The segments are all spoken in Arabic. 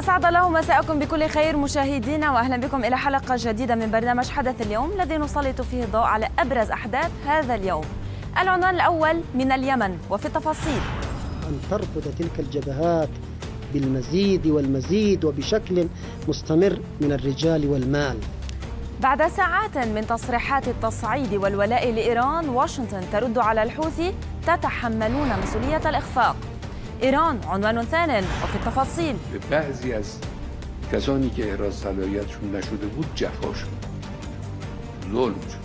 أسعد الله مساءكم بكل خير مشاهدينا وأهلا بكم إلى حلقة جديدة من برنامج حدث اليوم الذي نسلط فيه الضوء على أبرز أحداث هذا اليوم العنوان الأول من اليمن وفي التفاصيل أن ترفض تلك الجبهات بالمزيد والمزيد وبشكل مستمر من الرجال والمال بعد ساعات من تصريحات التصعيد والولاء لإيران واشنطن ترد على الحوثي تتحملون مسؤولية الإخفاق ایران عنوان ثان وفي التفاصيل به بعضی از کسانی که احراز صلاحیتشون نشده بود جفا شد ظلم شد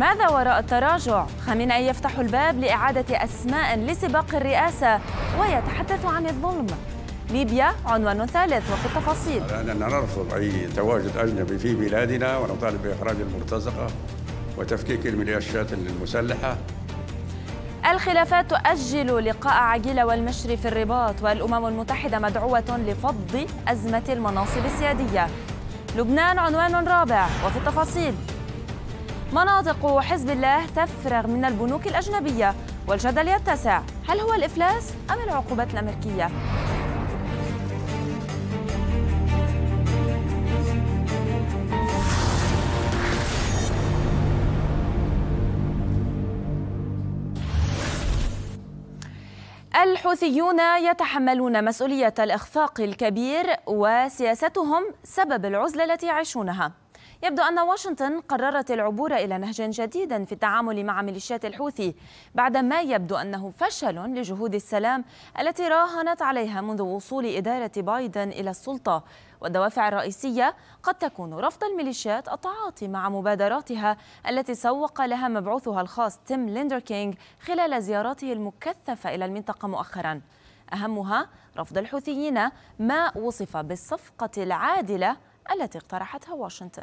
ماذا وراء التراجع؟ خامنئي يفتح الباب لإعادة أسماء لسباق الرئاسة ويتحدث عن الظلم ليبيا عنوان ثالث وفي التفاصيل أننا نرفض أي تواجد أجنبي في بلادنا ونطالب بإخراج المرتزقة وتفكيك الميليشيات المسلحة الخلافات تؤجل لقاء عجيلة والمشري في الرباط والأمم المتحدة مدعوة لفض أزمة المناصب السيادية لبنان عنوان رابع وفي التفاصيل مناطق حزب الله تفرغ من البنوك الأجنبية والجدل يتسع هل هو الإفلاس أم العقوبات الأمريكية الحوثيون يتحملون مسؤولية الإخفاق الكبير وسياستهم سبب العزلة التي يعيشونها يبدو أن واشنطن قررت العبور إلى نهج جديد في التعامل مع ميليشيات الحوثي بعد ما يبدو أنه فشل لجهود السلام التي راهنت عليها منذ وصول إدارة بايدن إلى السلطة والدوافع الرئيسية قد تكون رفض الميليشيات التعاطي مع مبادراتها التي سوق لها مبعوثها الخاص تيم ليندر كينغ خلال زياراته المكثفة إلى المنطقة مؤخراً أهمها رفض الحوثيين ما وصف بالصفقة العادلة التي اقترحتها واشنطن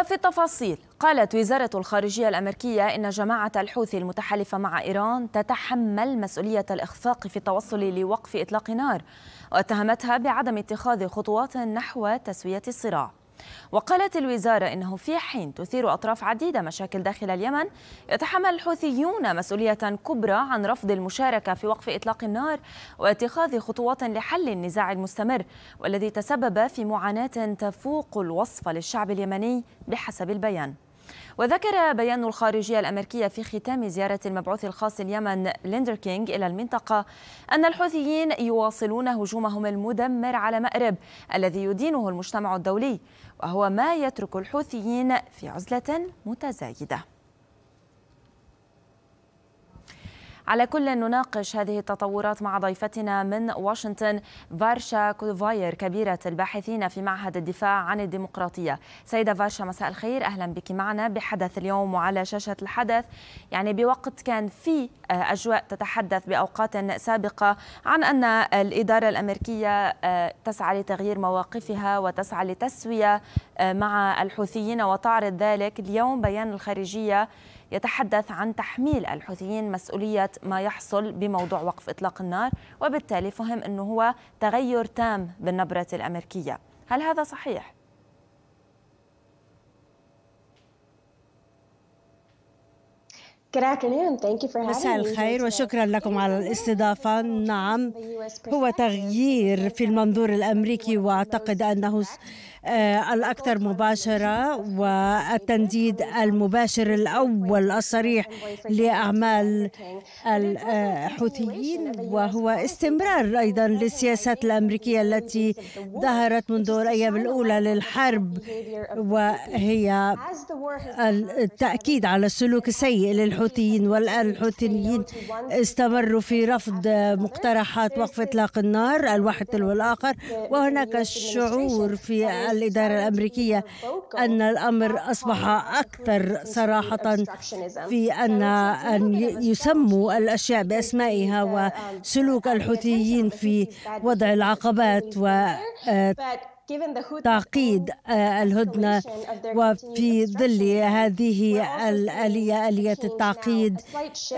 وفي التفاصيل قالت وزارة الخارجية الأمريكية إن جماعة الحوثي المتحالفة مع إيران تتحمل مسؤولية الإخفاق في التوصل لوقف إطلاق نار واتهمتها بعدم اتخاذ خطوات نحو تسوية الصراع وقالت الوزارة إنه في حين تثير أطراف عديدة مشاكل داخل اليمن يتحمل الحوثيون مسؤولية كبرى عن رفض المشاركة في وقف إطلاق النار واتخاذ خطوات لحل النزاع المستمر والذي تسبب في معاناة تفوق الوصف للشعب اليمني بحسب البيان وذكر بيان الخارجية الأمريكية في ختام زيارة المبعوث الخاص اليمن ليندر كينغ إلى المنطقة أن الحوثيين يواصلون هجومهم المدمر على مأرب الذي يدينه المجتمع الدولي وهو ما يترك الحوثيين في عزلة متزايدة على كل نناقش هذه التطورات مع ضيفتنا من واشنطن فارشا كوفاير كبيرة الباحثين في معهد الدفاع عن الديمقراطية سيدة فارشا مساء الخير أهلا بك معنا بحدث اليوم وعلى شاشة الحدث يعني بوقت كان في آه، أجواء تتحدث بأوقات سابقة عن أن الإدارة الأمريكية آه، تسعى لتغيير مواقفها وتسعى لتسوية آه، مع الحوثيين وتعرض ذلك اليوم بيان الخارجية يتحدث عن تحميل الحوثيين مسؤولية ما يحصل بموضوع وقف إطلاق النار وبالتالي فهم أنه هو تغير تام بالنبرة الأمريكية هل هذا صحيح؟ مساء الخير وشكرا لكم على الاستضافة نعم هو تغيير في المنظور الأمريكي وأعتقد أنه آه، الأكثر مباشرة والتنديد المباشر الأول الصريح لأعمال الحوثيين وهو استمرار أيضا للسياسات الأمريكية التي ظهرت منذ الأيام الأولى للحرب وهي التأكيد على السلوك السيء للحوثيين والآن الحوثيين استمروا في رفض مقترحات وقف إطلاق النار الواحد تلو الآخر وهناك الشعور في الإدارة الأمريكية أن الأمر أصبح أكثر صراحة في أن أن يسموا الأشياء بأسمائها وسلوك الحوثيين في وضع العقبات و آه، تعقيد الهدنة وفي ظل هذه الآلية آلية التعقيد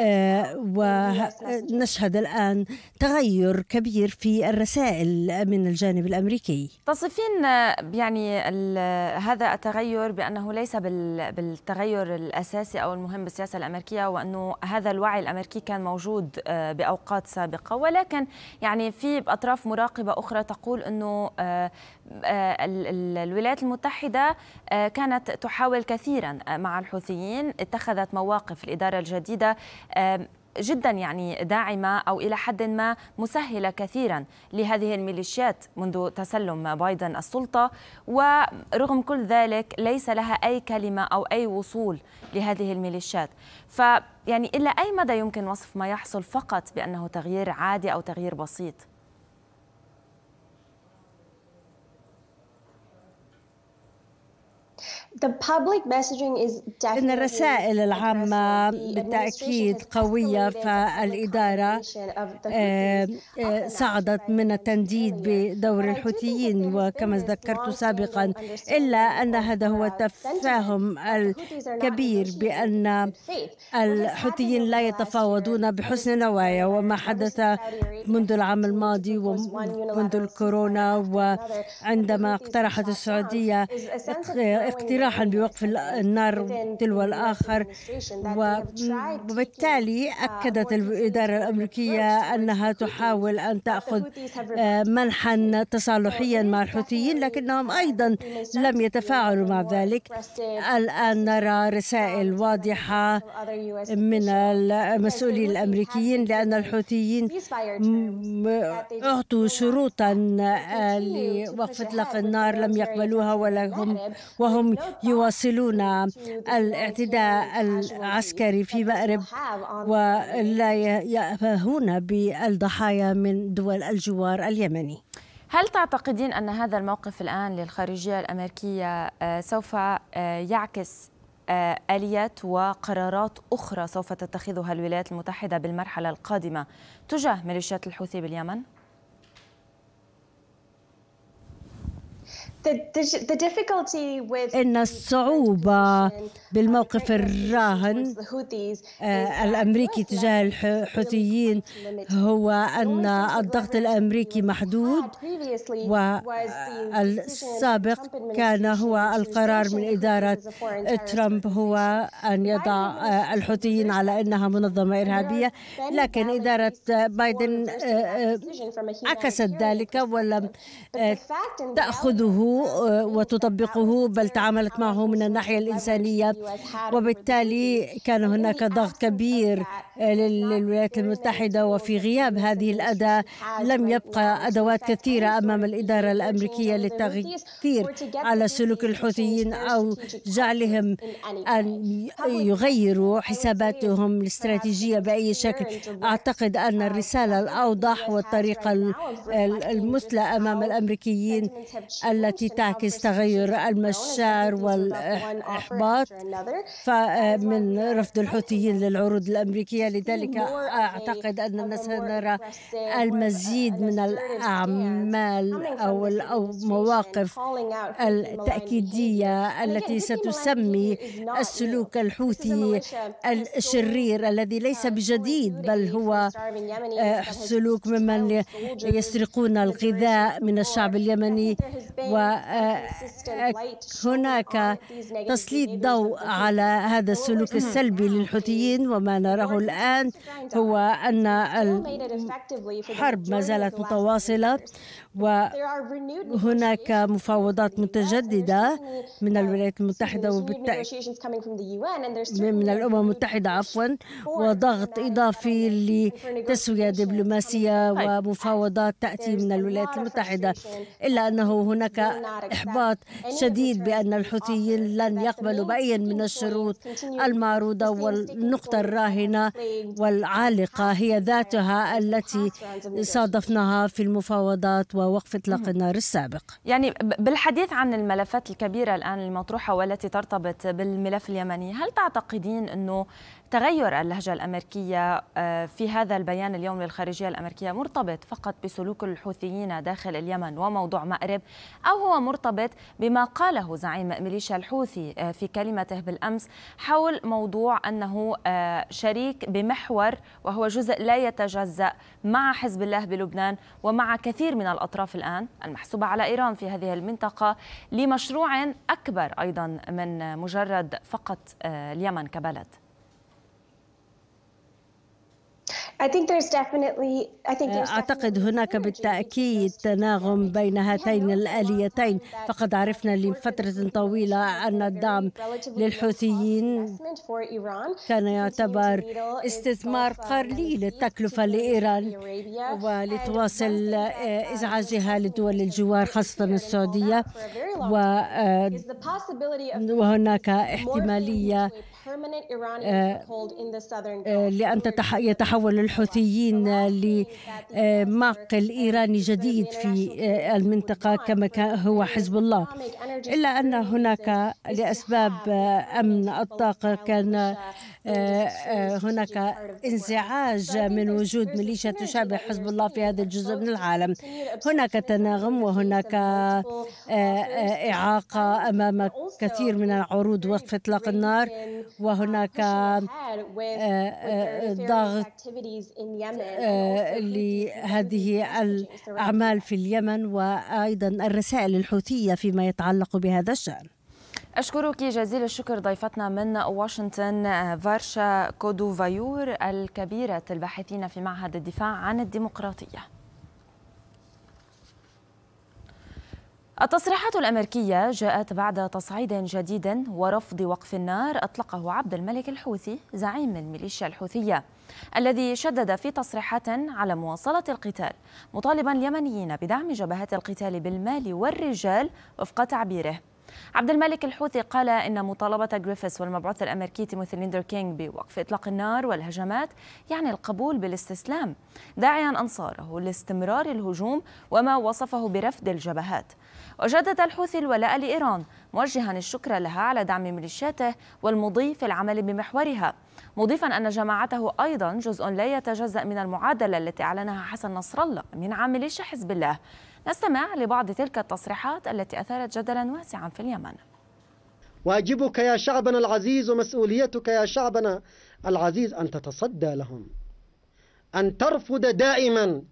آه، ونشهد الآن تغير كبير في الرسائل من الجانب الأمريكي تصفين آه، يعني هذا التغير بأنه ليس بالتغير الأساسي أو المهم بالسياسة الأمريكية وأنه هذا الوعي الأمريكي كان موجود آه، بأوقات سابقة ولكن يعني في أطراف مراقبة أخرى تقول أنه آه، الولايات المتحدة آه، كانت تحاول كثيرا آه، مع الحوثيين اتخذت مواقف الإدارة الجديدة جدا يعني داعمة أو إلى حد ما مسهلة كثيرا لهذه الميليشيات منذ تسلم بايدن السلطة ورغم كل ذلك ليس لها أي كلمة أو أي وصول لهذه الميليشيات ف يعني إلى أي مدى يمكن وصف ما يحصل فقط بأنه تغيير عادي أو تغيير بسيط؟ إن الرسائل العامة بالتأكيد قوية فالإدارة صعدت آه، آه، من التنديد بدور الحوثيين وكما ذكرت سابقا إلا أن هذا هو التفاهم الكبير بأن الحوثيين لا يتفاوضون بحسن نوايا وما حدث منذ العام الماضي ومنذ الكورونا وعندما اقترحت السعودية اقتراح صراحا بوقف النار تلو الآخر وبالتالي أكدت الإدارة الأمريكية أنها تحاول أن تأخذ آه، منحا تصالحيا مع الحوثيين لكنهم أيضا لم يتفاعلوا مع ذلك الآن نرى رسائل واضحة من المسؤولين الأمريكيين لأن الحوثيين أعطوا شروطا آه، لوقف إطلاق النار لم يقبلوها ولا هم وهم يواصلون الاعتداء العسكري في مأرب ولا يأبهون بالضحايا من دول الجوار اليمني هل تعتقدين أن هذا الموقف الآن للخارجية الأمريكية آه، سوف آه، يعكس آه، آليات وقرارات أخرى سوف تتخذها الولايات المتحدة بالمرحلة القادمة تجاه ميليشيات الحوثي باليمن؟ إن الصعوبة uh, بالموقف الراهن uh, الأمريكي تجاه الحوثيين هو أن الضغط الأمريكي محدود والسابق آه، كان هو القرار من إدارة ترامب هو أن يضع آه، الحوثيين على أنها منظمة إرهابية لكن إدارة بايدن آه، عكست ذلك ولم تأخذه آه، وتطبقه بل تعاملت معه من الناحية الإنسانية وبالتالي كان هناك ضغط كبير للولايات المتحدة وفي غياب هذه الأداة لم يبقى أدوات كثيرة أمام الإدارة الأمريكية للتغيير على سلوك الحوثيين أو جعلهم أن يغيروا حساباتهم الاستراتيجية بأي شكل أعتقد أن الرسالة الأوضح والطريقة المثلى أمام الأمريكيين التي تعكس تغير المشاعر والإحباط من رفض الحوثيين للعروض الأمريكية لذلك أعتقد أننا سنرى المزيد من الأعمال أو المواقف التأكيدية التي ستسمي السلوك الحوثي الشرير الذي ليس بجديد بل هو آه، سلوك ممن يسرقون الغذاء من الشعب اليمني وهناك آه، آه، تسليط ضوء على هذا السلوك السلبي للحوثيين وما نراه الآن الآن هو أن الحرب ما زالت متواصلة وهناك مفاوضات متجددة من الولايات المتحدة وبالتأكيد من الأمم المتحدة عفوا وضغط إضافي لتسوية دبلوماسية ومفاوضات تأتي من الولايات المتحدة إلا أنه هناك إحباط شديد بأن الحوثيين لن يقبلوا بأي من الشروط المعروضة والنقطة الراهنة والعالقة هي ذاتها التي صادفناها في المفاوضات و ووقف اطلاق النار السابق. يعني بالحديث عن الملفات الكبيره الان المطروحه والتي ترتبط بالملف اليمني، هل تعتقدين انه تغير اللهجة الأمريكية آه، في هذا البيان اليوم للخارجية الأمريكية مرتبط فقط بسلوك الحوثيين داخل اليمن وموضوع مأرب أو هو مرتبط بما قاله زعيم ميليشيا الحوثي آه، في كلمته بالأمس حول موضوع أنه آه، شريك بمحور وهو جزء لا يتجزأ مع حزب الله بلبنان ومع كثير من الأطراف الآن المحسوبة على إيران في هذه المنطقة لمشروع أكبر أيضا من مجرد فقط اليمن كبلد أعتقد هناك بالتأكيد تناغم بين هاتين الآليتين فقد عرفنا لفترة طويلة أن الدعم للحوثيين كان يعتبر uh, استثمار قليل التكلفة لإيران ولتواصل uh, إزعاجها لدول الجوار خاصة السعودية آه، وهناك احتمالية آه، آه، لأن يتحول الحوثيين لمعقل آه، إيراني جديد في المنطقة كما هو حزب الله إلا أن هناك لأسباب أمن الطاقة كان هناك انزعاج من وجود ميليشيا تشابه حزب الله في هذا الجزء من العالم هناك تناغم وهناك آه، آه، إعاقة أمام كثير من العروض وقف إطلاق النار وهناك آه، ضغط لهذه الأعمال في اليمن وأيضا الرسائل الحوثية فيما يتعلق بهذا الشأن أشكرك جزيل الشكر ضيفتنا من واشنطن آه، فارشا كودوفايور الكبيرة الباحثين في معهد الدفاع عن الديمقراطية التصريحات الأمريكية جاءت بعد تصعيد جديد ورفض وقف النار أطلقه عبد الملك الحوثي زعيم الميليشيا الحوثية الذي شدد في تصريحات على مواصلة القتال مطالبا اليمنيين بدعم جبهات القتال بالمال والرجال وفق تعبيره عبد الملك الحوثي قال إن مطالبة جريفيث والمبعوث الأمريكي تيموثي ليندر كينج بوقف إطلاق النار والهجمات يعني القبول بالاستسلام داعيا أنصاره لاستمرار الهجوم وما وصفه برفد الجبهات وجدد الحوثي الولاء لإيران موجها الشكر لها على دعم ميليشياته والمضي في العمل بمحورها مضيفا أن جماعته أيضا جزء لا يتجزأ من المعادلة التي أعلنها حسن نصر الله من عام حزب الله نستمع لبعض تلك التصريحات التي أثارت جدلا واسعا في اليمن واجبك يا شعبنا العزيز ومسؤوليتك يا شعبنا العزيز أن تتصدى لهم أن ترفض دائما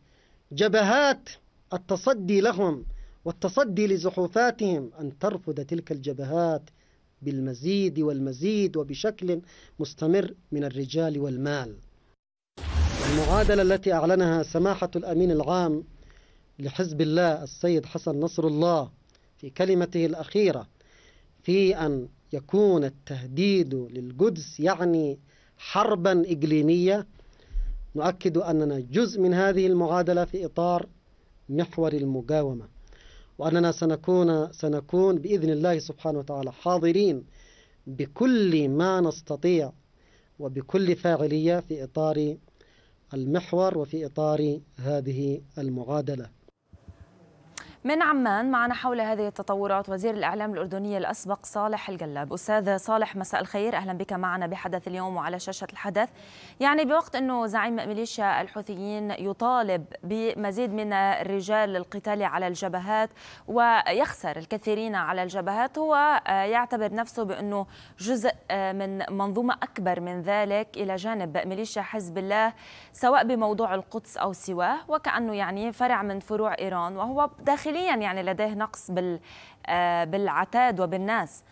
جبهات التصدي لهم والتصدي لزحوفاتهم أن ترفض تلك الجبهات بالمزيد والمزيد وبشكل مستمر من الرجال والمال المعادلة التي أعلنها سماحة الأمين العام لحزب الله السيد حسن نصر الله في كلمته الأخيرة في أن يكون التهديد للقدس يعني حربا إقليمية نؤكد أننا جزء من هذه المعادلة في إطار محور المقاومة وأننا سنكون سنكون بإذن الله سبحانه وتعالى حاضرين بكل ما نستطيع وبكل فاعلية في إطار المحور وفي إطار هذه المعادلة من عمان معنا حول هذه التطورات وزير الإعلام الأردني الأسبق صالح القلاب أستاذ صالح مساء الخير أهلا بك معنا بحدث اليوم وعلى شاشة الحدث يعني بوقت أنه زعيم ميليشيا الحوثيين يطالب بمزيد من الرجال للقتال على الجبهات ويخسر الكثيرين على الجبهات هو يعتبر نفسه بأنه جزء من منظومة أكبر من ذلك إلى جانب ميليشيا حزب الله سواء بموضوع القدس أو سواه وكأنه يعني فرع من فروع إيران وهو داخل داخليا يعني لديه نقص بال آه، بالعتاد وبالناس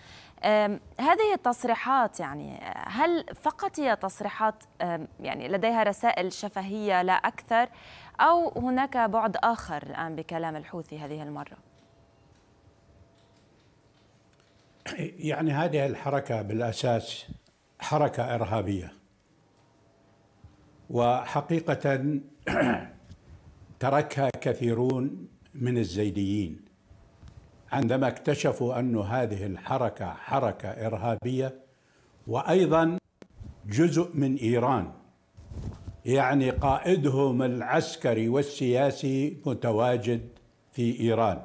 هذه التصريحات يعني هل فقط هي تصريحات يعني لديها رسائل شفهية لا أكثر أو هناك بعد آخر الآن بكلام الحوثي هذه المرة يعني هذه الحركة بالأساس حركة إرهابية وحقيقة تركها كثيرون من الزيديين عندما اكتشفوا أن هذه الحركة حركة إرهابية وأيضا جزء من إيران يعني قائدهم العسكري والسياسي متواجد في إيران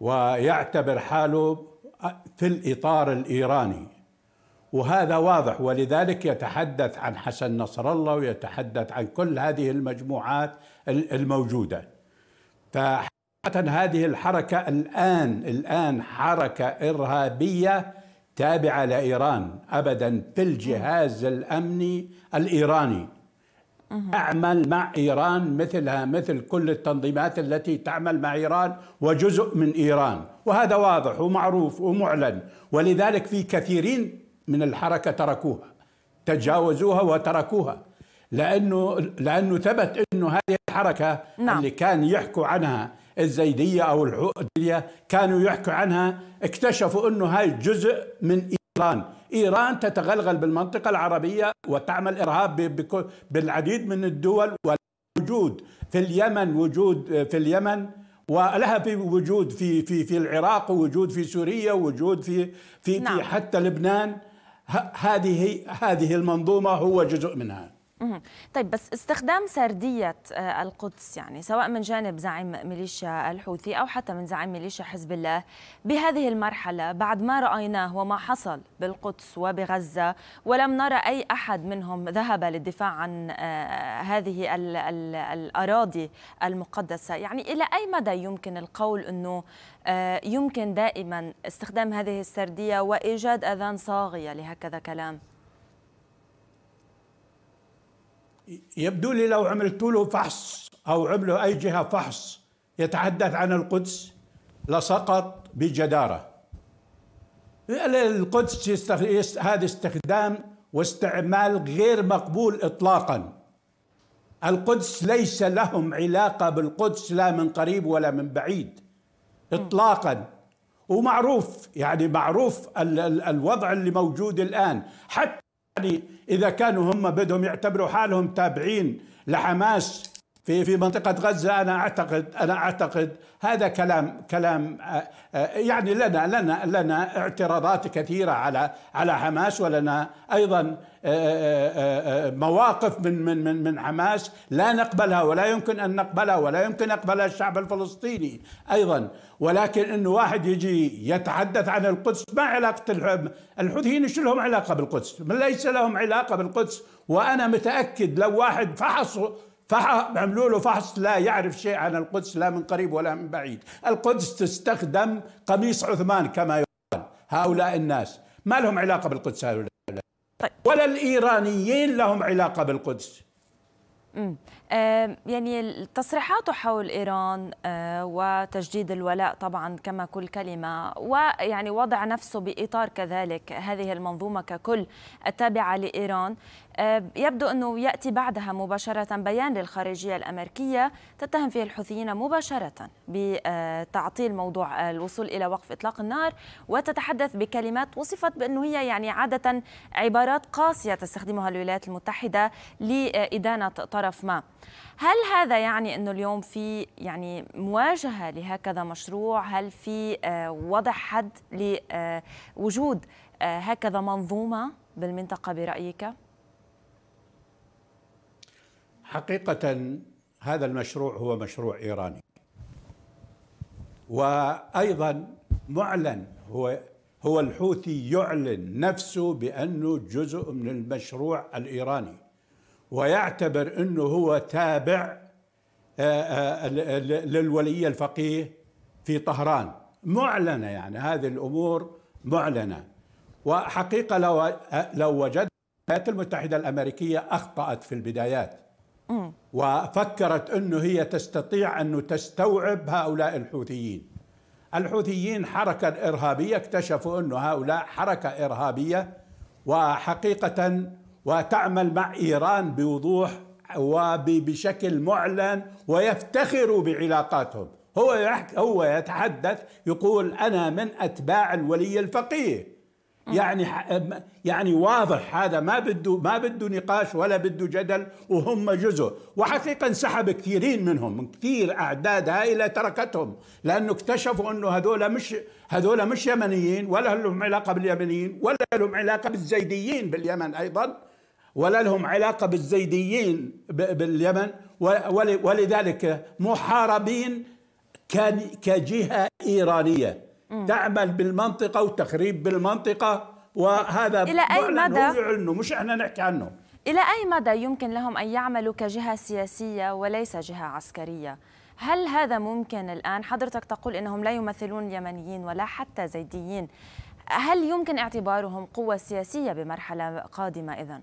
ويعتبر حاله في الإطار الإيراني وهذا واضح ولذلك يتحدث عن حسن نصر الله ويتحدث عن كل هذه المجموعات الموجوده فحقيقة هذه الحركة الآن الآن حركة إرهابية تابعة لإيران أبدا في الجهاز الأمني الإيراني اعمل مع إيران مثلها مثل كل التنظيمات التي تعمل مع إيران وجزء من إيران وهذا واضح ومعروف ومعلن ولذلك في كثيرين من الحركة تركوها تجاوزوها وتركوها لأنه, لأنه ثبت أنه هذه الحركة نعم. اللي كان يحكوا عنها الزيدية أو الحوثية كانوا يحكوا عنها اكتشفوا أنه هاي جزء من إيران إيران تتغلغل بالمنطقة العربية وتعمل إرهاب بالعديد من الدول وجود في اليمن وجود في اليمن ولها في وجود في في في العراق ووجود في سوريا ووجود في في, نعم. في حتى لبنان هذه هذه المنظومه هو جزء منها طيب بس استخدام سردية آه، القدس يعني سواء من جانب زعيم ميليشيا الحوثي أو حتى من زعيم ميليشيا حزب الله بهذه المرحلة بعد ما رأيناه وما حصل بالقدس وبغزة ولم نرى أي أحد منهم ذهب للدفاع عن آه، هذه الأراضي المقدسة يعني إلى أي مدى يمكن القول أنه آه، يمكن دائما استخدام هذه السردية وإيجاد أذان صاغية لهكذا كلام؟ يبدو لي لو عملت له فحص أو عمله أي جهة فحص يتحدث عن القدس لسقط بجدارة القدس يستخ... هذا استخدام واستعمال غير مقبول إطلاقا القدس ليس لهم علاقة بالقدس لا من قريب ولا من بعيد إطلاقا ومعروف يعني معروف ال... ال... الوضع اللي موجود الآن حتى يعني إذا كانوا هم بدهم يعتبروا حالهم تابعين لحماس في في منطقة غزة أنا أعتقد أنا أعتقد هذا كلام كلام آه، يعني لنا لنا لنا اعتراضات كثيرة على على حماس ولنا أيضا آه، آه، آه، مواقف من من من من حماس لا نقبلها ولا يمكن ان نقبلها ولا يمكن يقبلها الشعب الفلسطيني ايضا ولكن انه واحد يجي يتحدث عن القدس ما علاقه الحوثيين شو لهم علاقه بالقدس؟ ليس لهم علاقه بالقدس وانا متاكد لو واحد فحص عملوا له فحص لا يعرف شيء عن القدس لا من قريب ولا من بعيد القدس تستخدم قميص عثمان كما يقال هؤلاء الناس ما لهم علاقة بالقدس هؤلاء طيب. ولا الإيرانيين لهم علاقة بالقدس يعني تصريحاته حول إيران آه، وتجديد الولاء طبعا كما كل كلمة ويعني وضع نفسه بإطار كذلك هذه المنظومة ككل التابعة لإيران آه، يبدو أنه يأتي بعدها مباشرة بيان للخارجية الأمريكية تتهم فيه الحوثيين مباشرة بتعطيل موضوع الوصول إلى وقف إطلاق النار وتتحدث بكلمات وصفت بأنه هي يعني عادة عبارات قاسية تستخدمها الولايات المتحدة لإدانة طرف ما هل هذا يعني انه اليوم في يعني مواجهه لهكذا مشروع؟ هل في آه، وضع حد لوجود آه، آه، هكذا منظومه بالمنطقه برايك؟ حقيقه هذا المشروع هو مشروع ايراني. وايضا معلن هو هو الحوثي يعلن نفسه بانه جزء من المشروع الايراني ويعتبر انه هو تابع آه، آه، للولي الفقيه في طهران معلنه يعني هذه الامور معلنه وحقيقه لو لو وجد الولايات المتحده الامريكيه اخطات في البدايات وفكرت انه هي تستطيع ان تستوعب هؤلاء الحوثيين الحوثيين حركه ارهابيه اكتشفوا انه هؤلاء حركه ارهابيه وحقيقه وتعمل مع ايران بوضوح وبشكل معلن ويفتخر بعلاقاتهم هو هو يتحدث يقول انا من اتباع الولي الفقيه يعني يعني واضح هذا ما بده ما بده نقاش ولا بده جدل وهم جزء وحقيقه انسحب كثيرين منهم من كثير اعداد هائله تركتهم لانه اكتشفوا انه هذول مش هذول مش يمنيين ولا لهم علاقه باليمنيين ولا لهم علاقه بالزيديين باليمن ايضا ولا لهم علاقة بالزيديين باليمن ولذلك محاربين كجهة إيرانية تعمل بالمنطقة وتخريب بالمنطقة وهذا إلى أي مدى هو مش إحنا نحكي عنه إلى أي مدى يمكن لهم أن يعملوا كجهة سياسية وليس جهة عسكرية؟ هل هذا ممكن الآن؟ حضرتك تقول أنهم لا يمثلون اليمنيين ولا حتى زيديين هل يمكن اعتبارهم قوة سياسية بمرحلة قادمة إذن؟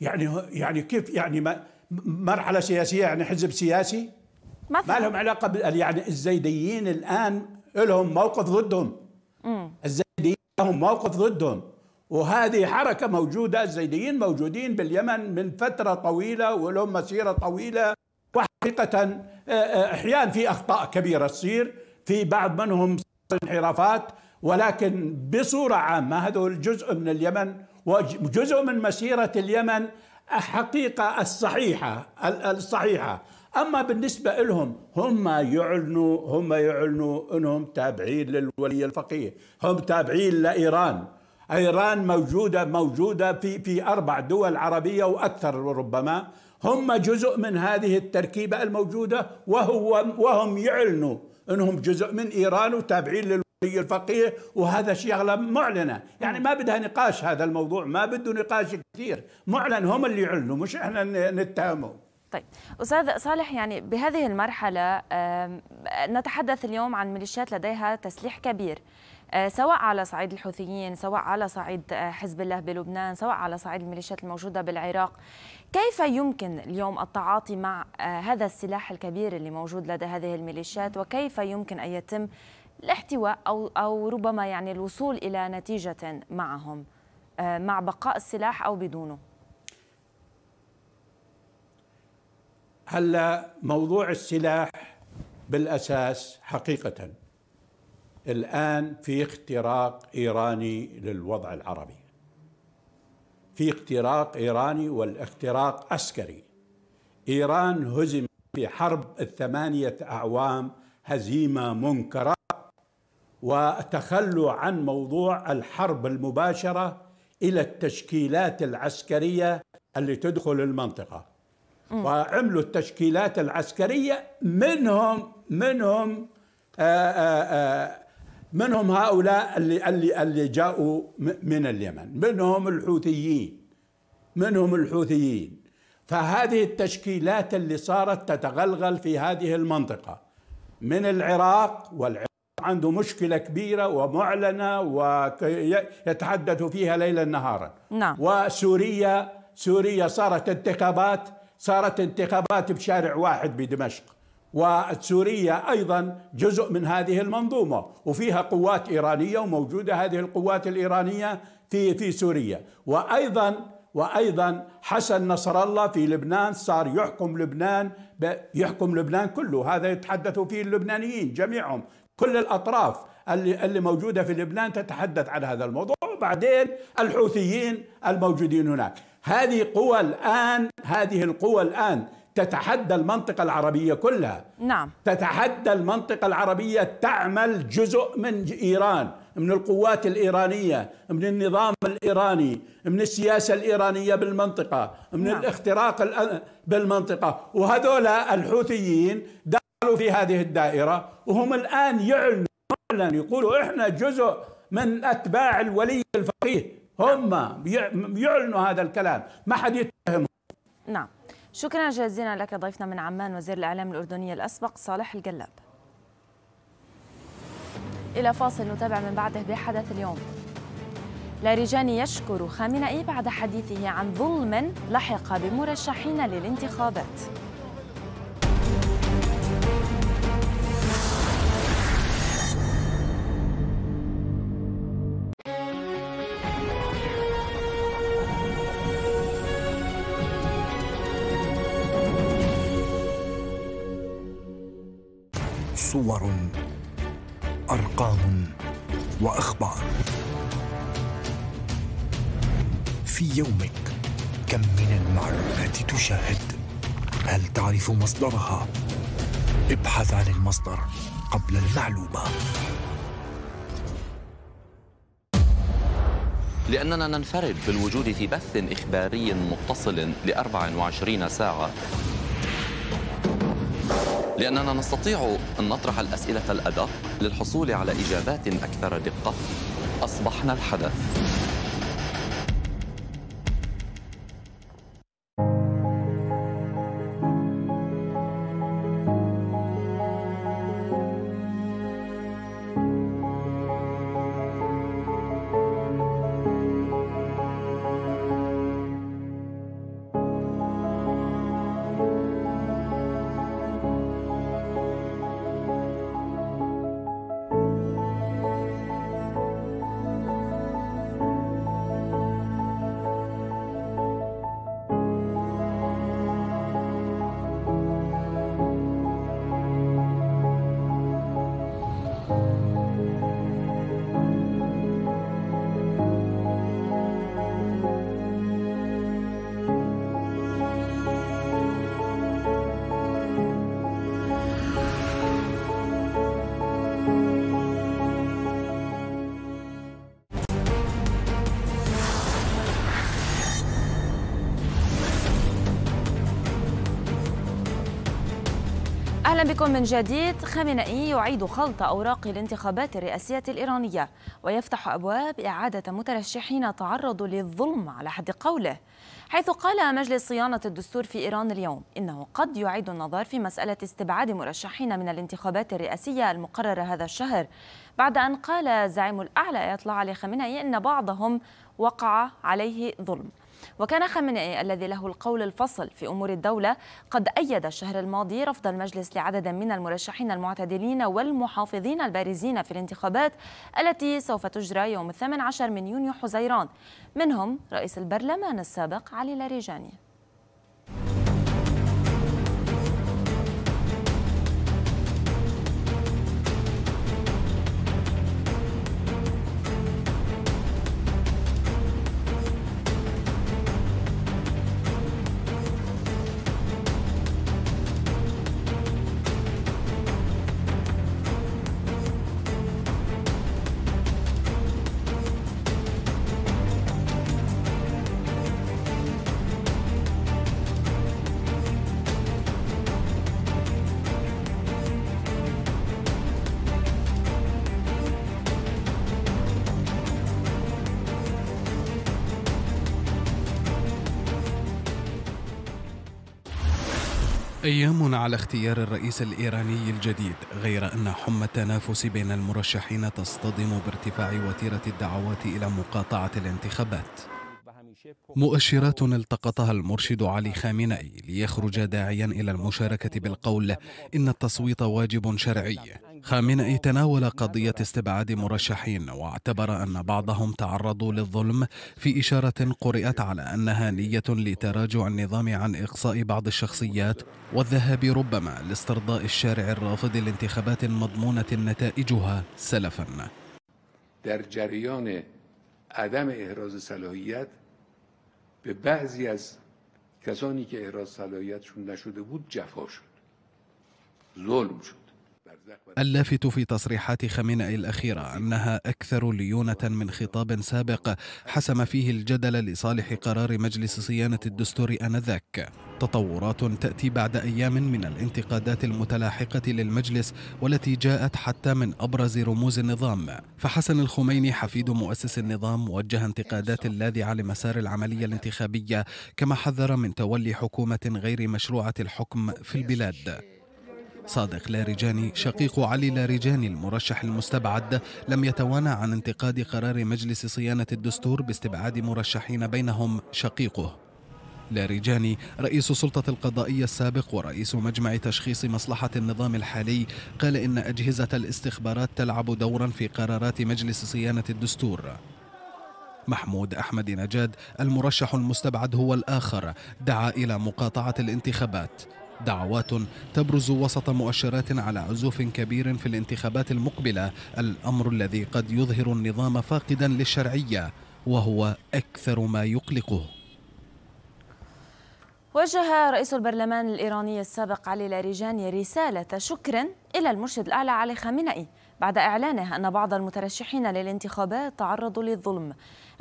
يعني يعني كيف يعني ما مرحله سياسيه يعني حزب سياسي مثلا ما لهم علاقه بال يعني الزيديين الان لهم موقف ضدهم مم. الزيديين لهم موقف ضدهم وهذه حركه موجوده الزيديين موجودين باليمن من فتره طويله ولهم مسيره طويله وحقيقه آه، آه، احيانا في اخطاء كبيره تصير في بعض منهم انحرافات ولكن بصوره عامه هذول جزء من اليمن وجزء من مسيرة اليمن الحقيقة الصحيحة الصحيحة أما بالنسبة لهم هم يعلنوا هم يعلنوا أنهم تابعين للولي الفقيه هم تابعين لإيران إيران موجودة موجودة في في أربع دول عربية وأكثر ربما هم جزء من هذه التركيبة الموجودة وهو وهم يعلنوا أنهم جزء من إيران وتابعين لل الفقيه وهذا شغله معلنه، يعني ما بدها نقاش هذا الموضوع، ما بده نقاش كثير، معلن هم اللي يعلنوا مش احنا نتهمهم. طيب استاذ صالح يعني بهذه المرحله نتحدث اليوم عن ميليشيات لديها تسليح كبير آه، سواء على صعيد الحوثيين سواء على صعيد آه، حزب الله بلبنان سواء على صعيد الميليشيات الموجوده بالعراق كيف يمكن اليوم التعاطي مع آه، هذا السلاح الكبير اللي موجود لدى هذه الميليشيات وكيف يمكن ان يتم الاحتواء أو, أو ربما يعني الوصول إلى نتيجة معهم آه، مع بقاء السلاح أو بدونه هلا موضوع السلاح بالاساس حقيقه الان في اختراق ايراني للوضع العربي في اختراق ايراني والاختراق عسكري ايران هزم في حرب الثمانيه اعوام هزيمه منكره وتخلوا عن موضوع الحرب المباشره الى التشكيلات العسكريه اللي تدخل المنطقه وعملوا التشكيلات العسكريه منهم منهم آآ آه، آآ آه، آه، منهم هؤلاء اللي اللي اللي جاؤوا من اليمن منهم الحوثيين منهم الحوثيين فهذه التشكيلات اللي صارت تتغلغل في هذه المنطقه من العراق والعراق عنده مشكلة كبيرة ومعلنة ويتحدث فيها ليلا نهارا نعم. وسوريا سوريا صارت انتخابات صارت انتخابات بشارع واحد بدمشق وسوريا ايضا جزء من هذه المنظومه وفيها قوات ايرانيه وموجوده هذه القوات الايرانيه في في سوريا وايضا وايضا حسن نصر الله في لبنان صار يحكم لبنان يحكم لبنان كله هذا يتحدث فيه اللبنانيين جميعهم كل الأطراف اللي, اللي موجودة في لبنان تتحدث عن هذا الموضوع وبعدين الحوثيين الموجودين هناك هذه قوى الآن هذه القوى الآن تتحدى المنطقة العربية كلها نعم تتحدى المنطقة العربية تعمل جزء من إيران من القوات الإيرانية من النظام الإيراني من السياسة الإيرانية بالمنطقة من نعم. الاختراق بالمنطقة وهذولا الحوثيين قالوا في هذه الدائرة وهم الآن يعلن يقولوا إحنا جزء من أتباع الولي الفقيه هم يعلنوا هذا الكلام ما حد يتهمهم نعم شكرا جزيلا لك ضيفنا من عمان وزير الإعلام الأردني الأسبق صالح القلاب إلى فاصل نتابع من بعده بحدث اليوم لاريجاني يشكر خامنئي بعد حديثه عن ظلم لحق بمرشحين للانتخابات صور ارقام واخبار في يومك كم من المعلومات تشاهد هل تعرف مصدرها ابحث عن المصدر قبل المعلومه لأننا ننفرد بالوجود في بث إخباري متصل ل 24 ساعة لأننا نستطيع أن نطرح الأسئلة الأدق للحصول على إجابات أكثر دقة أصبحنا الحدث اهلا بكم من جديد خامنئي يعيد خلط اوراق الانتخابات الرئاسيه الايرانيه ويفتح ابواب اعاده مترشحين تعرضوا للظلم على حد قوله حيث قال مجلس صيانه الدستور في ايران اليوم انه قد يعيد النظر في مساله استبعاد مرشحين من الانتخابات الرئاسيه المقرره هذا الشهر بعد ان قال زعيم الاعلى يطلع علي خامنئي ان بعضهم وقع عليه ظلم وكان خامنئي الذي له القول الفصل في أمور الدولة قد أيد الشهر الماضي رفض المجلس لعدد من المرشحين المعتدلين والمحافظين البارزين في الانتخابات التي سوف تجرى يوم 18 من يونيو حزيران منهم رئيس البرلمان السابق علي لاريجاني أيام على اختيار الرئيس الإيراني الجديد غير أن حمى التنافس بين المرشحين تصطدم بارتفاع وتيرة الدعوات إلى مقاطعة الانتخابات مؤشرات التقطها المرشد علي خامنئي ليخرج داعيا إلى المشاركة بالقول إن التصويت واجب شرعي خامنئي تناول قضية استبعاد مرشحين واعتبر أن بعضهم تعرضوا للظلم في إشارة قرئت على أنها نية لتراجع النظام عن إقصاء بعض الشخصيات والذهاب ربما لاسترضاء الشارع الرافض لانتخابات مضمونة نتائجها سلفا در جريان عدم إهراز صلاحیت به از کسانی نشده بود جفا شد ظلم شد اللافت في تصريحات خامنئي الأخيرة أنها أكثر ليونة من خطاب سابق حسم فيه الجدل لصالح قرار مجلس صيانة الدستور آنذاك تطورات تأتي بعد أيام من الانتقادات المتلاحقة للمجلس والتي جاءت حتى من أبرز رموز النظام فحسن الخميني حفيد مؤسس النظام وجه انتقادات اللاذعة لمسار العملية الانتخابية كما حذر من تولي حكومة غير مشروعة الحكم في البلاد صادق لاريجاني شقيق علي لاريجاني المرشح المستبعد لم يتوانى عن انتقاد قرار مجلس صيانة الدستور باستبعاد مرشحين بينهم شقيقه لاريجاني رئيس السلطه القضائية السابق ورئيس مجمع تشخيص مصلحة النظام الحالي قال إن أجهزة الاستخبارات تلعب دورا في قرارات مجلس صيانة الدستور محمود أحمد نجاد المرشح المستبعد هو الآخر دعا إلى مقاطعة الانتخابات دعوات تبرز وسط مؤشرات على عزوف كبير في الانتخابات المقبله الامر الذي قد يظهر النظام فاقدا للشرعيه وهو اكثر ما يقلقه وجه رئيس البرلمان الإيراني السابق علي لاريجاني رسالة شكر إلى المرشد الأعلى علي خامنئي بعد إعلانه أن بعض المترشحين للانتخابات تعرضوا للظلم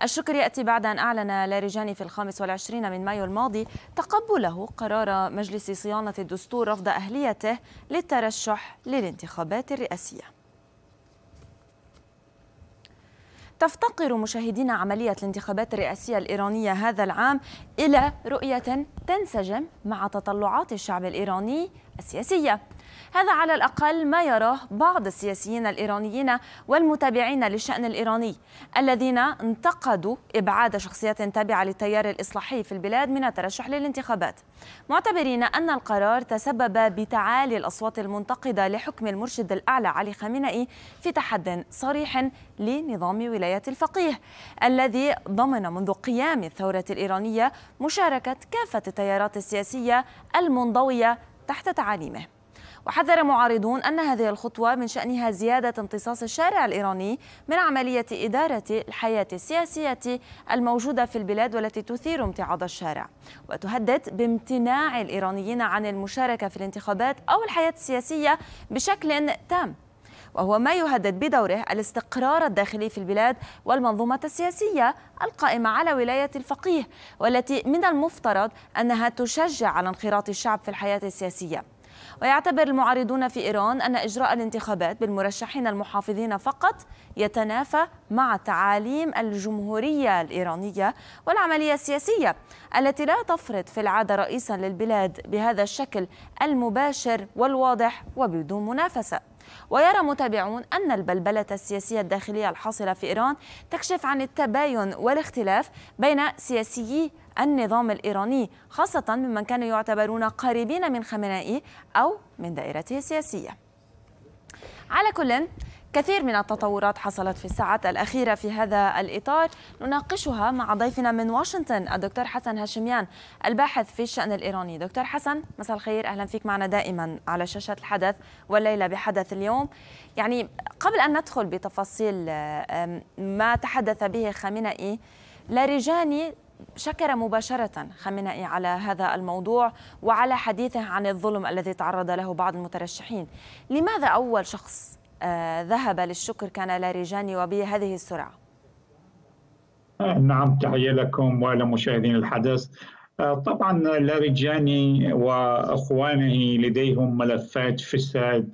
الشكر يأتي بعد أن أعلن لاريجاني في الخامس والعشرين من مايو الماضي تقبله قرار مجلس صيانة الدستور رفض أهليته للترشح للانتخابات الرئاسية تفتقر مشاهدين عملية الانتخابات الرئاسية الإيرانية هذا العام إلى رؤية تنسجم مع تطلعات الشعب الإيراني السياسية هذا على الأقل ما يراه بعض السياسيين الإيرانيين والمتابعين للشأن الإيراني الذين انتقدوا إبعاد شخصيات تابعة للتيار الإصلاحي في البلاد من الترشح للانتخابات معتبرين أن القرار تسبب بتعالي الأصوات المنتقدة لحكم المرشد الأعلى علي خامنئي في تحد صريح لنظام ولاية الفقيه الذي ضمن منذ قيام الثورة الإيرانية مشاركة كافة التيارات السياسية المنضوية تحت تعاليمه وحذر معارضون أن هذه الخطوة من شأنها زيادة امتصاص الشارع الإيراني من عملية إدارة الحياة السياسية الموجودة في البلاد والتي تثير امتعاض الشارع وتهدد بامتناع الإيرانيين عن المشاركة في الانتخابات أو الحياة السياسية بشكل تام وهو ما يهدد بدوره الاستقرار الداخلي في البلاد والمنظومة السياسية القائمة على ولاية الفقيه والتي من المفترض أنها تشجع على انخراط الشعب في الحياة السياسية ويعتبر المعارضون في إيران أن إجراء الانتخابات بالمرشحين المحافظين فقط يتنافى مع تعاليم الجمهورية الإيرانية والعملية السياسية التي لا تفرض في العادة رئيسا للبلاد بهذا الشكل المباشر والواضح وبدون منافسة ويرى متابعون أن البلبلة السياسية الداخلية الحاصلة في إيران تكشف عن التباين والاختلاف بين سياسيي النظام الإيراني خاصة ممن كانوا يعتبرون قريبين من خامنائي أو من دائرته السياسية على كل كثير من التطورات حصلت في الساعات الأخيرة في هذا الإطار نناقشها مع ضيفنا من واشنطن الدكتور حسن هاشميان الباحث في الشأن الإيراني دكتور حسن مساء الخير أهلا فيك معنا دائما على شاشة الحدث والليلة بحدث اليوم يعني قبل أن ندخل بتفاصيل ما تحدث به خامنئي لاريجاني شكر مباشرة خامنئي على هذا الموضوع وعلى حديثه عن الظلم الذي تعرض له بعض المترشحين لماذا أول شخص آه، ذهب للشكر كان لاريجاني وبهذه السرعة آه، نعم تحية لكم مشاهدين الحدث آه، طبعا لاريجاني وأخوانه لديهم ملفات فساد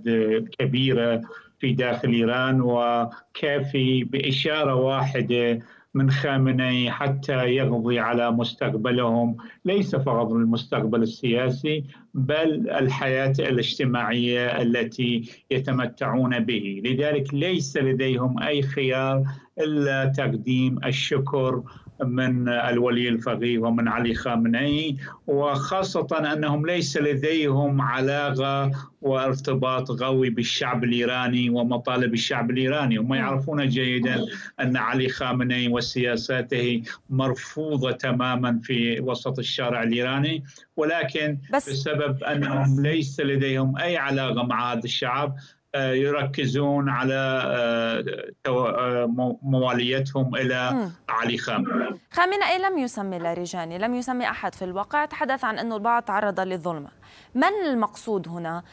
كبيرة في داخل إيران وكافي بإشارة واحدة من خامنئي حتى يقضي على مستقبلهم ليس فقط المستقبل السياسي بل الحياه الاجتماعيه التي يتمتعون به لذلك ليس لديهم اي خيار الا تقديم الشكر من الولي الفقيه ومن علي خامنئي وخاصة أنهم ليس لديهم علاقة وارتباط قوي بالشعب الإيراني ومطالب الشعب الإيراني هم نعم. يعرفون جيدا أن علي خامنئي وسياساته مرفوضة تماما في وسط الشارع الإيراني ولكن بس بسبب أنهم ليس لديهم أي علاقة مع هذا الشعب آه، يركزون على آه، آه، مواليتهم الى علي خامنئي إيه، لم يسمي لاريجاني، لم يسمي احد في الواقع، تحدث عن انه البعض تعرض للظلمه. من المقصود هنا؟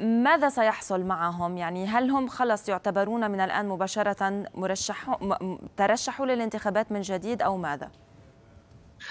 ماذا سيحصل معهم؟ يعني هل هم خلص يعتبرون من الان مباشره مرشح ترشحوا للانتخابات من جديد او ماذا؟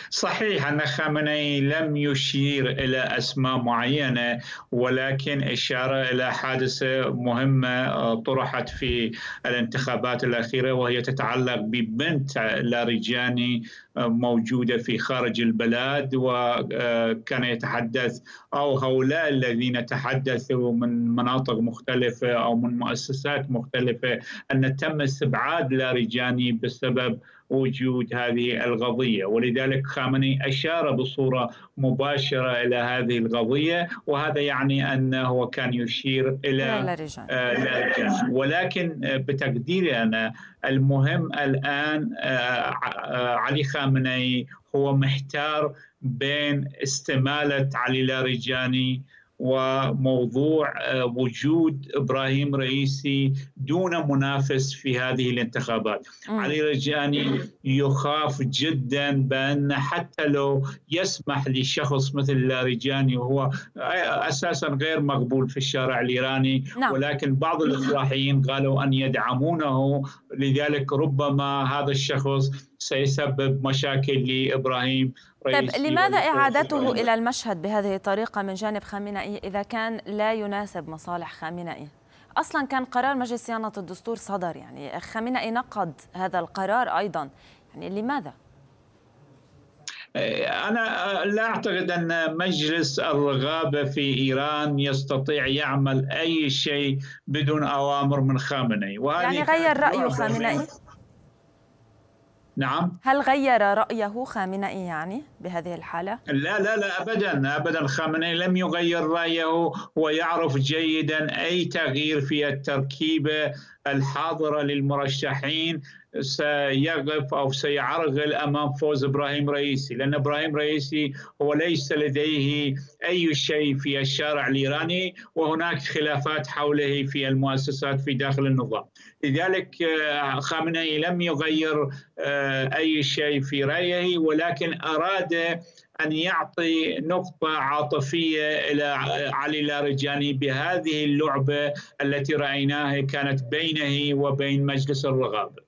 صحيح أن خامنئي لم يشير إلى أسماء معينة ولكن إشارة إلى حادثة مهمة آه، طرحت في الانتخابات الأخيرة وهي تتعلق ببنت لاريجاني آه، موجودة في خارج البلاد وكان آه، يتحدث أو هؤلاء الذين تحدثوا من مناطق مختلفة أو من مؤسسات مختلفة أن تم استبعاد لاريجاني بسبب وجود هذه القضية ولذلك خامنئي أشار بصورة مباشرة إلى هذه القضية وهذا يعني أنه كان يشير إلى الرجال آه، ولكن بتقديري أنا المهم الآن آه، آه، علي خامنئي هو محتار بين استمالة علي لارجاني وموضوع آه، وجود ابراهيم رئيسي دون منافس في هذه الانتخابات، علي رجاني يخاف جدا بان حتى لو يسمح لشخص مثل لاريجاني وهو آه، اساسا غير مقبول في الشارع الايراني نعم. ولكن بعض الاصلاحيين قالوا ان يدعمونه لذلك ربما هذا الشخص سيسبب مشاكل لابراهيم رئيس طيب لماذا اعادته الى المشهد بهذه الطريقه من جانب خامنئي اذا كان لا يناسب مصالح خامنئي؟ اصلا كان قرار مجلس صيانه الدستور صدر يعني خامنئي نقد هذا القرار ايضا يعني لماذا؟ أنا لا أعتقد أن مجلس الرغابة في إيران يستطيع يعمل أي شيء بدون أوامر من خامنئي يعني غير رأيه خامنئي نعم هل غير رأيه خامنئي يعني؟ بهذه الحالة؟ لا لا لا أبدا أبدا خامنئي لم يغير رأيه ويعرف جيدا أي تغيير في التركيبة الحاضرة للمرشحين سيقف أو سيعرغل أمام فوز إبراهيم رئيسي لأن إبراهيم رئيسي هو ليس لديه أي شيء في الشارع الإيراني وهناك خلافات حوله في المؤسسات في داخل النظام لذلك آه، خامنئي لم يغير آه، أي شيء في رأيه ولكن أراد أراد أن يعطي نقطة عاطفية إلى علي لارجاني بهذه اللعبة التي رأيناها كانت بينه وبين مجلس الرغاب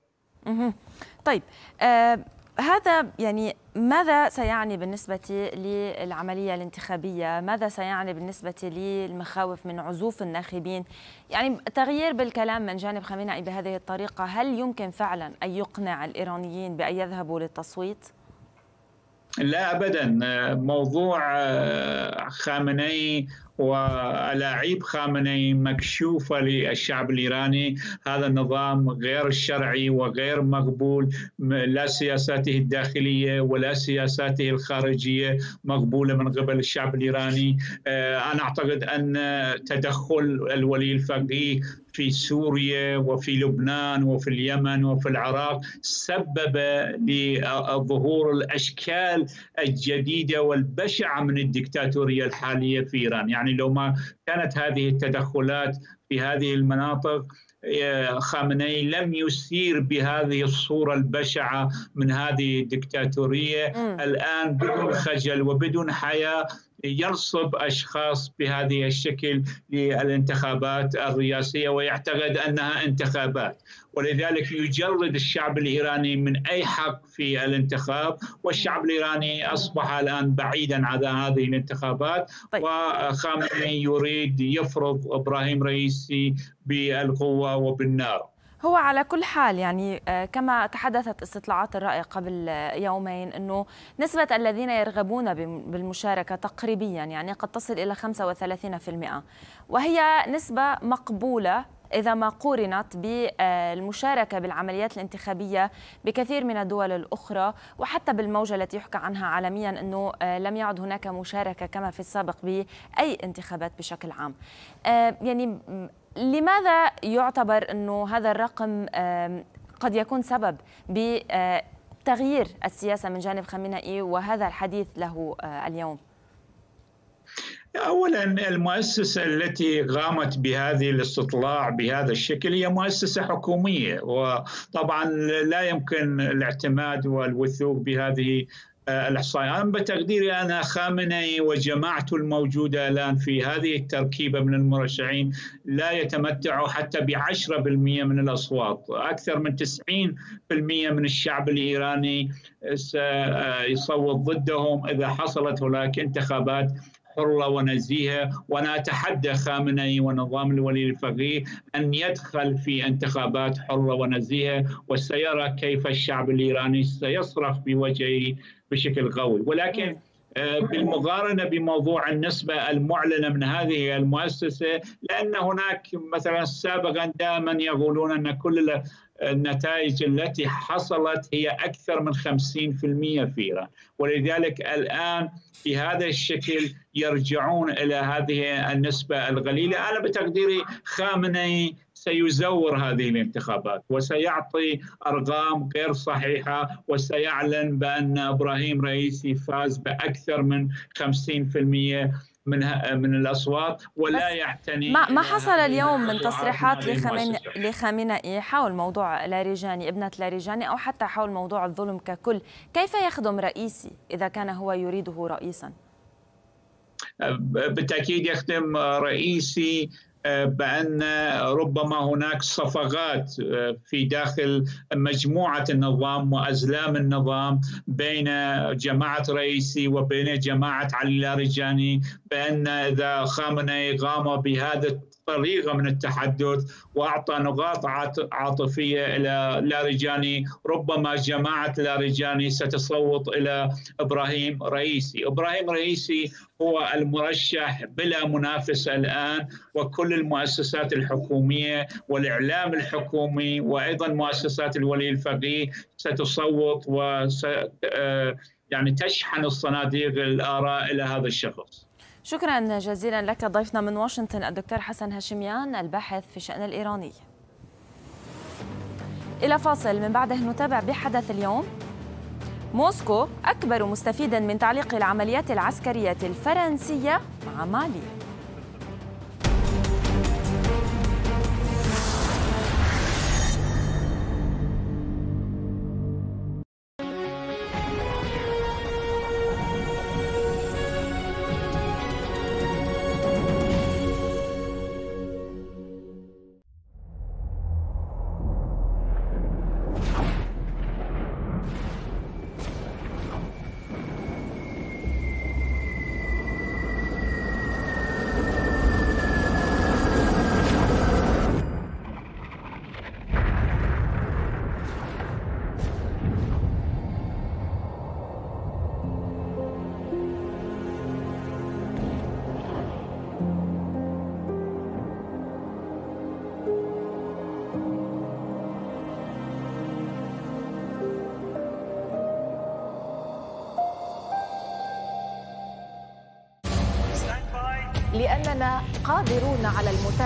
طيب آه هذا يعني ماذا سيعني بالنسبة للعملية الانتخابية؟ ماذا سيعني بالنسبة للمخاوف من عزوف الناخبين؟ يعني تغيير بالكلام من جانب خامنئي بهذه الطريقة هل يمكن فعلا أن يقنع الإيرانيين بأن يذهبوا للتصويت؟ لا ابدا موضوع آه، خامنئي وألاعيب خامنئي مكشوفة للشعب الإيراني هذا النظام غير الشرعي وغير مقبول لا سياساته الداخلية ولا سياساته الخارجية مقبولة من قبل الشعب الإيراني آه، أنا أعتقد أن تدخل الولي الفقيه في سوريا وفي لبنان وفي اليمن وفي العراق سبب لظهور الاشكال الجديده والبشعه من الدكتاتوريه الحاليه في ايران، يعني لو ما كانت هذه التدخلات في هذه المناطق آه، خامنئي لم يسير بهذه الصورة البشعة من هذه الدكتاتورية الآن بدون خجل وبدون حياة يرصب اشخاص بهذه الشكل للانتخابات الرئاسيه ويعتقد انها انتخابات ولذلك يجرد الشعب الايراني من اي حق في الانتخاب والشعب الايراني اصبح الان بعيدا عن هذه الانتخابات طيب. وخامنئي يريد يفرض ابراهيم رئيسي بالقوه وبالنار هو على كل حال يعني آه، كما تحدثت استطلاعات الرأي قبل آه، يومين أنه نسبة الذين يرغبون بالمشاركة تقريبيا يعني قد تصل إلى 35% وهي نسبة مقبولة إذا ما قورنت بالمشاركة بالعمليات الانتخابية بكثير من الدول الأخرى وحتى بالموجة التي يحكى عنها عالميا أنه آه، لم يعد هناك مشاركة كما في السابق بأي انتخابات بشكل عام يعني لماذا يعتبر أنه هذا الرقم قد يكون سبب بتغيير السياسة من جانب خامنئي وهذا الحديث له آه، اليوم؟ اولا المؤسسه التي قامت بهذه الاستطلاع بهذا الشكل هي مؤسسه حكوميه وطبعا لا يمكن الاعتماد والوثوق بهذه الاحصائيات انا بتقديري انا خامنئي وجماعته الموجوده الان في هذه التركيبه من المرشحين لا يتمتعوا حتى ب 10% من الاصوات، اكثر من 90% من الشعب الايراني سيصوت ضدهم اذا حصلت هناك انتخابات حره ونزيهه وانا اتحدى خامنئي ونظام الولي الفقيه ان يدخل في انتخابات حره ونزيهه وسيرى كيف الشعب الايراني سيصرخ بوجهه بشكل قوي ولكن إيه. آه، بالمقارنه بموضوع النسبه المعلنه من هذه المؤسسه لان هناك مثلا سابقا دائما يقولون ان كل النتائج التي حصلت هي أكثر من 50% في إيران ولذلك الآن بهذا الشكل يرجعون إلى هذه النسبة القليلة أنا بتقديري خامنئي سيزور هذه الانتخابات وسيعطي ارقام غير صحيحه وسيعلن بان ابراهيم رئيسي فاز باكثر من 50% من آه، من الاصوات ولا يعتني ما ما حصل اليوم من تصريحات لخمين لخامنئي حول موضوع لاريجاني ابنه لاريجاني او حتى حول موضوع الظلم ككل، كيف يخدم رئيسي اذا كان هو يريده رئيسا؟ آه، بالتاكيد يخدم آه، رئيسي بان ربما هناك صفغات آه، في داخل مجموعه النظام وازلام النظام بين جماعه رئيسي وبين جماعه علي لارجاني بان اذا خامنئي قام بهذا طريقه من التحدث واعطى نقاط عاطفيه الى لاريجاني ربما جماعه لاريجاني ستصوت الى ابراهيم رئيسي ابراهيم رئيسي هو المرشح بلا منافس الان وكل المؤسسات الحكوميه والاعلام الحكومي وايضا مؤسسات الولي الفقيه ستصوت و آه، يعني تشحن الصناديق الاراء الى هذا الشخص شكرا جزيلا لك ضيفنا من واشنطن الدكتور حسن هاشميان الباحث في شأن الإيراني إلى فاصل من بعده نتابع بحدث اليوم موسكو أكبر مستفيدا من تعليق العمليات العسكرية الفرنسية مع مالي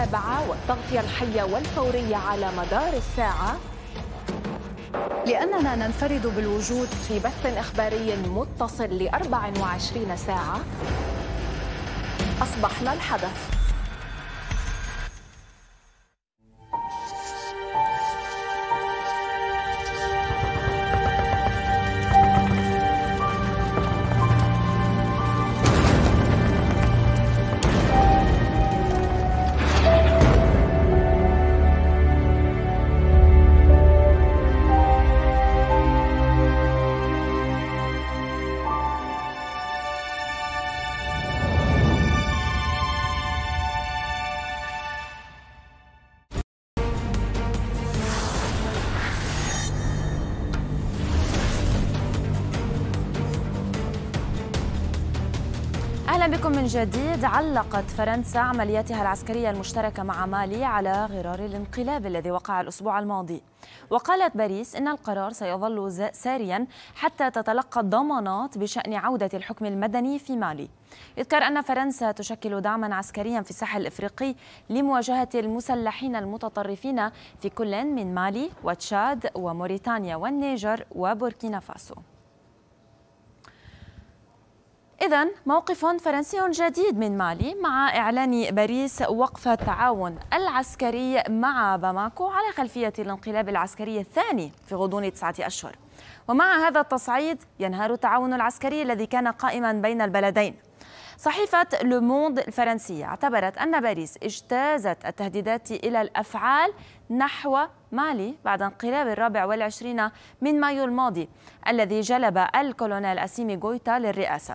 المتابعة والتغطية الحية والفورية على مدار الساعة لأننا ننفرد بالوجود في بث إخباري متصل ل 24 ساعة أصبحنا الحدث جديد علقت فرنسا عملياتها العسكرية المشتركة مع مالي على غرار الانقلاب الذي وقع الأسبوع الماضي وقالت باريس إن القرار سيظل ساريا حتى تتلقى الضمانات بشأن عودة الحكم المدني في مالي يذكر أن فرنسا تشكل دعما عسكريا في الساحل الإفريقي لمواجهة المسلحين المتطرفين في كل من مالي وتشاد وموريتانيا والنيجر وبوركينا فاسو إذا موقف فرنسي جديد من مالي مع إعلان باريس وقف التعاون العسكري مع باماكو على خلفية الانقلاب العسكري الثاني في غضون تسعة أشهر ومع هذا التصعيد ينهار التعاون العسكري الذي كان قائما بين البلدين صحيفة لوموند الفرنسية اعتبرت أن باريس اجتازت التهديدات إلى الأفعال نحو مالي بعد انقلاب الرابع والعشرين من مايو الماضي الذي جلب الكولونيل أسيمي غويتا للرئاسة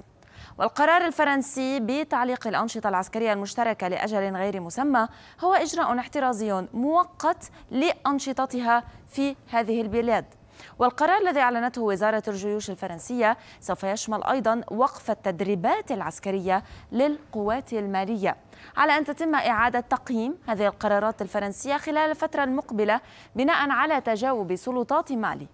والقرار الفرنسي بتعليق الأنشطة العسكرية المشتركة لأجل غير مسمى هو إجراء احترازي مؤقت لأنشطتها في هذه البلاد والقرار الذي أعلنته وزارة الجيوش الفرنسية سوف يشمل أيضا وقف التدريبات العسكرية للقوات المالية على أن تتم إعادة تقييم هذه القرارات الفرنسية خلال الفترة المقبلة بناء على تجاوب سلطات مالي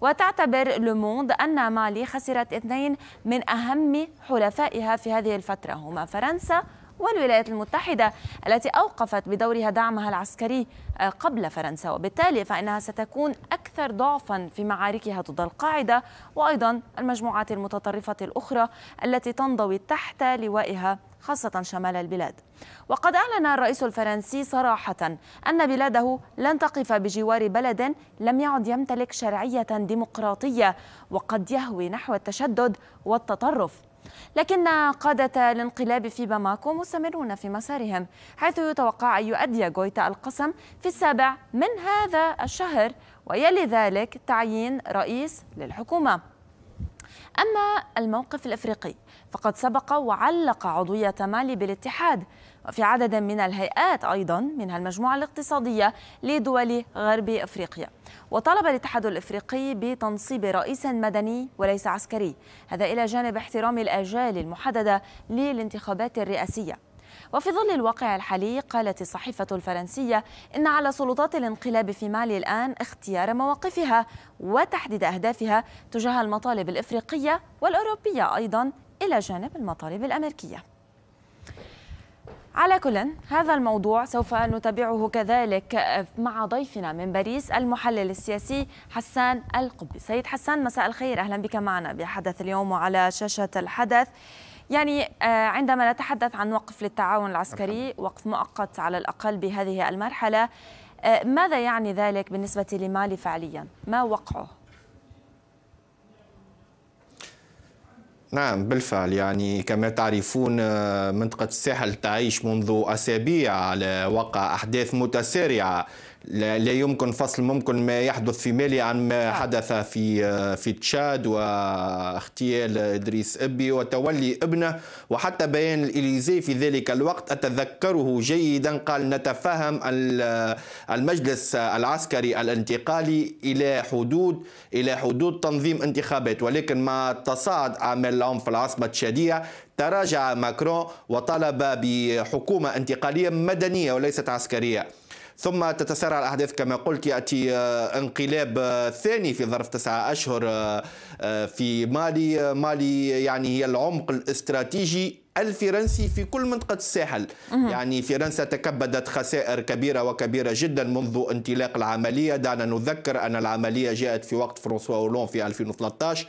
وتعتبر لوموند أن مالي خسرت اثنين من أهم حلفائها في هذه الفترة هما فرنسا والولايات المتحدة التي أوقفت بدورها دعمها العسكري آه، قبل فرنسا وبالتالي فإنها ستكون أكثر ضعفا في معاركها ضد القاعدة وأيضا المجموعات المتطرفة الأخرى التي تنضوي تحت لوائها خاصة شمال البلاد وقد أعلن الرئيس الفرنسي صراحة أن بلاده لن تقف بجوار بلد لم يعد يمتلك شرعية ديمقراطية وقد يهوي نحو التشدد والتطرف لكن قادة الانقلاب في باماكو مستمرون في مسارهم حيث يتوقع أن يؤدي غويتا القسم في السابع من هذا الشهر ويلي ذلك تعيين رئيس للحكومة أما الموقف الأفريقي فقد سبق وعلق عضوية مالي بالاتحاد وفي عدد من الهيئات أيضا منها المجموعة الاقتصادية لدول غرب أفريقيا وطالب الاتحاد الأفريقي بتنصيب رئيس مدني وليس عسكري هذا إلى جانب احترام الآجال المحددة للانتخابات الرئاسية وفي ظل الواقع الحالي قالت الصحيفة الفرنسية إن على سلطات الانقلاب في مالي الآن اختيار مواقفها وتحديد أهدافها تجاه المطالب الإفريقية والأوروبية أيضا إلى جانب المطالب الأمريكية على كل هذا الموضوع سوف نتابعه كذلك مع ضيفنا من باريس المحلل السياسي حسان القبي سيد حسان مساء الخير أهلا بك معنا بحدث اليوم وعلى شاشة الحدث يعني آه, عندما نتحدث عن وقف للتعاون العسكري وقف مؤقت على الأقل بهذه المرحلة آه, ماذا يعني ذلك بالنسبة لمالي فعليا ما وقعه نعم بالفعل يعني كما تعرفون آه, منطقة الساحل تعيش منذ أسابيع على وقع أحداث متسارعة لا يمكن فصل ممكن ما يحدث في مالي عن ما آه. حدث في آه، في تشاد واغتيال ادريس ابي وتولي ابنه وحتى بيان الاليزي في ذلك الوقت اتذكره جيدا قال نتفهم المجلس العسكري الانتقالي الى حدود الى حدود تنظيم انتخابات ولكن مع تصاعد اعمال العنف في العاصمه التشاديه تراجع ماكرون وطلب بحكومه انتقاليه مدنيه وليست عسكريه ثم تتسارع الأحداث كما قلت يأتي آه، انقلاب آه، ثاني في ظرف تسعة أشهر آه، في مالي مالي يعني هي العمق الاستراتيجي الفرنسي في كل منطقة الساحل يعني فرنسا تكبدت خسائر كبيرة وكبيرة جدا منذ انطلاق العملية دعنا نذكر أن العملية جاءت في وقت فرنسوا أولون في 2013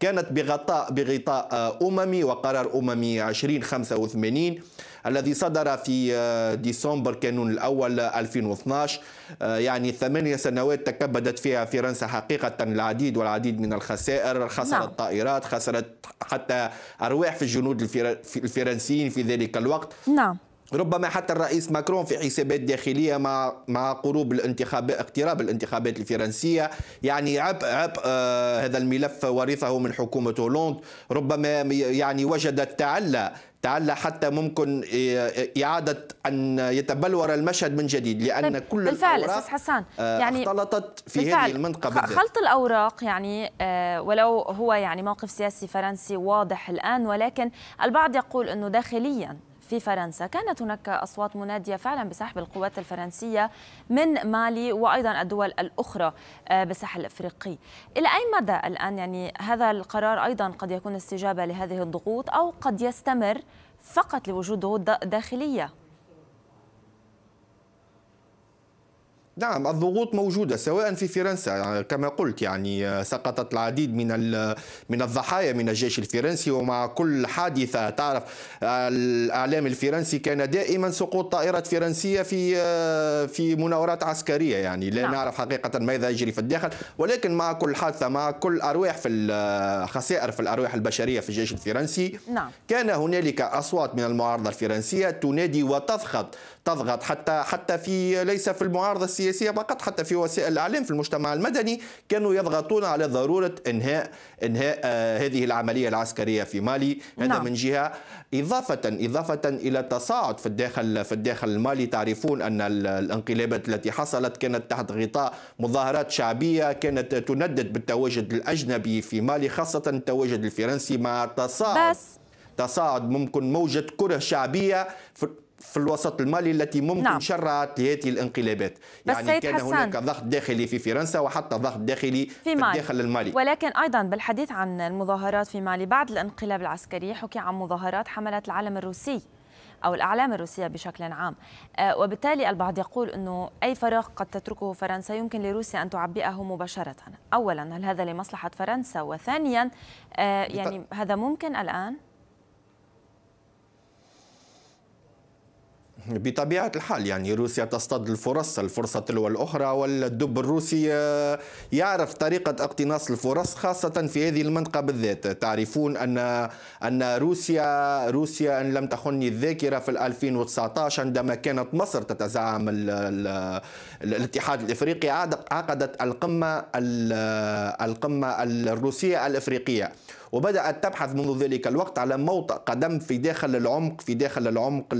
كانت بغطاء بغطاء أممي وقرار أممي 2085 الذي صدر في آه، ديسمبر كانون الأول 2012 آه، آه، يعني ثمانية سنوات تكبدت فيها فرنسا حقيقة العديد والعديد من الخسائر خسرت نعم. طائرات خسرت حتى أرواح في الجنود الفرنسيين في ذلك الوقت نعم ربما حتى الرئيس ماكرون في حسابات داخليه مع مع قروب الانتخاب اقتراب الانتخابات الفرنسيه يعني عبء عبء آه هذا الملف ورثه من حكومه هولند ربما يعني وجد التعلى تعلى حتى ممكن آه، آه، إعادة أن يتبلور المشهد من جديد لأن طيب، كل بالفعل أستاذ حسان آه، يعني اختلطت في هذه المنطقة بالذات خلط الأوراق يعني ولو هو يعني موقف سياسي فرنسي واضح الآن ولكن البعض يقول أنه داخليا في فرنسا كانت هناك أصوات منادية فعلا بسحب القوات الفرنسية من مالي وأيضا الدول الأخرى آه، بالساحل الأفريقي إلى أي مدى الآن يعني هذا القرار أيضا قد يكون استجابة لهذه الضغوط أو قد يستمر فقط لوجود ضغوط داخلية نعم الضغوط موجودة سواء في فرنسا كما قلت يعني آه، سقطت العديد من من الضحايا من الجيش الفرنسي ومع كل حادثة تعرف آه، الإعلام الفرنسي كان دائما سقوط طائرات فرنسية في آه، في مناورات عسكرية يعني لا نعم. نعرف حقيقة ماذا يجري في الداخل ولكن مع كل حادثة مع كل أرواح في خسائر في الأرواح البشرية في الجيش الفرنسي نعم. كان هنالك أصوات من المعارضة الفرنسية تنادي وتضغط تضغط حتى حتى في ليس في المعارضه السياسيه فقط حتى في وسائل الاعلام في المجتمع المدني كانوا يضغطون على ضروره انهاء انهاء آه، هذه العمليه العسكريه في مالي هذا نعم. من جهه اضافه اضافه الى تصاعد في الداخل في الداخل المالي تعرفون ان الانقلابات التي حصلت كانت تحت غطاء مظاهرات شعبيه كانت تندد بالتواجد الاجنبي في مالي خاصه التواجد الفرنسي مع تصاعد بس. تصاعد ممكن موجه كره شعبيه في في الوسط المالي التي ممكن نعم. شرعت لهذه الانقلابات يعني كان حسن. هناك ضغط داخلي في فرنسا وحتى ضغط داخلي في, مالي. في الداخل المالي ولكن أيضا بالحديث عن المظاهرات في مالي بعد الانقلاب العسكري حكي عن مظاهرات حملت العلم الروسي أو الأعلام الروسية بشكل عام آه، وبالتالي البعض يقول أنه أي فراغ قد تتركه فرنسا يمكن لروسيا أن تعبئه مباشرة أولا هل هذا لمصلحة فرنسا وثانيا آه، يعني هذا ممكن الآن؟ بطبيعة الحال يعني روسيا تصطاد الفرص الفرصة تلو الأخرى والدب الروسي آه، يعرف طريقة اقتناص الفرص خاصة في هذه المنطقة بالذات تعرفون أن أن روسيا روسيا إن لم تخني الذاكرة في 2019 عندما كانت مصر تتزعم الاتحاد الإفريقي عقدت القمة القمة الروسية الإفريقية وبدأت تبحث منذ ذلك الوقت على موطأ قدم في داخل العمق في داخل العمق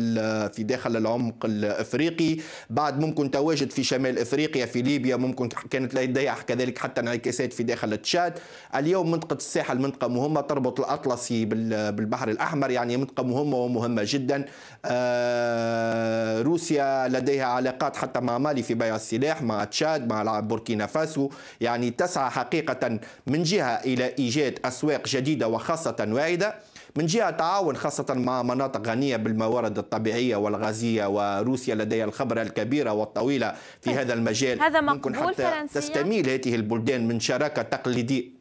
في داخل العمق الافريقي بعد ممكن تواجد في شمال افريقيا في ليبيا ممكن كانت لديها كذلك حتى انعكاسات في داخل تشاد اليوم منطقه الساحل منطقه مهمه تربط الاطلسي بالبحر الاحمر يعني منطقه مهمه ومهمه جدا آه، روسيا لديها علاقات حتى مع مالي في بيع السلاح مع تشاد مع بوركينا فاسو يعني تسعى حقيقه من جهه الى ايجاد اسواق جديده جديدة وخاصة واعدة من جهة تعاون خاصة مع مناطق غنية بالموارد الطبيعية والغازية وروسيا لديها الخبرة الكبيرة والطويلة في طيب، هذا المجال هذا ممكن حتى تستميل هذه البلدان من شراكة تقليدية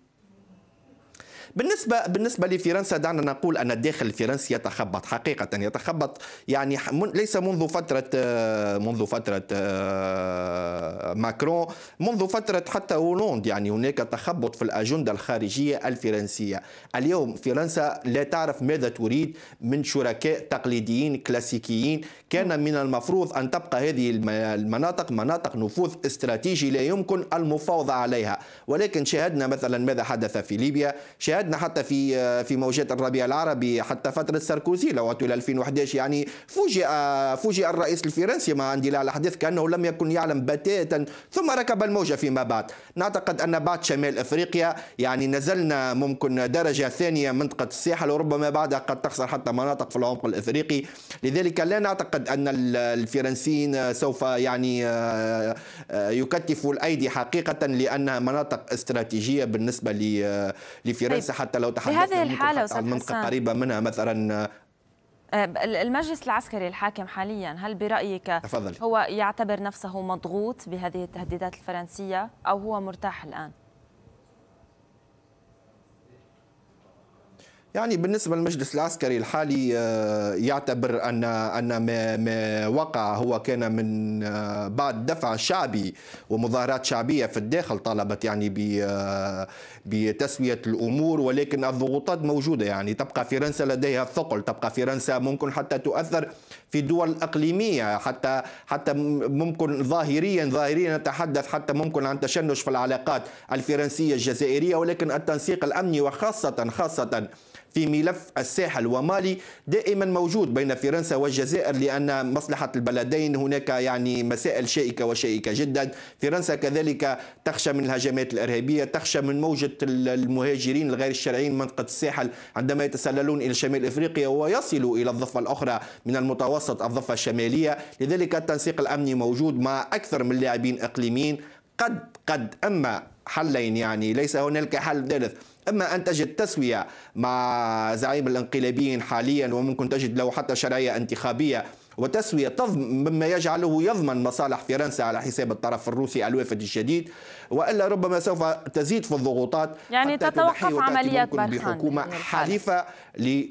بالنسبة بالنسبة لفرنسا دعنا نقول أن الداخل الفرنسي يتخبط حقيقة يتخبط يعني ليس منذ فترة آه، منذ فترة آه، ماكرون منذ فترة حتى هولوند يعني هناك تخبط في الأجندة الخارجية الفرنسية اليوم فرنسا لا تعرف ماذا تريد من شركاء تقليديين كلاسيكيين كان من المفروض أن تبقى هذه المناطق مناطق نفوذ استراتيجي لا يمكن المفاوضة عليها ولكن شاهدنا مثلا ماذا حدث في ليبيا شاهدنا شاهدنا حتى في في موجات الربيع العربي حتى فتره ساركوزي لو الى 2011 يعني فوجئ فوجئ الرئيس الفرنسي مع اندلاع الاحداث كانه لم يكن يعلم بتاتا ثم ركب الموجه فيما بعد نعتقد ان بعد شمال افريقيا يعني نزلنا ممكن درجه ثانيه منطقه الساحل وربما بعدها قد تخسر حتى مناطق في العمق الافريقي لذلك لا نعتقد ان الفرنسيين سوف يعني آه، يكتفوا الايدي حقيقه لانها مناطق استراتيجيه بالنسبه لفرنسا طيب، حتى لو تحدثنا بهذه الحالة عن منطقة قريبة منها مثلا أه، المجلس العسكري الحاكم حاليا هل برأيك تفضل. هو يعتبر نفسه مضغوط بهذه التهديدات الفرنسية أو هو مرتاح الآن؟ يعني بالنسبة للمجلس العسكري الحالي أه، يعتبر أن أن ما, ما وقع هو كان من أه، بعد دفع شعبي ومظاهرات شعبية في الداخل طالبت يعني ب بتسوية الأمور ولكن الضغوطات موجودة يعني تبقى فرنسا لديها الثقل تبقى فرنسا ممكن حتى تؤثر في دول إقليمية حتى حتى ممكن ظاهريا ظاهريا نتحدث حتى ممكن عن تشنج في العلاقات الفرنسية الجزائرية ولكن التنسيق الأمني وخاصة خاصة في ملف الساحل ومالي دائما موجود بين فرنسا والجزائر لأن مصلحة البلدين هناك يعني مسائل شائكة وشائكة جدا فرنسا كذلك تخشى من الهجمات الإرهابية تخشى من موجة المهاجرين الغير الشرعيين منطقة الساحل عندما يتسللون إلى شمال إفريقيا ويصلوا إلى الضفة الأخرى من المتوسط الضفة الشمالية لذلك التنسيق الأمني موجود مع أكثر من لاعبين إقليميين قد قد أما حلين يعني ليس هنالك حل ثالث اما ان تجد تسويه مع زعيم الانقلابيين حاليا وممكن تجد له حتى شرعيه انتخابيه وتسوية مما يجعله يضمن مصالح فرنسا على حساب الطرف الروسي الوافد الشديد وإلا ربما سوف تزيد في الضغوطات يعني تتوقف عمليات بحكومة يعني حليفة ل...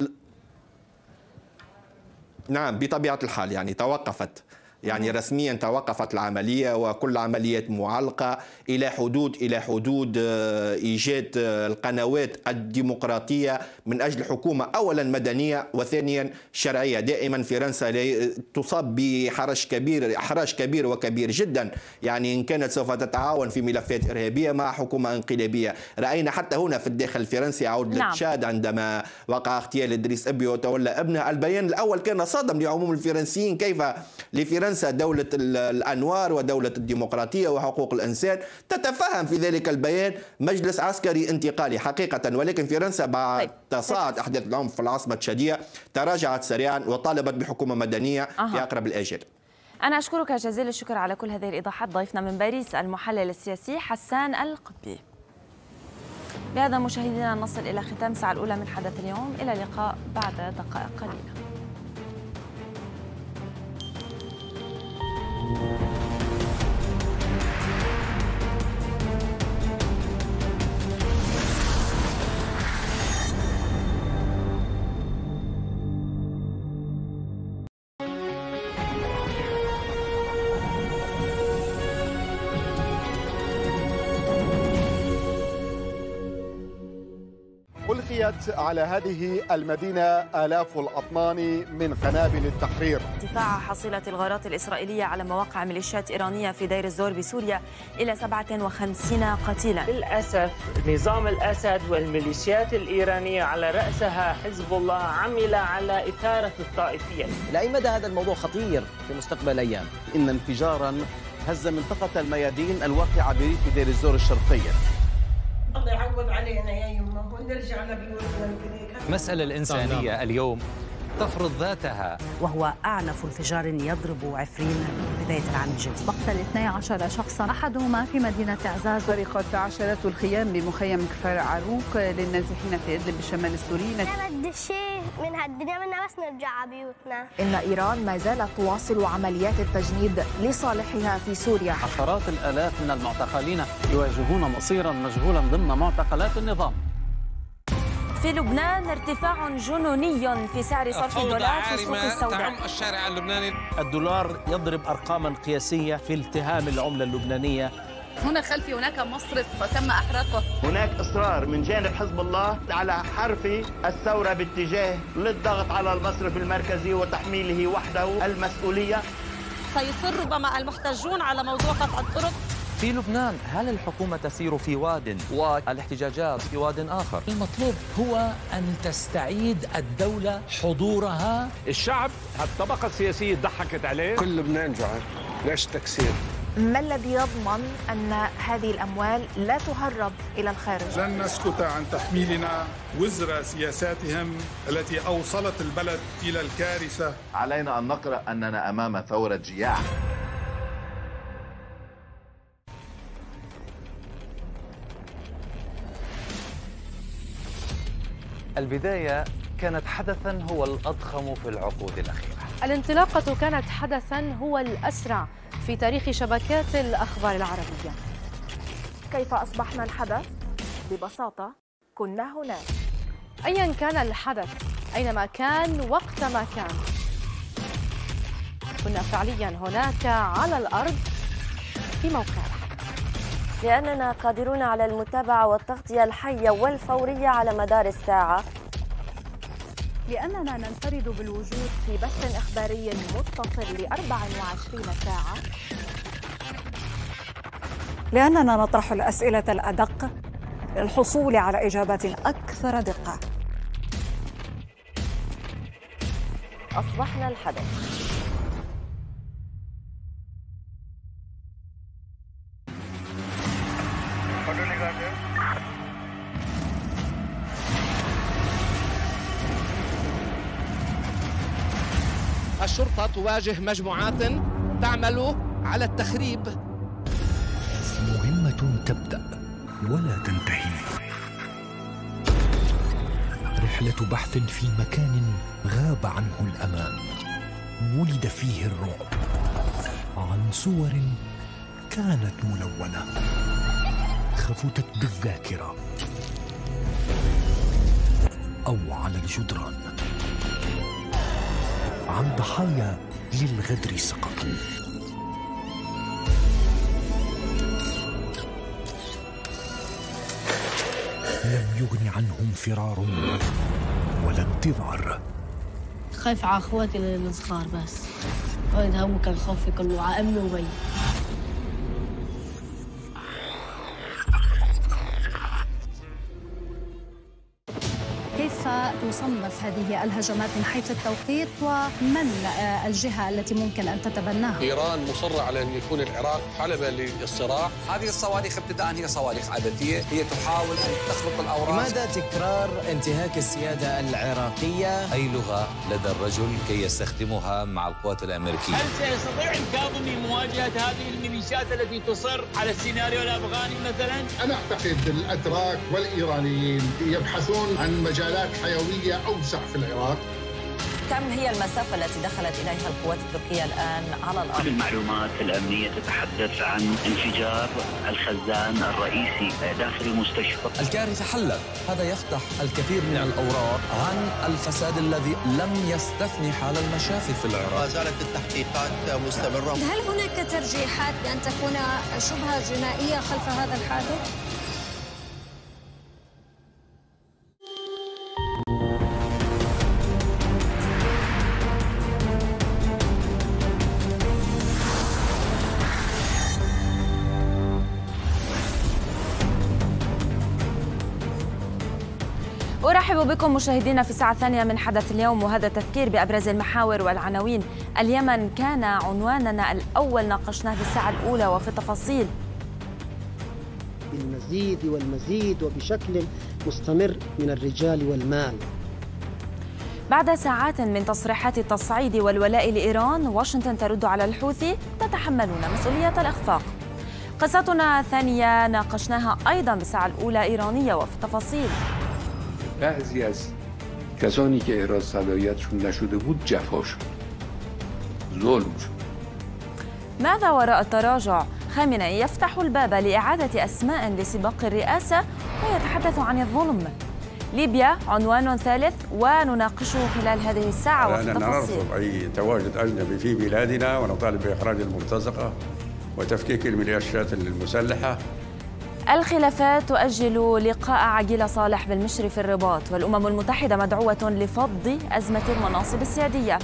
نعم بطبيعة الحال يعني توقفت يعني رسميا توقفت العملية وكل عملية معلقة إلى حدود إلى حدود آه، إيجاد آه، القنوات الديمقراطية من أجل حكومة أولا مدنية وثانيا شرعية دائما فرنسا تصاب بحرج كبير إحراج كبير وكبير جدا يعني إن كانت سوف تتعاون في ملفات إرهابية مع حكومة انقلابية رأينا حتى هنا في الداخل الفرنسي عودة نعم. لتشاد عندما وقع اغتيال إدريس أبي وتولى ابنه البيان الأول كان صادم لعموم الفرنسيين كيف لفرنسا فرنسا دولة الأنوار ودولة الديمقراطية وحقوق الإنسان تتفهم في ذلك البيان مجلس عسكري انتقالي حقيقة ولكن فرنسا بعد طيب، تصاعد أحداث العنف في العاصمة الشادية تراجعت سريعا وطالبت بحكومة مدنية في أقرب الآجال أنا أشكرك جزيل الشكر على كل هذه الإيضاحات ضيفنا من باريس المحلل السياسي حسان القبي بهذا مشاهدينا نصل إلى ختام الساعة الأولى من حدث اليوم إلى اللقاء بعد دقائق قليلة Thank you. على هذه المدينة آلاف الأطنان من قنابل التحرير ارتفاع حصيلة الغارات الإسرائيلية على مواقع ميليشيات إيرانية في دير الزور بسوريا إلى 57 قتيلا للأسف نظام الأسد والميليشيات الإيرانية على رأسها حزب الله عمل على إثارة الطائفية لأي مدى هذا الموضوع خطير في مستقبل أيام إن انفجارا هز منطقة الميادين الواقعة بريف دير الزور الشرقية الله يعوض علينا يا يما ونرجع لبيوتنا مسألة المسألة الإنسانية اليوم تفرض ذاتها وهو أعنف انفجار يضرب عفرين بداية العام الجديد مقتل 12 شخصا أحدهما في مدينة عزاز سرقت عشرات الخيام بمخيم كفر عروق للنازحين في إدلب بالشمال السوري نبدأ الشيء من هالدنيا منا بس نرجع على بيوتنا إن إيران ما زالت تواصل عمليات التجنيد لصالحها في سوريا عشرات الآلاف من المعتقلين يواجهون مصيرا مجهولا ضمن معتقلات النظام في لبنان ارتفاع جنوني في سعر صرف الدولار في السوق السوداء الشارع اللبناني الدولار يضرب أرقاما قياسية في التهام العملة اللبنانية هنا خلفي هناك مصرف تم احراقه هناك اصرار من جانب حزب الله على حرف الثوره باتجاه للضغط على المصرف المركزي وتحميله وحده المسؤوليه سيصر ربما المحتجون على موضوع قطع الطرق في لبنان هل الحكومة تسير في واد والاحتجاجات في واد آخر المطلوب هو أن تستعيد الدولة حضورها الشعب الطبقة السياسية ضحكت عليه كل لبنان جوعان ليش تكسير ما الذي يضمن أن هذه الأموال لا تهرب إلى الخارج؟ لن نسكت عن تحميلنا وزر سياساتهم التي أوصلت البلد إلى الكارثة علينا أن نقرأ أننا أمام ثورة جياع البداية كانت حدثا هو الأضخم في العقود الأخيرة الانطلاقة كانت حدثا هو الأسرع في تاريخ شبكات الأخبار العربية كيف أصبحنا الحدث؟ ببساطة كنا هناك أيا كان الحدث أينما كان وقت ما كان كنا فعليا هناك على الأرض في موقعنا لأننا قادرون على المتابعة والتغطية الحية والفورية على مدار الساعة لأننا ننفرد بالوجود في بث إخباري متصل ل 24 ساعة لأننا نطرح الأسئلة الأدق للحصول على إجابات أكثر دقة أصبحنا الحدث تواجه مجموعات تعمل على التخريب مهمة تبدأ ولا تنتهي رحلة بحث في مكان غاب عنه الأمان ولد فيه الرعب عن صور كانت ملونة خفتت بالذاكرة أو على الجدران عن ضحايا للغدر سقط لم يغن عنهم فرار ولا انتظار خايف على اخواتي الصغار بس هذا هو كان خوفي كله على امي وبيي تصنف هذه الهجمات من حيث التوقيت ومن آه، الجهة التي ممكن أن تتبناها إيران مصرة على أن يكون العراق حلبة للصراع هذه الصواريخ ابتداء هي صواريخ عادتية هي تحاول أن تخلط الأوراق لماذا تكرار انتهاك السيادة العراقية؟ أي لغة لدى الرجل كي يستخدمها مع القوات الأمريكية؟ هل سيستطيع الكاظمي مواجهة هذه الميليشيات التي تصر على السيناريو الأفغاني مثلا؟ أنا أعتقد الأتراك والإيرانيين يبحثون عن مجالات حيوية هي أوسع في العراق كم هي المسافة التي دخلت إليها القوات التركية الآن على الأرض؟ كل المعلومات الأمنية تتحدث عن انفجار الخزان الرئيسي داخل المستشفى الكارثة حلت هذا يفتح الكثير من الأوراق عن الفساد الذي لم يستثني حال المشافي في العراق ما زالت التحقيقات مستمرة هل هناك ترجيحات بأن تكون شبهة جنائية خلف هذا الحادث؟ بكم مشاهدينا في الساعة الثانية من حدث اليوم وهذا تذكير بأبرز المحاور والعناوين اليمن كان عنواننا الأول ناقشناه في الساعة الأولى وفي التفاصيل المزيد والمزيد وبشكل مستمر من الرجال والمال بعد ساعات من تصريحات التصعيد والولاء لإيران واشنطن ترد على الحوثي تتحملون مسؤولية الإخفاق قصتنا الثانية ناقشناها أيضا بالساعة الأولى إيرانية وفي التفاصيل بعضی از کسانی که احراز صلاحیتشون نشده بود جفا شد ظلم شد ماذا وراء التراجع؟ خامنئي يفتح الباب لإعادة أسماء لسباق الرئاسة ويتحدث عن الظلم ليبيا عنوان ثالث ونناقشه خلال هذه الساعة وفي التفاصيل نرفض أي تواجد أجنبي في بلادنا ونطالب بإخراج المرتزقة وتفكيك الميليشيات المسلحة الخلافات تؤجل لقاء عقيل صالح بالمشرف في الرباط والأمم المتحدة مدعوة لفض أزمة المناصب السيادية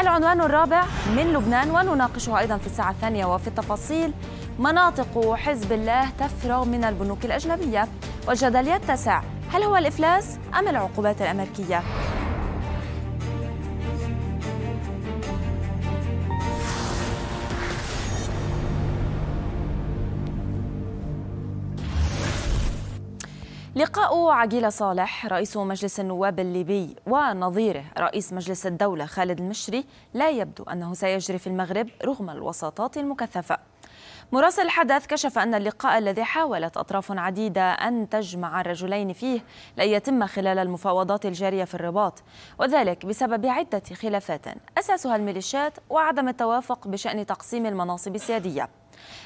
العنوان الرابع من لبنان ونناقشه أيضا في الساعة الثانية وفي التفاصيل مناطق حزب الله تفرغ من البنوك الأجنبية والجدل يتسع هل هو الإفلاس أم العقوبات الأمريكية؟ لقاء عقيلة صالح رئيس مجلس النواب الليبي ونظيره رئيس مجلس الدولة خالد المشري لا يبدو أنه سيجري في المغرب رغم الوساطات المكثفة مراسل الحدث كشف أن اللقاء الذي حاولت أطراف عديدة أن تجمع الرجلين فيه لن يتم خلال المفاوضات الجارية في الرباط وذلك بسبب عدة خلافات أساسها الميليشيات وعدم التوافق بشأن تقسيم المناصب السيادية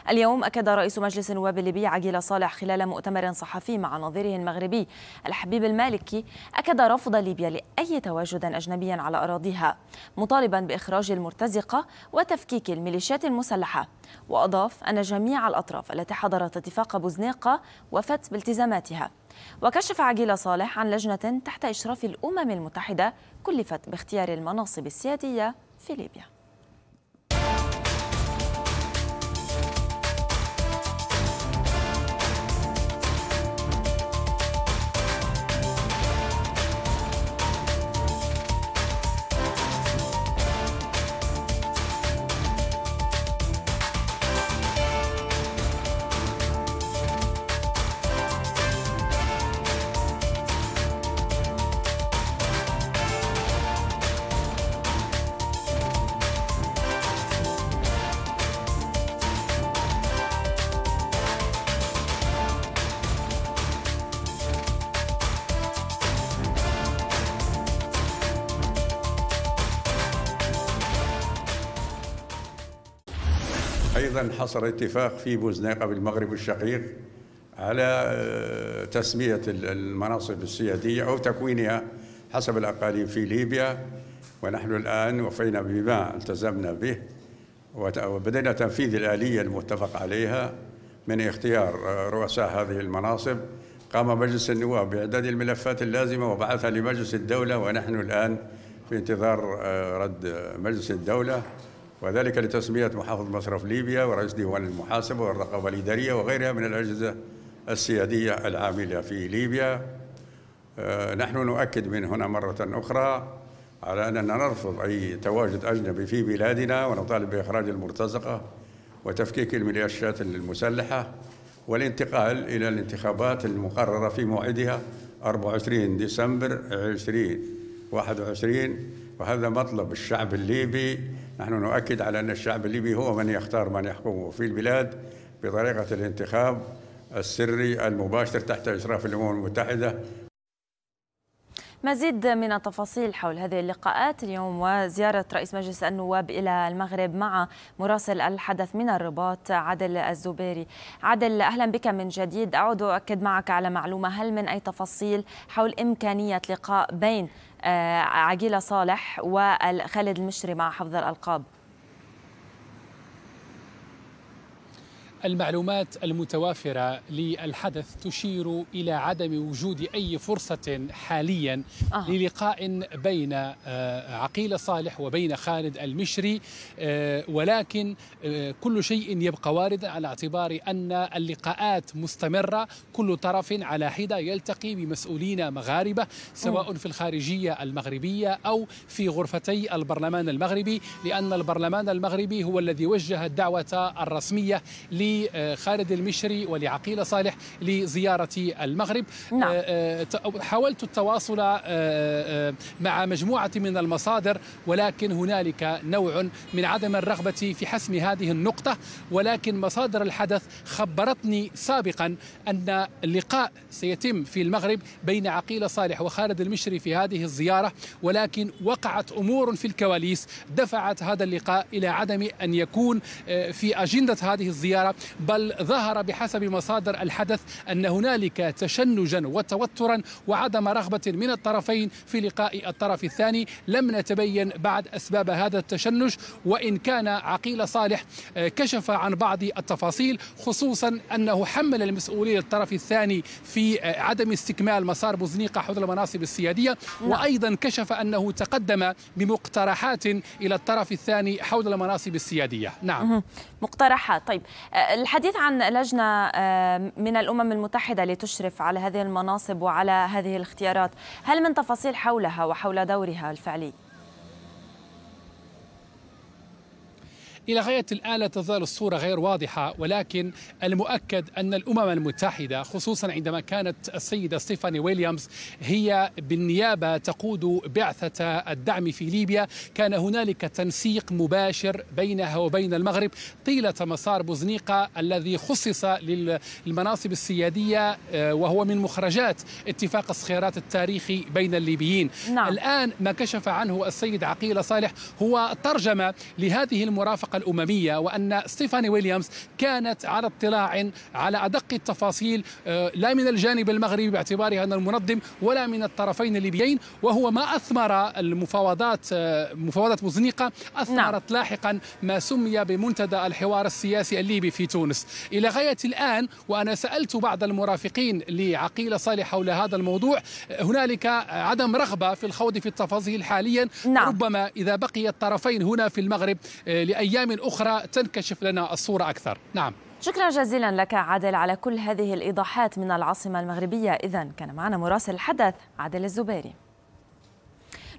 اليوم أكد رئيس مجلس النواب الليبي عجيل صالح خلال مؤتمر صحفي مع نظيره المغربي الحبيب المالكي أكد رفض ليبيا لأي تواجد أجنبي على أراضيها مطالبا بإخراج المرتزقة وتفكيك الميليشيات المسلحة وأضاف أن جميع الأطراف التي حضرت اتفاق بوزنيقة وفت بالتزاماتها وكشف عجيل صالح عن لجنة تحت إشراف الأمم المتحدة كلفت باختيار المناصب السيادية في ليبيا حصل اتفاق في بوزنيقه بالمغرب الشقيق على آه، تسمية المناصب السيادية أو تكوينها حسب الأقاليم في ليبيا ونحن الآن وفينا بما التزمنا به وبدأنا تنفيذ الآلية المتفق عليها من اختيار آه، رؤساء هذه المناصب قام مجلس النواب بإعداد الملفات اللازمة وبعثها لمجلس الدولة ونحن الآن في انتظار آه، رد مجلس الدولة وذلك لتسمية محافظ مصرف ليبيا ورئيس ديوان المحاسبة والرقابة الإدارية وغيرها من الأجهزة السيادية العاملة في ليبيا آه، نحن نؤكد من هنا مرة أخرى على أننا نرفض أي تواجد أجنبي في بلادنا ونطالب بإخراج المرتزقة وتفكيك الميليشيات المسلحة والانتقال إلى الانتخابات المقررة في موعدها 24 ديسمبر 2021 وهذا مطلب الشعب الليبي نحن نؤكد على أن الشعب الليبي هو من يختار من يحكمه في البلاد بطريقة الانتخاب السري المباشر تحت إشراف الأمم المتحدة مزيد من التفاصيل حول هذه اللقاءات اليوم وزيارة رئيس مجلس النواب إلى المغرب مع مراسل الحدث من الرباط عادل الزبيري عادل أهلا بك من جديد أعود أؤكد معك على معلومة هل من أي تفاصيل حول إمكانية لقاء بين آه، عقيلة صالح وخالد المشري مع حفظ الألقاب؟ المعلومات المتوافرة للحدث تشير إلى عدم وجود أي فرصة حاليا آه. للقاء بين آه، عقيل صالح وبين خالد المشري آه، ولكن آه، كل شيء يبقى واردا على اعتبار أن اللقاءات مستمرة كل طرف على حدة يلتقي بمسؤولين مغاربة سواء في الخارجية المغربية أو في غرفتي البرلمان المغربي لأن البرلمان المغربي هو الذي وجه الدعوة الرسمية ل لخالد المشري ولعقيل صالح لزيارة المغرب نعم. آه، آه، حاولت التواصل آه، مع مجموعة من المصادر ولكن هنالك نوع من عدم الرغبة في حسم هذه النقطة ولكن مصادر الحدث خبرتني سابقا أن اللقاء سيتم في المغرب بين عقيل صالح وخالد المشري في هذه الزيارة ولكن وقعت أمور في الكواليس دفعت هذا اللقاء إلى عدم أن يكون في أجندة هذه الزيارة بل ظهر بحسب مصادر الحدث أن هنالك تشنجا وتوترا وعدم رغبة من الطرفين في لقاء الطرف الثاني لم نتبين بعد أسباب هذا التشنج وإن كان عقيل صالح آه، كشف عن بعض التفاصيل خصوصا أنه حمل المسؤولية الطرف الثاني في آه، عدم استكمال مسار بوزنيقة حول المناصب السيادية نعم. وأيضا كشف أنه تقدم بمقترحات إلى الطرف الثاني حول المناصب السيادية نعم مقترحات طيب آه، الحديث عن لجنة آه، من الأمم المتحدة لتشرف على هذه المناصب وعلى هذه الاختيارات هل من تفاصيل حولها وحول دورها الفعلي؟ إلى غاية الآن لا تزال الصورة غير واضحة ولكن المؤكد أن الأمم المتحدة خصوصا عندما كانت السيدة ستيفاني ويليامز هي بالنيابة تقود بعثة الدعم في ليبيا كان هنالك تنسيق مباشر بينها وبين المغرب طيلة مسار بوزنيقة الذي خصص للمناصب السيادية آه، وهو من مخرجات اتفاق الصخيرات التاريخي بين الليبيين نعم. الآن ما كشف عنه السيد عقيل صالح هو ترجمة لهذه المرافقة الأممية وأن ستيفاني ويليامز كانت على اطلاع على أدق التفاصيل آه، لا من الجانب المغربي باعتبارها أن المنظم ولا من الطرفين الليبيين وهو ما أثمر المفاوضات آه، مفاوضات مزنيقة أثمرت نعم. لاحقا ما سمي بمنتدى الحوار السياسي الليبي في تونس إلى غاية الآن وأنا سألت بعض المرافقين لعقيلة صالح حول هذا الموضوع آه، هنالك عدم رغبة في الخوض في التفاصيل حاليا نعم. ربما إذا بقي الطرفين هنا في المغرب لأيام أيام أخرى تنكشف لنا الصورة أكثر نعم شكرا جزيلا لك عادل على كل هذه الإيضاحات من العاصمة المغربية إذا كان معنا مراسل الحدث عادل الزبيري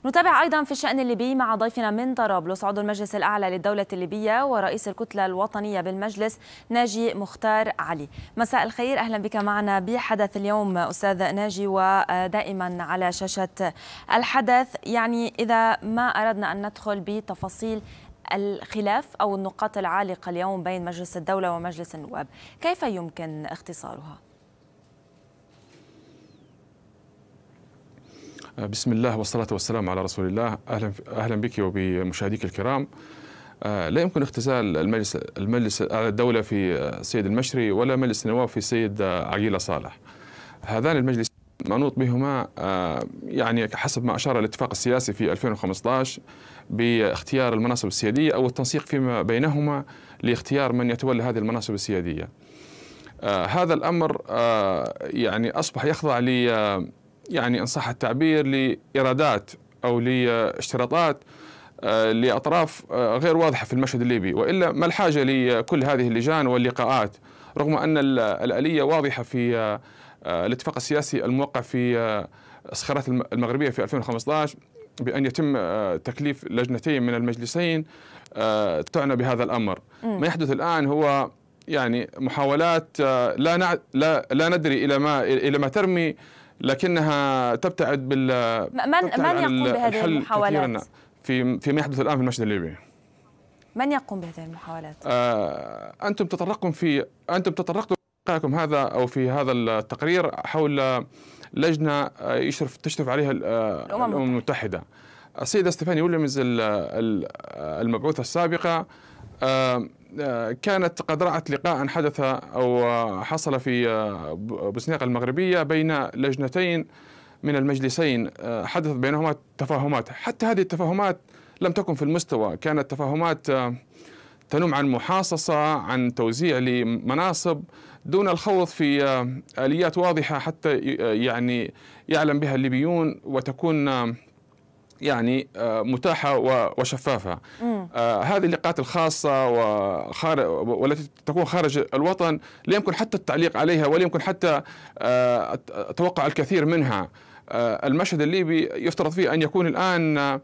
نتابع أيضا في الشأن الليبي مع ضيفنا من طرابلس عضو المجلس الأعلى للدولة الليبية ورئيس الكتلة الوطنية بالمجلس ناجي مختار علي مساء الخير أهلا بك معنا بحدث اليوم أستاذ ناجي ودائما على شاشة الحدث يعني إذا ما أردنا أن ندخل بتفاصيل الخلاف أو النقاط العالقة اليوم بين مجلس الدولة ومجلس النواب كيف يمكن اختصارها؟ بسم الله والصلاة والسلام على رسول الله أهلا أهلا بك وبمشاهديك الكرام آه، لا يمكن اختزال المجلس المجلس آه، الدولة في آه، سيد المشري ولا مجلس النواب في سيد عقيلة صالح هذان المجلس منوط بهما آه، يعني حسب ما أشار الاتفاق السياسي في 2015 باختيار المناصب السيادية أو التنسيق فيما بينهما لاختيار من يتولى هذه المناصب السيادية آه، هذا الأمر آه، يعني أصبح يخضع ل يعني إن صح التعبير لايرادات أو لاشتراطات لأطراف غير واضحة في المشهد الليبي وإلا ما الحاجة لكل هذه اللجان واللقاءات رغم أن الآلية واضحة في آه، الاتفاق السياسي الموقع في آه، الصخرات المغربية في 2015 بأن يتم آه، تكليف لجنتين من المجلسين تعنى بهذا الأمر ما يحدث الآن هو يعني محاولات لا نع... لا ندري الى ما الى ما ترمي لكنها تبتعد بال من تبتعد من يقوم بهذه المحاولات في فيما يحدث الان في المشهد الليبي من يقوم بهذه المحاولات انتم تطرقتم في انتم تطرقتم لكم هذا او في هذا التقرير حول لجنه آه، يشرف تشرف عليها آه، الامم, الأمم المتحده. السيده ستيفاني ويليامز المبعوثه السابقه آه، كانت قد رأت لقاء حدث أو حصل في بوسنيق المغربية بين لجنتين من المجلسين حدثت بينهما تفاهمات حتى هذه التفاهمات لم تكن في المستوى كانت تفاهمات تنم عن محاصصة عن توزيع لمناصب دون الخوض في آه، آليات واضحة حتى آه، يعني يعلم بها الليبيون وتكون آه، يعني متاحة وشفافة هذه اللقاءات الخاصة والتي تكون خارج الوطن لا يمكن حتى التعليق عليها ولا يمكن حتى توقع الكثير منها المشهد الليبي يفترض فيه أن يكون الآن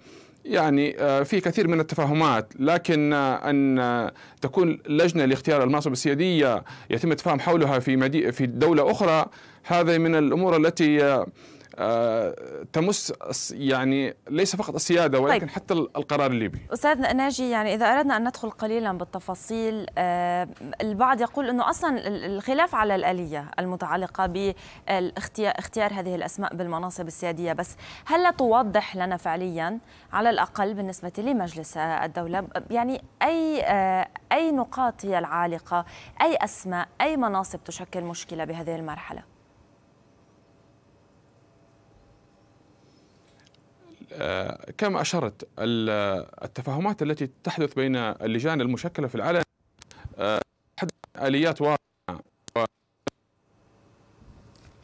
يعني آه, في كثير من التفاهمات لكن آه, ان آه, تكون لجنه لاختيار المناصب السياديه يتم التفاهم حولها في في دوله اخرى هذه من الامور التي آه، تمس يعني ليس فقط السياده ولكن طيب. حتى القرار الليبي. استاذ ناجي يعني اذا اردنا ان ندخل قليلا بالتفاصيل آه، البعض يقول انه اصلا الخلاف على الاليه المتعلقه باختيار هذه الاسماء بالمناصب السياديه بس هل توضح لنا فعليا على الاقل بالنسبه لمجلس الدوله يعني اي آه، اي نقاط هي العالقه، اي اسماء، اي مناصب تشكل مشكله بهذه المرحله؟ آه، كما أشرت التفاهمات التي تحدث بين اللجان المشكلة في العالم آه، آليات واضحة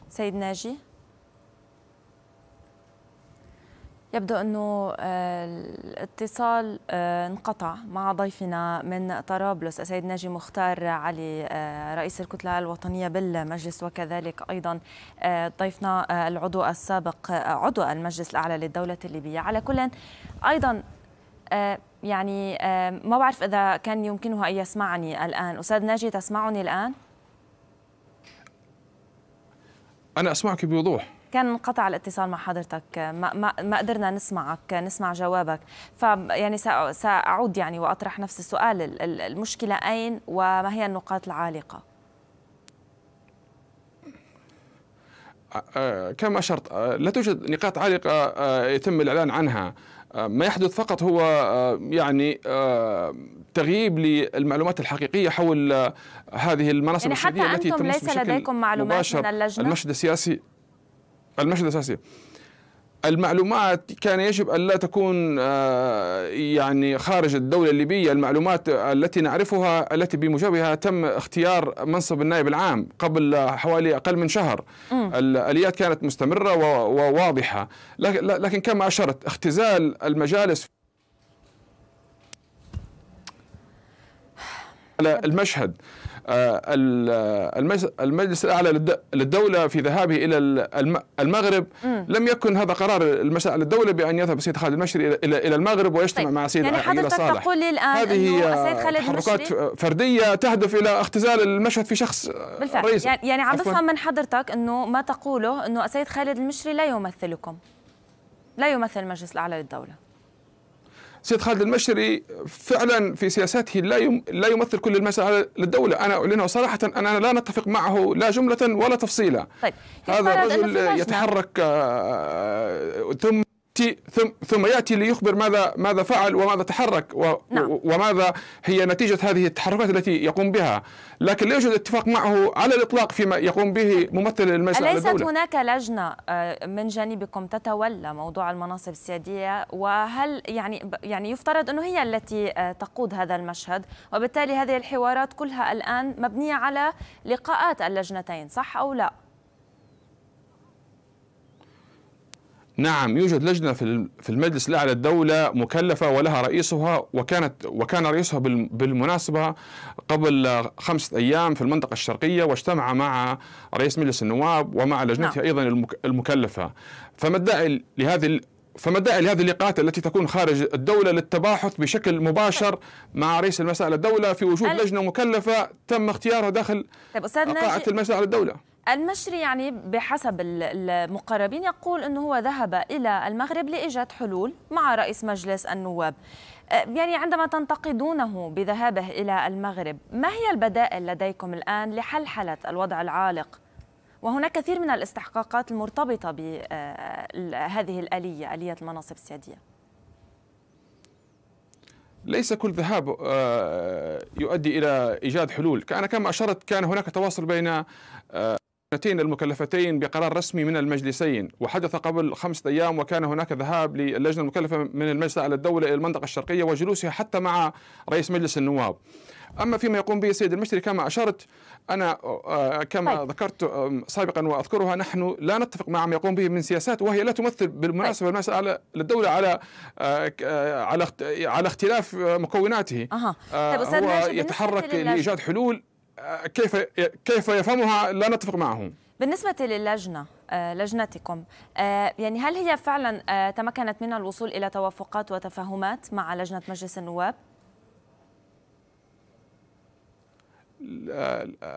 سيد ناجي يبدو أنه آه، الاتصال آه، انقطع مع ضيفنا من طرابلس السيد ناجي مختار علي آه، رئيس الكتلة الوطنية بالمجلس وكذلك أيضا ضيفنا العضو السابق عضو المجلس الأعلى للدولة الليبية على كل أيضا يعني ما بعرف إذا كان يمكنه أن يسمعني الآن أستاذ ناجي تسمعني الآن؟ أنا أسمعك بوضوح كان انقطع الاتصال مع حضرتك ما, ما, ما قدرنا نسمعك نسمع جوابك فيعني سأعود يعني وأطرح نفس السؤال المشكلة أين وما هي النقاط العالقة؟ كما أشرت لا توجد نقاط عالقة يتم الإعلان عنها ما يحدث فقط هو يعني تغييب للمعلومات الحقيقيه حول هذه المناصب يعني السياديه التي تمس ليس لديكم معلومات من اللجنه المشهد السياسي المشهد الاساسي المعلومات كان يجب أن لا تكون آه، يعني خارج الدولة الليبية المعلومات التي نعرفها التي بموجبها تم اختيار منصب النائب العام قبل حوالي أقل من شهر م. الآليات كانت مستمرة وواضحة لكن كما أشرت اختزال المجالس على المشهد آه، آه، المجلس الاعلى للدوله في ذهابه الى المغرب لم يكن هذا قرار المجلس الاعلى للدوله بان يذهب السيد خالد المشري الى الى المغرب ويجتمع طيب. مع السيد يعني حضرتك صالح تقول الان هذه تحركات فرديه تهدف الى اختزال المشهد في شخص آه، بالفعل رئيسي. يعني عم يعني بفهم من حضرتك انه ما تقوله انه السيد خالد المشري لا يمثلكم لا يمثل المجلس الاعلى للدوله سيد خالد المشري فعلا في سياساته لا يم لا يمثل كل المسألة للدولة أنا أعلنها صراحة أن أنا لا نتفق معه لا جملة ولا تفصيلا طيب. هذا الرجل يتحرك آه، ثم ياتي ثم ثم ياتي ليخبر ماذا ماذا فعل وماذا تحرك و نعم. وماذا هي نتيجه هذه التحركات التي يقوم بها، لكن لا يوجد اتفاق معه على الاطلاق فيما يقوم به ممثل المجلس أليست هناك لجنه آه، من جانبكم تتولى موضوع المناصب السياديه وهل يعني يعني يفترض انه هي التي آه، تقود هذا المشهد وبالتالي هذه الحوارات كلها الان مبنيه على لقاءات اللجنتين صح او لا؟ نعم يوجد لجنة في المجلس الأعلى الدولة مكلفة ولها رئيسها وكانت وكان رئيسها بالمناسبة قبل خمسة أيام في المنطقة الشرقية واجتمع مع رئيس مجلس النواب ومع لجنتها نعم. أيضا المكلفة فما الداعي لهذه فما الداعي لهذه اللقاءات التي تكون خارج الدولة للتباحث بشكل مباشر مع رئيس المسائل الدولة في وجود لجنة مكلفة تم اختيارها داخل طيب قاعة المسائل الدولة المشري يعني بحسب المقربين يقول أنه هو ذهب إلى المغرب لإيجاد حلول مع رئيس مجلس النواب أه، يعني عندما تنتقدونه بذهابه إلى المغرب ما هي البدائل لديكم الآن لحل حالة الوضع العالق وهناك كثير من الاستحقاقات المرتبطة بهذه أه، الآلية آلية المناصب السيادية ليس كل ذهاب أه، يؤدي إلى إيجاد حلول أنا كما أشرت كان هناك تواصل بين اللجنتين المكلفتين بقرار رسمي من المجلسين وحدث قبل خمسة أيام وكان هناك ذهاب للجنة المكلفة من المجلس على الدولة إلى المنطقة الشرقية وجلوسها حتى مع رئيس مجلس النواب أما فيما يقوم به السيد المشتري كما أشرت أنا آه، كما طيب. ذكرت آه، سابقا وأذكرها نحن لا نتفق مع ما يقوم به من سياسات وهي لا تمثل بالمناسبة طيب. المسألة للدولة على على آه، على اختلاف مكوناته أه. طيب هو يتحرك لإيجاد حلول كيف كيف يفهمها لا نتفق معه بالنسبة للجنة آه، لجنتكم آه، يعني هل هي فعلا آه، تمكنت من الوصول إلى توافقات وتفاهمات مع لجنة مجلس النواب؟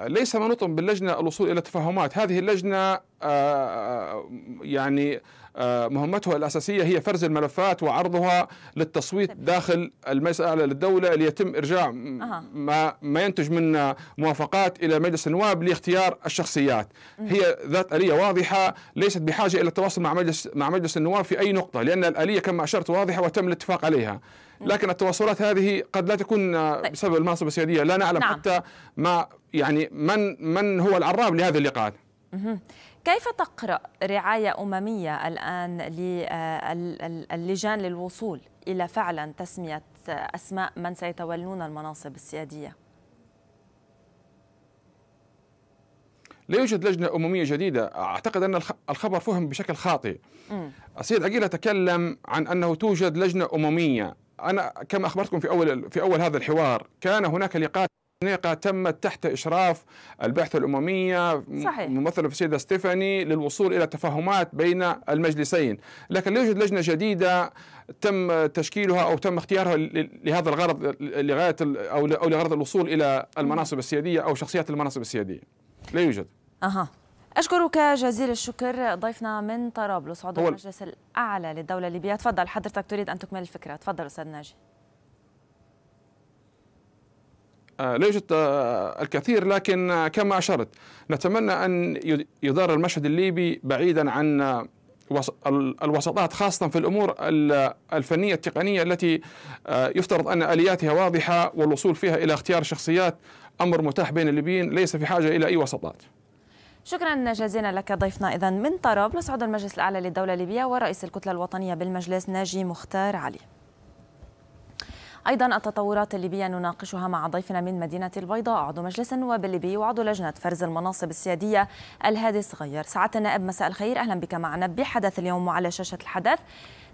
ليس منوطا باللجنة الوصول إلى تفاهمات هذه اللجنة يعني آه، مهمتها الأساسية هي فرز الملفات وعرضها للتصويت طيب. داخل المجلس الأعلى للدولة ليتم إرجاع ما, ما ينتج من موافقات إلى مجلس النواب لاختيار الشخصيات هي ذات آلية واضحة ليست بحاجة إلى التواصل مع مجلس, مع مجلس النواب في أي نقطة لأن الآلية كما أشرت واضحة وتم الاتفاق عليها لكن التواصلات هذه قد لا تكون آه، طيب. بسبب المناصب السيادية لا نعلم نعم. حتى ما يعني من من هو العراب لهذه اللقاءات كيف تقرأ رعاية أممية الآن آه، للجان للوصول إلى فعلا تسمية أسماء من سيتولون المناصب السيادية؟ لا يوجد لجنة أممية جديدة أعتقد أن الخبر فهم بشكل خاطئ م. السيد عقيلة تكلم عن أنه توجد لجنة أممية أنا كما أخبرتكم في أول, في أول هذا الحوار كان هناك لقاء التنسيقة تمت تحت إشراف البعثة الأممية صحيح. ممثلة في السيدة ستيفاني للوصول إلى تفاهمات بين المجلسين لكن لا يوجد لجنة جديدة تم تشكيلها أو تم اختيارها لهذا الغرض لغاية أو لغرض الوصول إلى المناصب السيادية أو شخصيات المناصب السيادية لا يوجد أها أشكرك جزيل الشكر ضيفنا من طرابلس عضو المجلس الأعلى للدولة الليبية تفضل حضرتك تريد أن تكمل الفكرة تفضل أستاذ ناجي آه، لا يوجد آه، الكثير لكن آه، كما أشرت نتمنى أن يدار المشهد الليبي بعيدا عن الوسطات خاصة في الأمور الفنية التقنية التي يفترض أن آلياتها واضحة والوصول فيها إلى اختيار شخصيات أمر متاح بين الليبيين ليس في حاجة إلى أي وسطات شكرا جزيلا لك ضيفنا اذا من طرابلس عضو المجلس الاعلى للدوله الليبيه ورئيس الكتله الوطنيه بالمجلس ناجي مختار علي أيضا التطورات الليبية نناقشها مع ضيفنا من مدينة البيضاء عضو مجلس النواب الليبي وعضو لجنة فرز المناصب السيادية الهادي صغير سعادة النائب مساء الخير أهلا بك معنا بحدث اليوم وعلى شاشة الحدث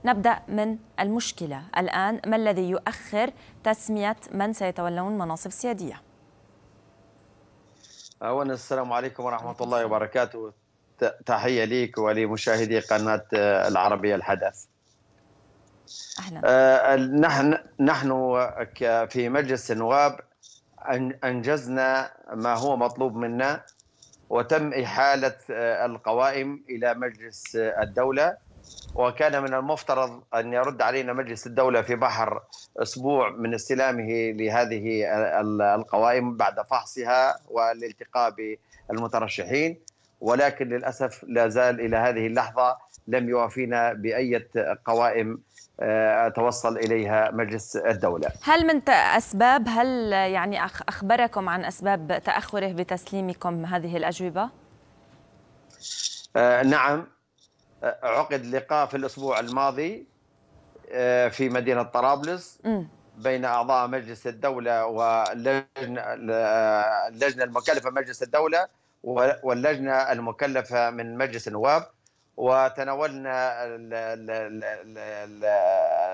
نبدأ من المشكلة الآن ما الذي يؤخر تسمية من سيتولون مناصب سيادية؟ أولا السلام عليكم ورحمة الله وبركاته تحية ليك ولمشاهدي قناة آه، العربية الحدث أهلا. آه نحن نحن في مجلس النواب انجزنا ما هو مطلوب منا وتم احاله آه، القوائم الى مجلس آه، الدوله وكان من المفترض ان يرد علينا مجلس الدوله في بحر اسبوع من استلامه لهذه القوائم بعد فحصها والالتقاء بالمترشحين ولكن للاسف لا زال الى هذه اللحظه لم يوافينا باي قوائم آه، توصل اليها مجلس الدوله. هل من اسباب هل يعني اخبركم عن اسباب تاخره بتسليمكم هذه الاجوبه؟ آه، نعم آه، عقد لقاء في الاسبوع الماضي في مدينه طرابلس بين اعضاء مجلس الدوله واللجنه اللجنه المكلفه مجلس الدوله واللجنه المكلفه من مجلس النواب وتناولنا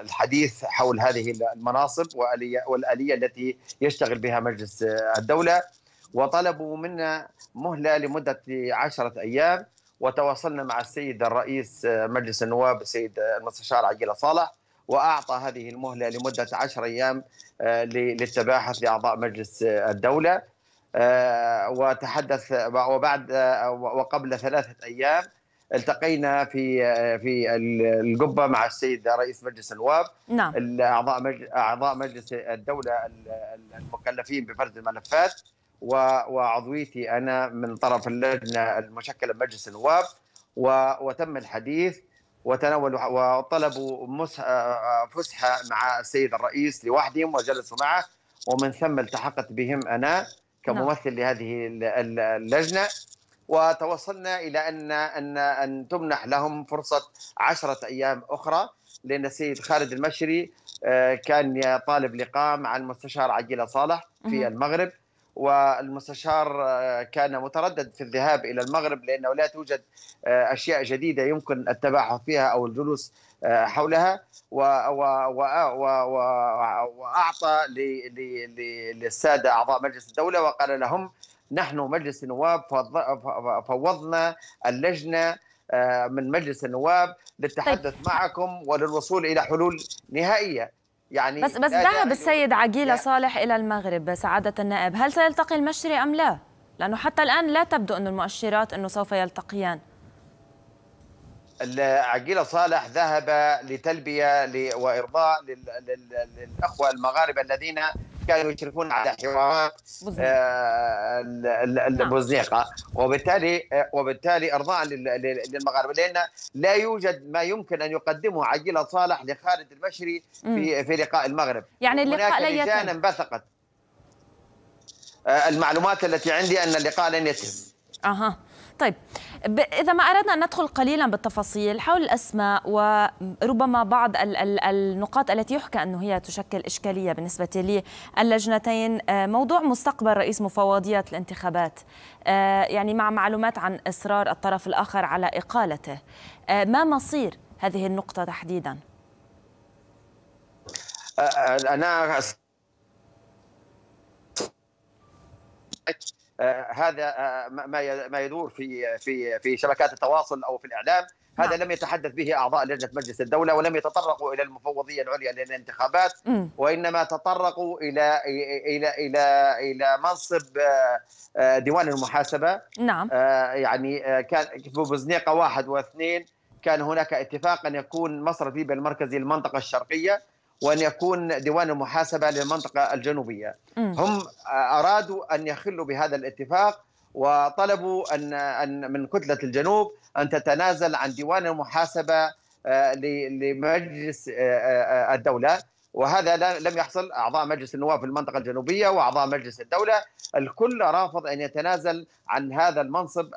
الحديث حول هذه المناصب والاليه التي يشتغل بها مجلس الدوله وطلبوا منا مهله لمده عشره ايام وتواصلنا مع السيد الرئيس مجلس النواب السيد المستشار عجيلة صالح واعطى هذه المهله لمده 10 ايام آه، للتباحث لاعضاء مجلس الدوله آه، وتحدث وبعد آه، وقبل ثلاثة أيام التقينا في آه، في القبه مع السيد رئيس مجلس النواب نعم اعضاء مجلس اعضاء مجلس الدوله المكلفين بفرز الملفات وعضويتي انا من طرف اللجنه المشكله بمجلس النواب وتم الحديث وتناول وطلبوا فسحه مع السيد الرئيس لوحدهم وجلسوا معه ومن ثم التحقت بهم انا نعم. كممثل لهذه اللجنه وتوصلنا الى ان ان ان تمنح لهم فرصه عشرة ايام اخرى لان السيد خالد المشري آه، كان طالب لقاء مع المستشار عجيله صالح في المغرب والمستشار آه، كان متردد في الذهاب الى المغرب لانه لا توجد آه، اشياء جديده يمكن التباحث فيها او الجلوس آه، حولها واعطى للساده اعضاء مجلس الدوله وقال لهم نحن مجلس النواب فوضنا اللجنه من مجلس النواب للتحدث طيب. معكم وللوصول الى حلول نهائيه يعني بس بس ذهب يعني السيد عقيله صالح الى المغرب سعاده النائب هل سيلتقي المشري ام لا لانه حتى الان لا تبدو ان المؤشرات انه سوف يلتقيان عقيله صالح ذهب لتلبيه وارضاء للاخوه المغاربه الذين كانوا يشرفون على حوارات آه، البوزنيقه نعم. وبالتالي آه، وبالتالي ارضاء للمغاربه لان لا يوجد ما يمكن ان يقدمه عجيله صالح لخالد المشري في في لقاء المغرب يعني اللقاء لا يتم انبثقت آه، المعلومات التي عندي ان اللقاء لن يتم اها طيب إذا ما أردنا أن ندخل قليلا بالتفاصيل حول الأسماء وربما بعض ال ال النقاط التي يحكى أنه هي تشكل إشكالية بالنسبة للجنتين آه، موضوع مستقبل رئيس مفوضية الانتخابات آه، يعني مع معلومات عن إصرار الطرف الآخر على إقالته آه، ما مصير هذه النقطة تحديدا؟ أنا آه، هذا آه، ما ما يدور في في في شبكات التواصل او في الاعلام هذا نعم. لم يتحدث به اعضاء لجنه مجلس الدوله ولم يتطرقوا الى المفوضيه العليا للانتخابات وانما تطرقوا الى الى الى الى منصب آه، ديوان المحاسبه نعم يعني كان في بوزنيقه واحد واثنين كان هناك اتفاق ان يكون مصر في المركزي المنطقه الشرقيه وأن يكون ديوان المحاسبة للمنطقة الجنوبية هم أرادوا أن يخلوا بهذا الاتفاق وطلبوا أن, أن من كتلة الجنوب أن تتنازل عن ديوان المحاسبة آه، لمجلس آه، آه، الدولة وهذا لم يحصل اعضاء مجلس النواب في المنطقه الجنوبيه واعضاء مجلس الدوله الكل رافض ان يتنازل عن هذا المنصب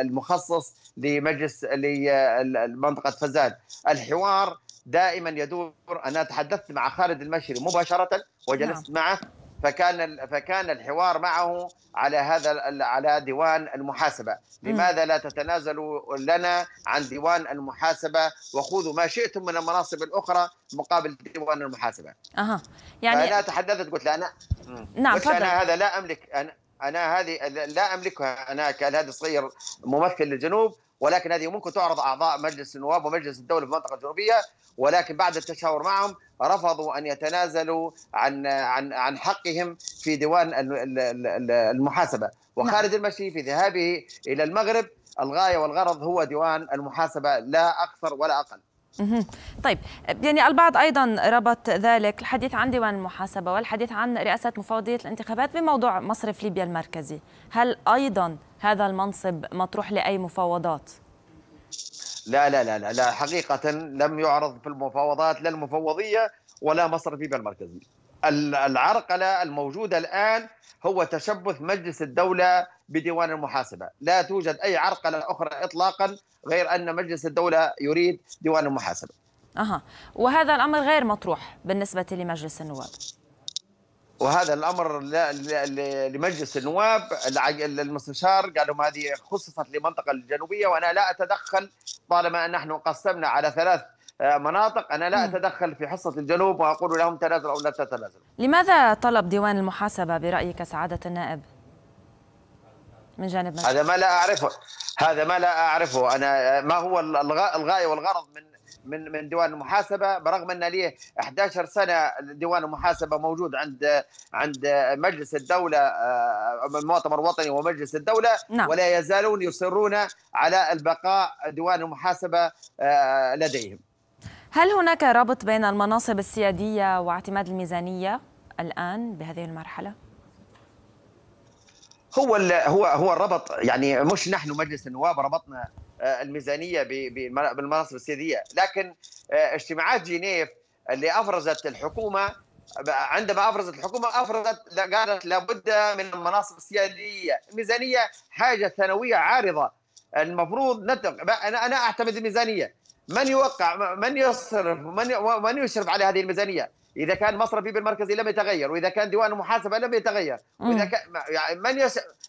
المخصص لمجلس لمنطقه فزاد الحوار دائما يدور انا تحدثت مع خالد المشري مباشره وجلست نعم. معه فكان فكان الحوار معه على هذا على ديوان المحاسبه، لماذا لا تتنازلوا لنا عن ديوان المحاسبه وخذوا ما شئتم من المناصب الاخرى مقابل ديوان المحاسبه. اها يعني انا تحدثت قلت له انا نعم قلت انا هذا لا املك انا انا هذه لا املكها انا كالهادي الصغير ممثل للجنوب ولكن هذه ممكن تعرض اعضاء مجلس النواب ومجلس الدوله في المنطقه الجنوبيه ولكن بعد التشاور معهم رفضوا ان يتنازلوا عن عن عن حقهم في ديوان المحاسبه نعم. وخالد المشي في ذهابه الى المغرب الغايه والغرض هو ديوان المحاسبه لا اكثر ولا اقل طيب يعني البعض ايضا ربط ذلك الحديث عن ديوان المحاسبه والحديث عن رئاسه مفوضيه الانتخابات بموضوع مصرف ليبيا المركزي، هل ايضا هذا المنصب مطروح لاي مفاوضات؟ لا لا لا لا, لا حقيقه لم يعرض في المفاوضات لا المفوضيه ولا مصرف ليبيا المركزي. العرقله الموجوده الان هو تشبث مجلس الدوله بديوان المحاسبه، لا توجد اي عرقله اخرى اطلاقا غير ان مجلس الدوله يريد ديوان المحاسبه. اها، وهذا الامر غير مطروح بالنسبه لمجلس النواب. وهذا الامر لمجلس النواب المستشار قال لهم هذه خصصت لمنطقه الجنوبيه وانا لا اتدخل طالما ان نحن قسمنا على ثلاث آه، مناطق انا لا اتدخل في حصه الجنوب واقول لهم تنازلوا او لا تتنازلوا. لماذا طلب ديوان المحاسبه برايك سعاده النائب؟ من جانب هذا ما لا اعرفه هذا ما لا اعرفه انا آه، ما هو الغايه والغرض من من من ديوان المحاسبه برغم ان ليه 11 سنه ديوان المحاسبه موجود عند عند مجلس الدوله المؤتمر آه، الوطني ومجلس الدوله نعم. ولا يزالون يصرون على البقاء ديوان المحاسبه لديهم هل هناك ربط بين المناصب السيادية واعتماد الميزانية الآن بهذه المرحلة؟ هو هو هو الربط يعني مش نحن مجلس النواب ربطنا آه، الميزانيه بالمناصب السياديه، لكن آه، اجتماعات جنيف اللي افرزت الحكومه عندما افرزت الحكومه افرزت قالت لابد من المناصب السياديه، الميزانيه حاجه ثانويه عارضه المفروض نتق انا انا اعتمد الميزانيه، من يوقع من يصرف من من يشرف على هذه الميزانيه اذا كان مصرفي بالمركزي لم يتغير واذا كان ديوان المحاسبه لم يتغير واذا كان يعني من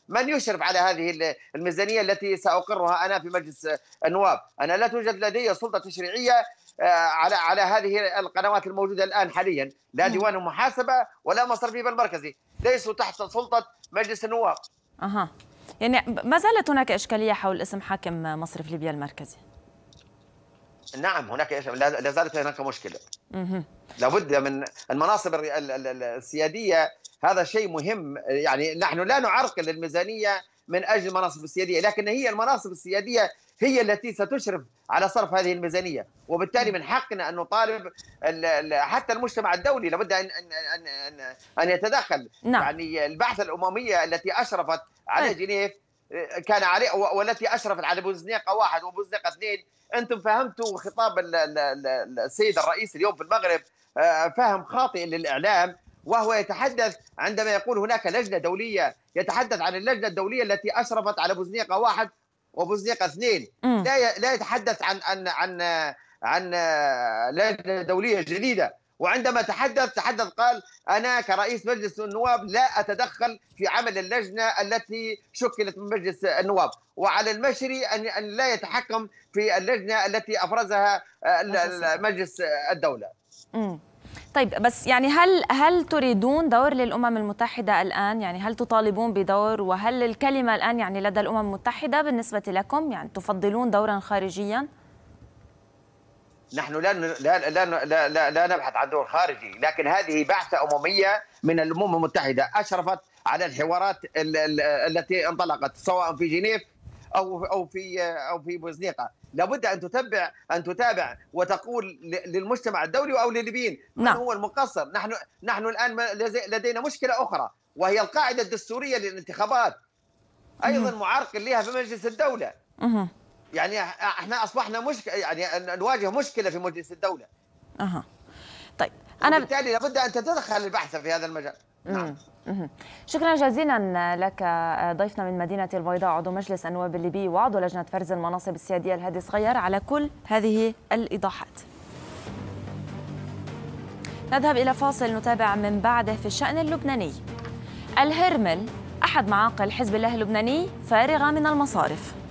من يشرف على هذه الميزانيه التي ساقرها انا في مجلس النواب انا لا توجد لدي سلطه تشريعيه آه، على على هذه القنوات الموجوده الان حاليا لا ديوان المحاسبه ولا مصرفي بالمركزي ليسوا تحت سلطه مجلس النواب اها يعني ما زالت هناك اشكاليه حول اسم حاكم مصرف ليبيا المركزي نعم هناك لا زالت هناك مشكله لابد من المناصب السياديه هذا شيء مهم يعني نحن لا نعرقل الميزانيه من اجل المناصب السياديه لكن هي المناصب السياديه هي التي ستشرف على صرف هذه الميزانيه وبالتالي من حقنا ان نطالب حتى المجتمع الدولي لابد ان ان ان ان يتدخل نعم. يعني البعثه الامميه التي اشرفت على طيب. جنيف آه، كان عليه والتي اشرفت على بوزنيقه واحد وبوزنيقه اثنين انتم فهمتوا خطاب السيد الرئيس اليوم في المغرب آه، فهم خاطئ للاعلام وهو يتحدث عندما يقول هناك لجنه دوليه يتحدث عن اللجنه الدوليه التي اشرفت على بوزنيقه واحد وبوزنيقه اثنين لا لا يتحدث عن عن عن آه، عن آه، لجنه دوليه جديده وعندما تحدث تحدث قال انا كرئيس مجلس النواب لا اتدخل في عمل اللجنه التي شكلت من مجلس النواب وعلى المشري ان لا يتحكم في اللجنه التي افرزها آه، مجلس الدوله طيب بس يعني هل هل تريدون دور للامم المتحده الان يعني هل تطالبون بدور وهل الكلمه الان يعني لدى الامم المتحده بالنسبه لكم يعني تفضلون دورا خارجيا نحن لا لا لا لا, لا, لا نبحث عن دور خارجي لكن هذه بعثه امميه من الامم المتحده اشرفت على الحوارات التي انطلقت سواء في جنيف او او في او في بوزنيقه لابد ان تتبع ان تتابع وتقول للمجتمع الدولي او للليبيين من نعم. هو المقصر نحن نحن الان لدينا مشكله اخرى وهي القاعده الدستوريه للانتخابات ايضا معرقل لها في مجلس الدوله يعني احنا اصبحنا مش يعني نواجه مشكله في مجلس الدوله اها طيب انا بالتالي لابد ان تتدخل البحث في هذا المجال نعم شكرا جزيلا لك ضيفنا من مدينة البيضاء عضو مجلس النواب الليبي وعضو لجنة فرز المناصب السيادية الهادي صغير على كل هذه الإيضاحات نذهب إلى فاصل نتابع من بعده في الشأن اللبناني الهرمل أحد معاقل حزب الله اللبناني فارغة من المصارف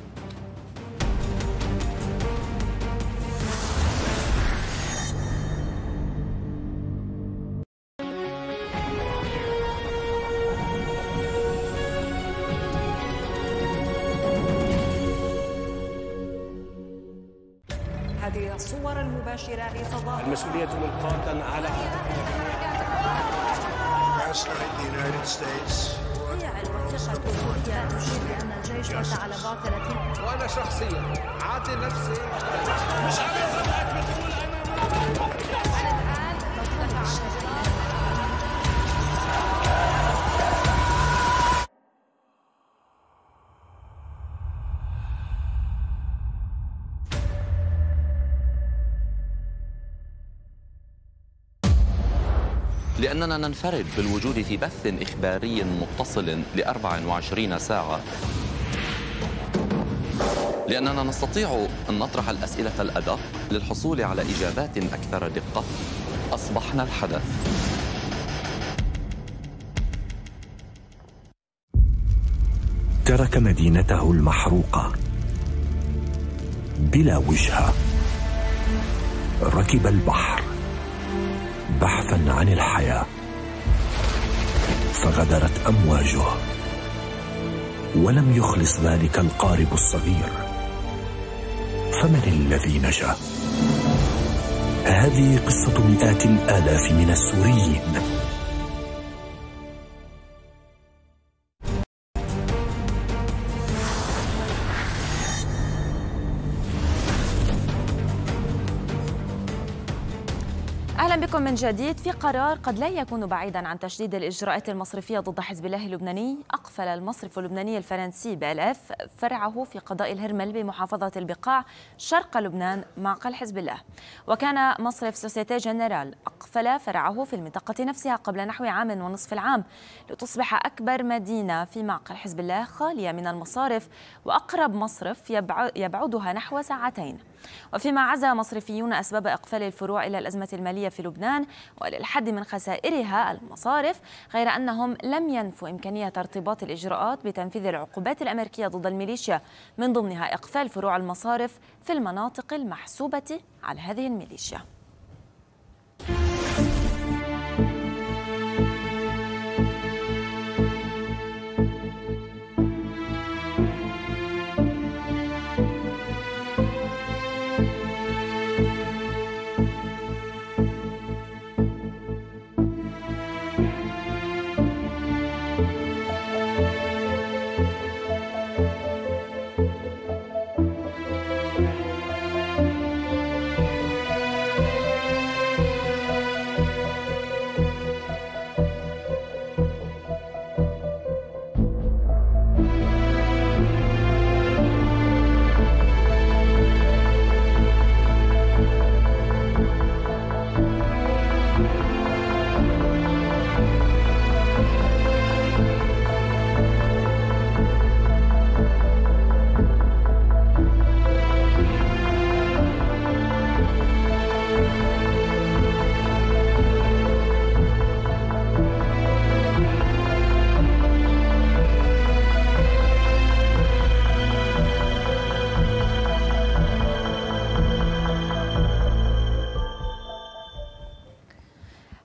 مباشرة لتضامن المسؤولية ملقاة على هي الوثيقة الكورية تشير بأن الجيش على وأنا شخصيا عاتل نفسي مش عارف أنا لأننا ننفرد بالوجود في بث إخباري متصل ل 24 ساعة لأننا نستطيع أن نطرح الأسئلة الأدق للحصول على إجابات أكثر دقة أصبحنا الحدث ترك مدينته المحروقة بلا وجهة ركب البحر بحثا عن الحياه فغدرت امواجه ولم يخلص ذلك القارب الصغير فمن الذي نجا هذه قصه مئات الالاف من السوريين من جديد في قرار قد لا يكون بعيدا عن تشديد الإجراءات المصرفية ضد حزب الله اللبناني أقفل المصرف اللبناني الفرنسي بالاف فرعه في قضاء الهرمل بمحافظة البقاع شرق لبنان معقل حزب الله وكان مصرف سوسيتي جنرال أقفل فرعه في المنطقة نفسها قبل نحو عام ونصف العام لتصبح أكبر مدينة في معقل حزب الله خالية من المصارف وأقرب مصرف يبعدها نحو ساعتين وفيما عزا مصرفيون أسباب إقفال الفروع إلى الأزمة المالية في لبنان وللحد من خسائرها المصارف غير أنهم لم ينفوا إمكانية ارتباط الإجراءات بتنفيذ العقوبات الأمريكية ضد الميليشيا من ضمنها إقفال فروع المصارف في المناطق المحسوبة على هذه الميليشيا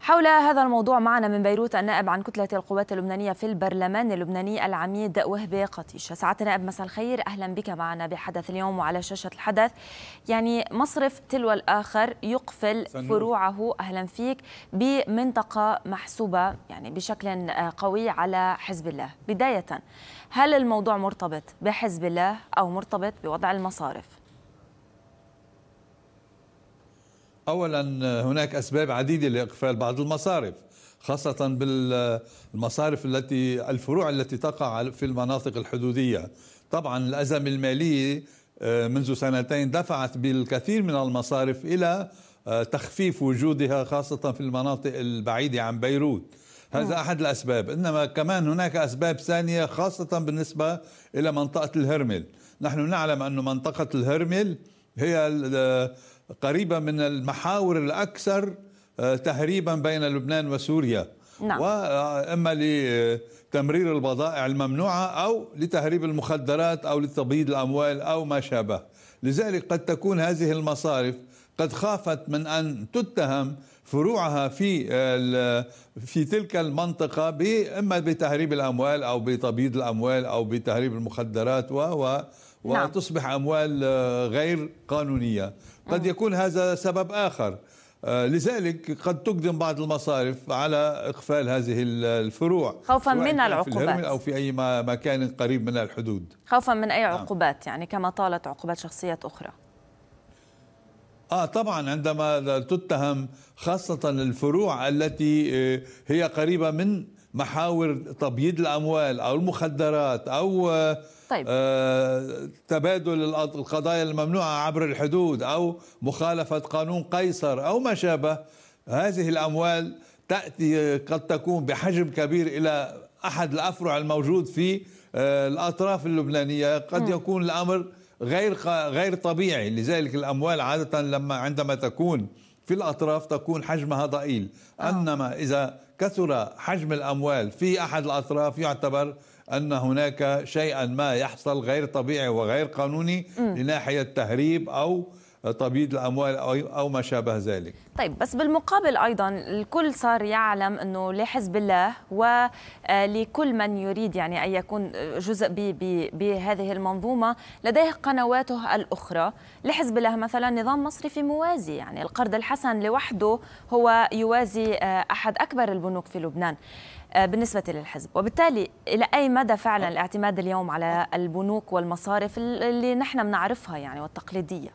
حول هذا الموضوع معنا من بيروت النائب عن كتلة القوات اللبنانية في البرلمان اللبناني العميد وهبي قطيش سعادة نائب مساء الخير أهلا بك معنا بحدث اليوم وعلى شاشة الحدث يعني مصرف تلو الآخر يقفل سنور. فروعه أهلا فيك بمنطقة محسوبة يعني بشكل قوي على حزب الله بداية هل الموضوع مرتبط بحزب الله أو مرتبط بوضع المصارف؟ اولا هناك اسباب عديده لاقفال بعض المصارف خاصة بالمصارف التي الفروع التي تقع في المناطق الحدودية طبعا الأزمة المالية آه، منذ سنتين دفعت بالكثير من المصارف إلى آه، تخفيف وجودها خاصة في المناطق البعيدة عن بيروت هذا نعم. أحد الأسباب إنما كمان هناك أسباب ثانية خاصة بالنسبة إلى منطقة الهرمل نحن نعلم أن منطقة الهرمل هي آه، قريبة من المحاور الأكثر آه، تهريبا بين لبنان وسوريا نعم. وإما آه، لتمرير البضائع الممنوعة أو لتهريب المخدرات أو لتبييض الأموال أو ما شابه لذلك قد تكون هذه المصارف قد خافت من أن تتهم فروعها في في تلك المنطقه اما بتهريب الاموال او بتبييض الاموال او بتهريب المخدرات و و نعم. وتصبح اموال آه، غير قانونيه قد آه. يكون هذا سبب آخر آه، لذلك قد تقدم بعض المصارف على إقفال هذه الفروع خوفا من العقوبات أو في أي مكان قريب من الحدود خوفا من أي نعم. عقوبات يعني كما طالت عقوبات شخصيات أخرى آه طبعا عندما تتهم خاصة الفروع التي آه، هي قريبة من محاور تبييض الأموال أو المخدرات أو طيب. آه، تبادل القضايا الممنوعة عبر الحدود أو مخالفة قانون قيصر أو ما شابه هذه الأموال تأتي قد تكون بحجم كبير إلى أحد الأفرع الموجود في آه، الأطراف اللبنانية قد م. يكون الأمر غير غير طبيعي لذلك الأموال عادة لما عندما تكون في الأطراف تكون حجمها ضئيل آه. أنما إذا كثر حجم الأموال في أحد الأطراف يعتبر أن هناك شيئا ما يحصل غير طبيعي وغير قانوني لناحية تهريب أو تبييض الاموال او ما شابه ذلك طيب بس بالمقابل ايضا الكل صار يعلم انه لحزب الله ولكل آه، من يريد يعني ان يكون جزء بهذه المنظومه لديه قنواته الاخرى لحزب الله مثلا نظام مصرفي موازي يعني القرض الحسن لوحده هو يوازي آه، احد اكبر البنوك في لبنان آه، بالنسبة للحزب وبالتالي إلى أي مدى فعلا الاعتماد اليوم على البنوك والمصارف اللي نحن بنعرفها يعني والتقليدية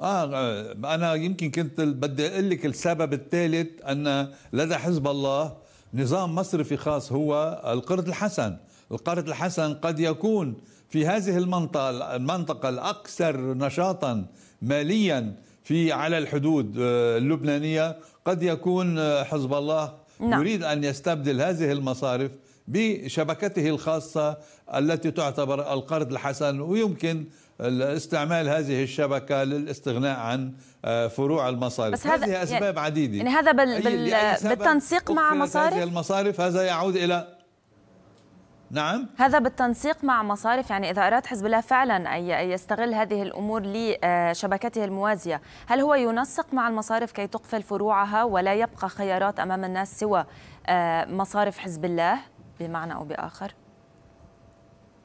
آه, آه، أنا يمكن كنت بدي أقول لك السبب الثالث أن لدى حزب الله نظام مصرفي خاص هو القرض الحسن القرض الحسن قد يكون في هذه المنطقة المنطقة الأكثر نشاطا ماليا في على الحدود آه، اللبنانيه قد يكون آه، حزب الله نعم. يريد ان يستبدل هذه المصارف بشبكته الخاصه التي تعتبر القرض الحسن ويمكن استعمال هذه الشبكه للاستغناء عن آه، فروع المصارف بس هذا هذه اسباب يعني عديده يعني هذا بال بال بالتنسيق مع مصارف هذه المصارف هذا يعود الى نعم هذا بالتنسيق مع مصارف يعني إذا أراد حزب الله فعلا أن يستغل هذه الأمور لشبكته الموازية هل هو ينسق مع المصارف كي تقفل فروعها ولا يبقى خيارات أمام الناس سوى آه، مصارف حزب الله بمعنى أو بآخر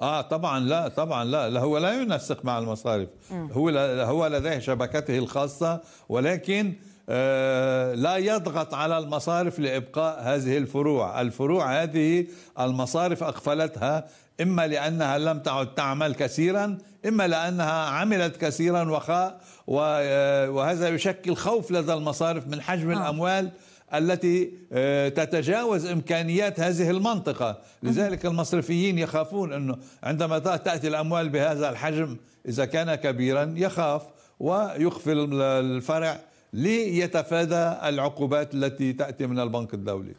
اه طبعا لا طبعا لا, هو لا ينسق مع المصارف م. هو هو لديه شبكته الخاصه ولكن آه، لا يضغط على المصارف لابقاء هذه الفروع، الفروع هذه المصارف اقفلتها اما لانها لم تعد تعمل كثيرا، اما لانها عملت كثيرا وخاء آه، وهذا يشكل خوف لدى المصارف من حجم نعم. الاموال التي آه، تتجاوز امكانيات هذه المنطقه، لذلك المصرفيين يخافون انه عندما تاتي الاموال بهذا الحجم اذا كان كبيرا يخاف ويقفل الفرع ليتفادى العقوبات التي تاتي من البنك الدولي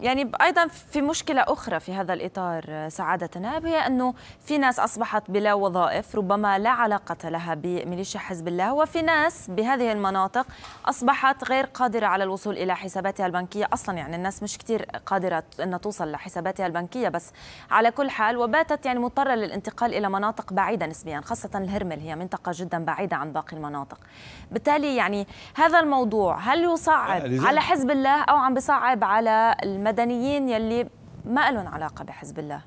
يعني ايضا في مشكله اخرى في هذا الاطار آه، سعاده نائب هي انه في ناس اصبحت بلا وظائف ربما لا علاقه لها بميليشيا حزب الله وفي ناس بهذه المناطق اصبحت غير قادره على الوصول الى حساباتها البنكيه اصلا يعني الناس مش كثير قادره ان توصل لحساباتها البنكيه بس على كل حال وباتت يعني مضطره للانتقال الى مناطق بعيده نسبيا خاصه الهرمل هي منطقه جدا بعيده عن باقي المناطق بالتالي يعني هذا الموضوع هل يصعب على حزب الله او عم بصعب على المدنيين يلي ما لهم علاقة بحزب الله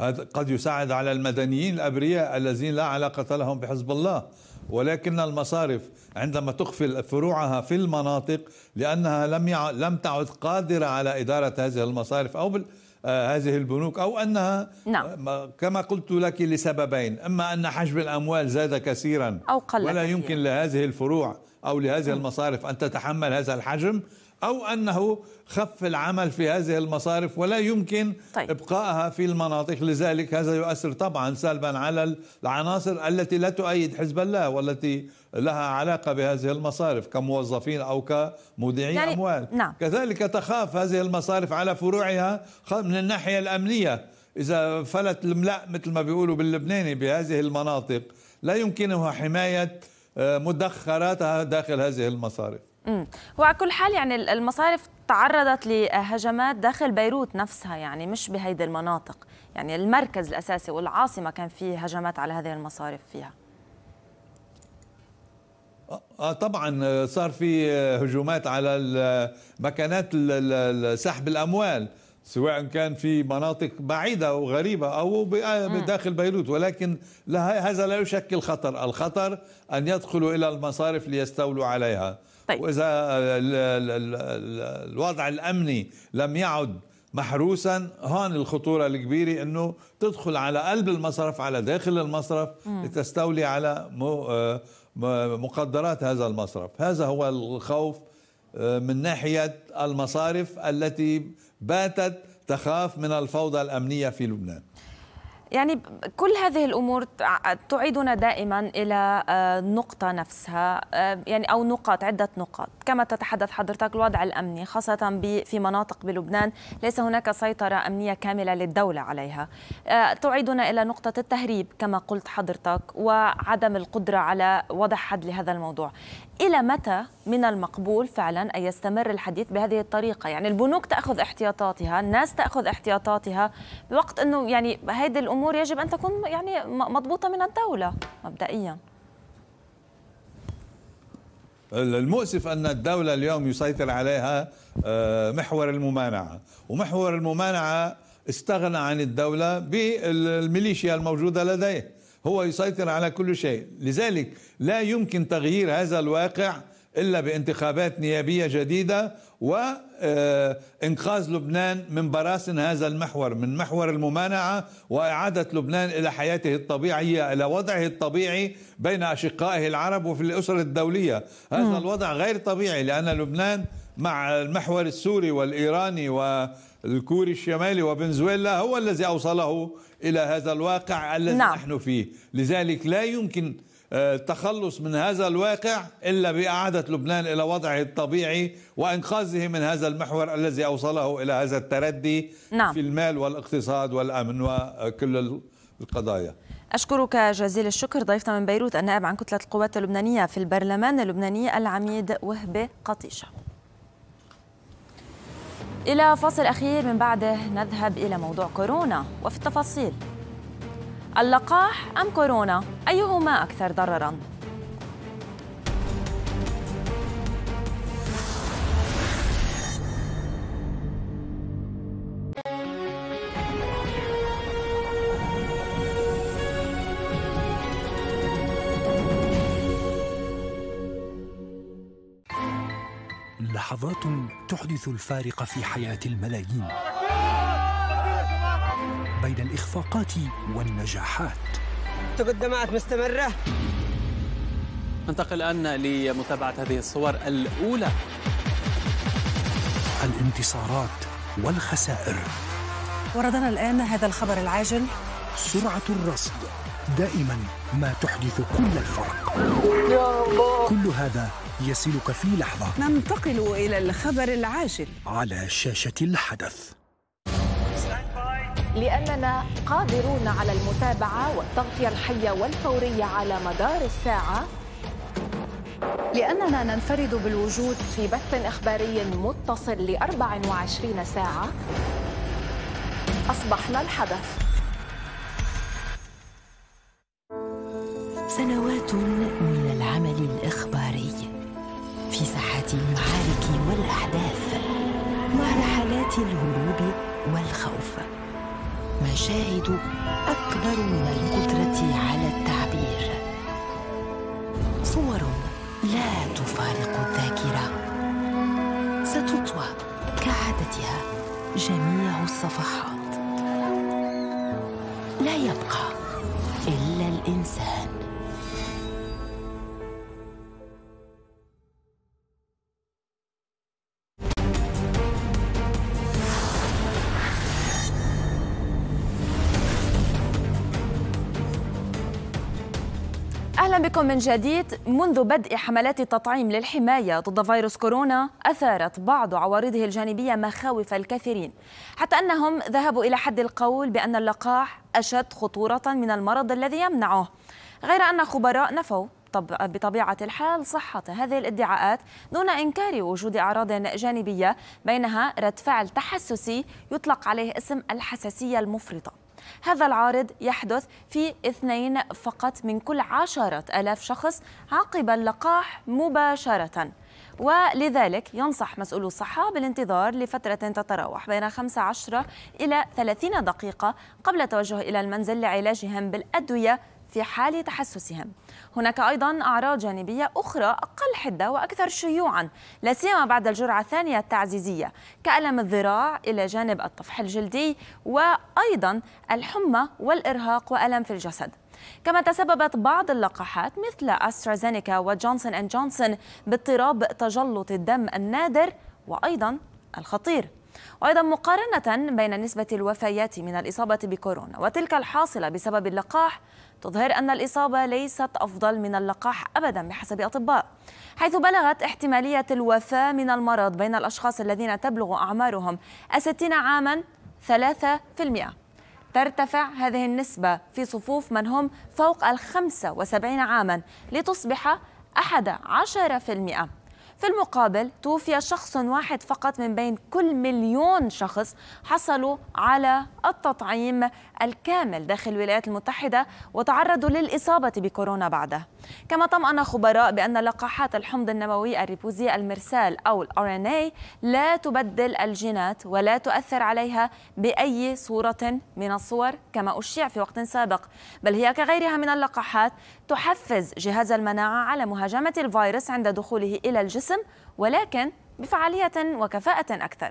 هذا قد يساعد على المدنيين الأبرياء الذين لا علاقة لهم بحزب الله ولكن المصارف عندما تقفل فروعها في المناطق لأنها لم لم تعد قادرة على إدارة هذه المصارف أو آه، هذه البنوك أو أنها نعم. كما قلت لك لسببين إما أن حجم الأموال زاد كثيرا أو قل ولا كثيراً. يمكن لهذه الفروع أو لهذه المصارف أن تتحمل هذا الحجم أو أنه خف العمل في هذه المصارف ولا يمكن طيب. إبقائها في المناطق لذلك هذا يؤثر طبعا سلبا على العناصر التي لا تؤيد حزب الله والتي لها علاقة بهذه المصارف كموظفين أو كمودعين يعني أموال نعم. كذلك تخاف هذه المصارف على فروعها من الناحية الأمنية إذا فلت الملاء مثل ما بيقولوا باللبناني بهذه المناطق لا يمكنها حماية آه، مدخراتها داخل هذه المصارف امم وعلى كل حال يعني المصارف تعرضت لهجمات داخل بيروت نفسها يعني مش بهيدي المناطق يعني المركز الأساسي والعاصمة كان في هجمات على هذه المصارف فيها آه, آه، طبعا آه، صار في آه، هجومات على مكانات سحب الأموال سواء كان في مناطق بعيدة وغريبة أو داخل بيروت ولكن هذا لا يشكل خطر الخطر أن يدخلوا إلى المصارف ليستولوا عليها طيب. واذا الوضع الامني لم يعد محروسا هون الخطورة الكبيرة أنه تدخل على قلب المصرف على داخل المصرف آه، م. لتستولي على مقدرات هذا المصرف هذا هو الخوف آه، من ناحية المصارف التي باتت تخاف من الفوضى الأمنية في لبنان يعني كل هذه الامور تعيدنا دائما الى آه، النقطه نفسها آه، يعني او نقاط عده نقاط كما تتحدث حضرتك الوضع الامني خاصه في مناطق بلبنان ليس هناك سيطره امنيه كامله للدوله عليها آه، تعيدنا الى نقطه التهريب كما قلت حضرتك وعدم القدره على وضع حد لهذا الموضوع إلى متى من المقبول فعلا أن يستمر الحديث بهذه الطريقة يعني البنوك تأخذ احتياطاتها الناس تأخذ احتياطاتها بوقت أنه يعني هذه الأمور يجب أن تكون يعني مضبوطة من الدولة مبدئيا المؤسف أن الدولة اليوم يسيطر عليها آه، محور الممانعة ومحور الممانعة استغنى عن الدولة بالميليشيا الموجودة لديه هو يسيطر على كل شيء لذلك لا يمكن تغيير هذا الواقع إلا بانتخابات نيابية جديدة وإنقاذ آه، لبنان من براسن هذا المحور من محور الممانعة وإعادة لبنان إلى حياته الطبيعية إلى وضعه الطبيعي بين أشقائه العرب وفي الأسر الدولية هذا الوضع غير طبيعي لأن لبنان مع المحور السوري والإيراني و الكوري الشمالي وفنزويلا هو الذي أوصله إلى هذا الواقع الذي نعم. نحن فيه لذلك لا يمكن آه، التخلص من هذا الواقع إلا بإعادة لبنان إلى وضعه الطبيعي وإنقاذه من هذا المحور الذي أوصله إلى هذا التردي نعم. في المال والاقتصاد والأمن وكل القضايا أشكرك جزيل الشكر ضيفنا من بيروت النائب عن كتلة القوات اللبنانية في البرلمان اللبناني العميد وهبة قطيشة إلى فصل أخير من بعده نذهب إلى موضوع كورونا وفي التفاصيل اللقاح أم كورونا أيهما أكثر ضرراً؟ لحظات تحدث الفارق في حياة الملايين بين الإخفاقات والنجاحات تقدمات مستمرة ننتقل الآن لمتابعة هذه الصور الأولى الانتصارات والخسائر وردنا الآن هذا الخبر العاجل سرعة الرصد دائما ما تحدث كل الفرق يا الله كل هذا يصلك في لحظة ننتقل إلى الخبر العاجل على شاشة الحدث لأننا قادرون على المتابعة والتغطية الحية والفورية على مدار الساعة لأننا ننفرد بالوجود في بث إخباري متصل ل 24 ساعة أصبحنا الحدث سنوات من العمل الإخباري في ساحات المعارك والأحداث مع رحلات الهروب والخوف مشاهد أكبر من القدرة على التعبير صور لا تفارق الذاكرة ستطوى كعادتها جميع الصفحات لا يبقى إلا الإنسان بكم من جديد منذ بدء حملات التطعيم للحماية ضد فيروس كورونا أثارت بعض عوارضه الجانبية مخاوف الكثيرين حتى أنهم ذهبوا إلى حد القول بأن اللقاح أشد خطورة من المرض الذي يمنعه غير أن خبراء نفوا طب بطبيعة الحال صحة هذه الادعاءات دون إنكار وجود أعراض جانبية بينها رد فعل تحسسي يطلق عليه اسم الحساسية المفرطة هذا العارض يحدث في اثنين فقط من كل عشرة ألاف شخص عقب اللقاح مباشرة ولذلك ينصح مسؤولو الصحة بالانتظار لفترة تتراوح بين 15 إلى 30 دقيقة قبل التوجه إلى المنزل لعلاجهم بالأدوية في حال تحسسهم هناك أيضا أعراض جانبية أخرى أقل حدة وأكثر شيوعا لا سيما بعد الجرعة الثانية التعزيزية كألم الذراع إلى جانب الطفح الجلدي وأيضا الحمى والإرهاق وألم في الجسد كما تسببت بعض اللقاحات مثل أسترازينيكا وجونسون أند جونسون باضطراب تجلط الدم النادر وأيضا الخطير وأيضا مقارنة بين نسبة الوفيات من الإصابة بكورونا وتلك الحاصلة بسبب اللقاح تظهر أن الإصابة ليست أفضل من اللقاح أبدا بحسب أطباء حيث بلغت احتمالية الوفاة من المرض بين الأشخاص الذين تبلغ أعمارهم الستين عاما 3% ترتفع هذه النسبة في صفوف من هم فوق الخمسة وسبعين عاما لتصبح أحد عشر في المئة في المقابل توفي شخص واحد فقط من بين كل مليون شخص حصلوا على التطعيم الكامل داخل الولايات المتحدة وتعرضوا للإصابة بكورونا بعده كما طمأن خبراء بأن لقاحات الحمض النووي الريبوزي المرسال أو الـ RNA لا تبدل الجينات ولا تؤثر عليها بأي صورة من الصور كما أشيع في وقت سابق بل هي كغيرها من اللقاحات تحفز جهاز المناعة على مهاجمة الفيروس عند دخوله إلى الجسم ولكن بفعالية وكفاءة أكثر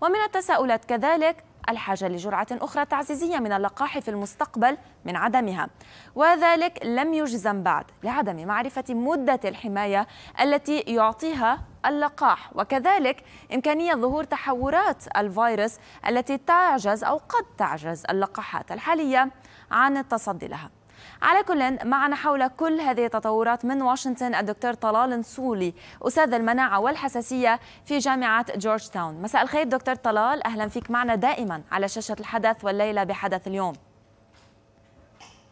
ومن التساؤلات كذلك الحاجة لجرعة أخرى تعزيزية من اللقاح في المستقبل من عدمها وذلك لم يجزم بعد لعدم معرفة مدة الحماية التي يعطيها اللقاح وكذلك إمكانية ظهور تحورات الفيروس التي تعجز أو قد تعجز اللقاحات الحالية عن التصدي لها على كل معنا حول كل هذه التطورات من واشنطن الدكتور طلال نصولي أستاذ المناعة والحساسية في جامعة جورج تاون مساء الخير دكتور طلال أهلا فيك معنا دائما على شاشة الحدث والليلة بحدث اليوم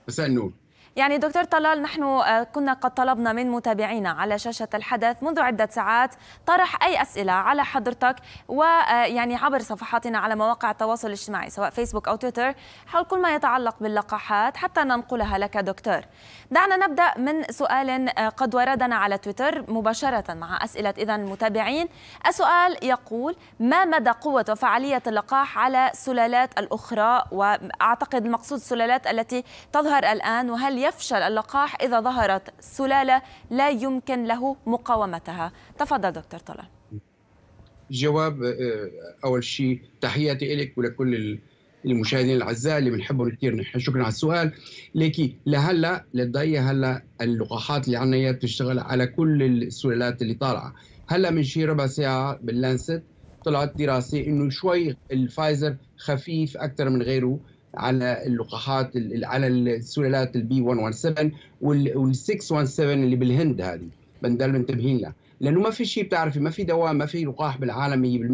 مساء النور يعني دكتور طلال نحن آه، كنا قد طلبنا من متابعينا على شاشة الحدث منذ عدة ساعات طرح أي أسئلة على حضرتك ويعني آه، عبر صفحاتنا على مواقع التواصل الاجتماعي سواء فيسبوك أو تويتر حول كل ما يتعلق باللقاحات حتى ننقلها لك دكتور دعنا نبدأ من سؤال آه، قد وردنا على تويتر مباشرة مع أسئلة إذا المتابعين السؤال يقول ما مدى قوة وفعالية اللقاح على السلالات الأخرى وأعتقد المقصود السلالات التي تظهر الآن وهل يفشل اللقاح إذا ظهرت سلالة لا يمكن له مقاومتها تفضل دكتور طلال جواب آه، أول شيء تحياتي لك ولكل المشاهدين الاعزاء اللي بنحبهم كثير نحن شكرا على السؤال لكن لهلا للدقيقه هلا اللقاحات اللي عنا بتشتغل على كل السلالات اللي طالعه هلا من شي ربع ساعه باللانست طلعت دراسه انه شوي الفايزر خفيف اكثر من غيره على اللقاحات على السلالات البي 117 وال 617 اللي بالهند هذه بندل منتبهين لها لانه ما في شيء بتعرفي ما في دواء ما في لقاح بالعالم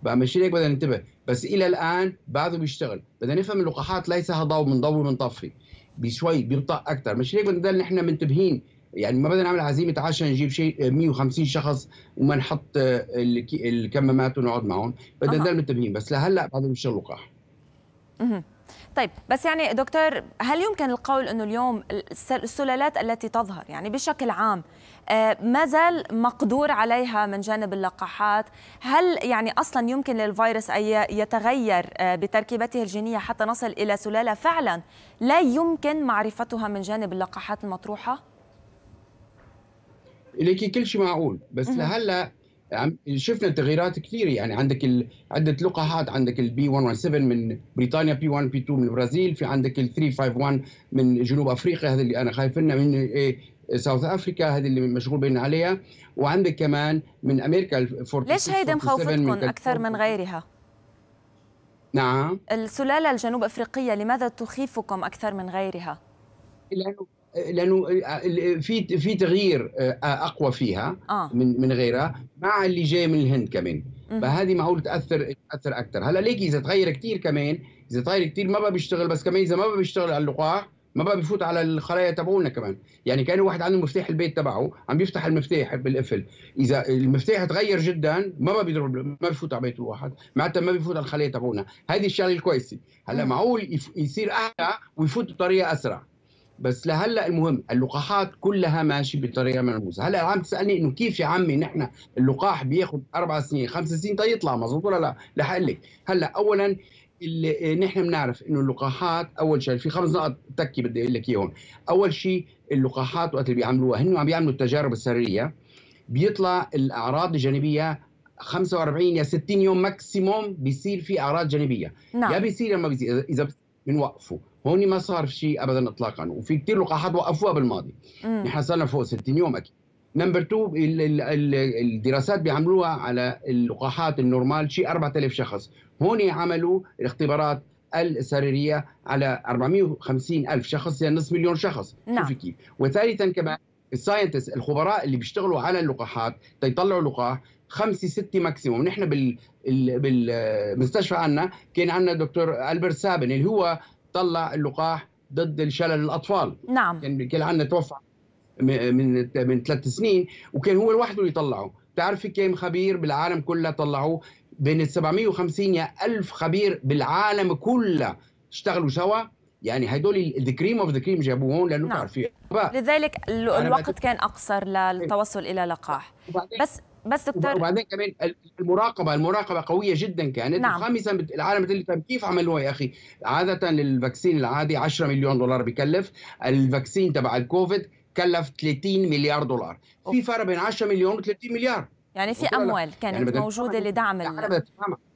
100% بقى مش هيك بدنا ننتبه بس الى الان بعده بيشتغل بدنا نفهم اللقاحات ليس ضوء من ضوء طفي بشوي بيبطا اكثر مش هيك بدنا نحن منتبهين يعني ما بدنا نعمل عزيمه عشاء نجيب شيء 150 آه، شخص وما نحط آه، الكمامات ونقعد معهم بدنا نضل منتبهين بس لهلا بعده بيشتغل لقاح طيب بس يعني دكتور هل يمكن القول انه اليوم السلالات التي تظهر يعني بشكل عام آه، ما زال مقدور عليها من جانب اللقاحات هل يعني اصلا يمكن للفيروس ان يتغير آه، بتركيبته الجينيه حتى نصل الى سلاله فعلا لا يمكن معرفتها من جانب اللقاحات المطروحه اليك كل شيء معقول بس لهلا شفنا تغييرات كثيره يعني عندك ال... عده لقاحات عندك البي 117 من بريطانيا بي 1 بي 2 من البرازيل في عندك ال 351 من جنوب افريقيا هذا اللي انا خايف منه من ساوث افريكا هذه اللي مشغول بين عليها وعندك كمان من امريكا ليش هيدا مخوفتكم اكثر من غيرها؟ نعم السلاله الجنوب افريقيه لماذا تخيفكم اكثر من غيرها؟ لانه لانه في في تغيير آه، اقوى فيها آه. من من غيرها مع اللي جاي من الهند كمان فهذه معقول تاثر تاثر اكثر هلا ليك اذا تغير كثير كمان اذا تغير كثير ما بقى بيشتغل بس كمان اذا ما بقى بيشتغل على اللقاح ما بقى بيفوت على الخلايا تبعونا كمان يعني كان واحد عنده مفتاح البيت تبعه عم بيفتح المفتاح بالقفل اذا المفتاح تغير جدا ما بقى بيضرب ما بيفوت على بيت الواحد معناتها ما بيفوت على الخلايا تبعونا هذه الشغله الكويسه هلا معقول يصير اعلى ويفوت بطريقه اسرع بس لهلا المهم اللقاحات كلها ماشيه بطريقه ملموسه، هلا عم تسالني انه كيف يا عمي نحن اللقاح بياخذ اربع سنين خمس سنين تيطلع طيب مظبوط ولا لا؟ رح اقول لك، هلا اولا اللي نحن بنعرف انه اللقاحات اول شيء في خمس نقط تكي بدي اقول لك اياهم، اول شيء اللقاحات وقت اللي بيعملوها هن عم بيعملوا التجارب السريه بيطلع الاعراض الجانبيه 45 يا 60 يوم ماكسيموم بيصير في اعراض جانبيه نعم. يا بيصير ما بيصير اذا بنوقفه هون ما صار شيء ابدا اطلاقا وفي كثير لقاحات وقفوها بالماضي نحن صار فوق 60 يوم اكيد نمبر 2 الدراسات بيعملوها على اللقاحات النورمال شيء 4000 شخص هون عملوا الاختبارات السريريه على 450 الف شخص يعني نصف مليون شخص نعم. كيف وثالثا كمان الساينتست الخبراء اللي بيشتغلوا على اللقاحات تيطلعوا لقاح خمسة ستة ماكسيموم نحن بال... بالمستشفى عندنا كان عندنا دكتور ألبرت سابن اللي هو طلع اللقاح ضد الشلل الأطفال نعم كان كان عندنا توفى من من ثلاث سنين وكان هو لوحده اللي طلعه بتعرفي كم خبير بالعالم كله طلعوه بين 750 يا 1000 خبير بالعالم كله اشتغلوا سوا يعني هدول ذا كريم اوف ذا كريم جابوه هون لانه نعم. بتعرفي لذلك الوقت كان اقصر للتوصل الى لقاح بس بس دكتور وبعدين كمان المراقبه المراقبه قويه جدا كانت نعم. خامسا العالم بتقول لي طيب كيف عملوها يا اخي عاده الفاكسين العادي 10 مليون دولار بكلف الفاكسين تبع الكوفيد كلف 30 مليار دولار أوف. في فرق بين 10 مليون و 30 مليار يعني في اموال كانت يعني موجوده لدعم يعني ال...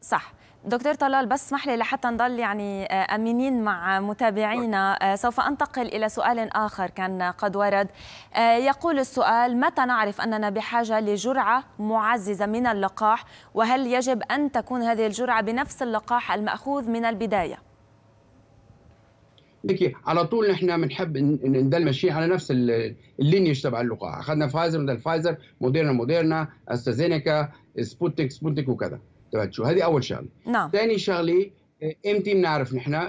صح دكتور طلال بس اسمح لي لحتى نضل يعني آه، امينين مع متابعينا آه، سوف انتقل الى سؤال اخر كان قد ورد آه، يقول السؤال متى نعرف اننا بحاجه لجرعه معززه من اللقاح وهل يجب ان تكون هذه الجرعه بنفس اللقاح الماخوذ من البدايه؟ ليكي على طول نحن بنحب ندل ماشي على نفس اللينيج تبع اللقاح اخذنا فايزر من الفايزر موديرنا موديرنا استازينيكا سبوتنيك سبوتنيك وكذا تبعت شو هذه اول شغله نعم ثاني شغله إيه، امتى بنعرف نحن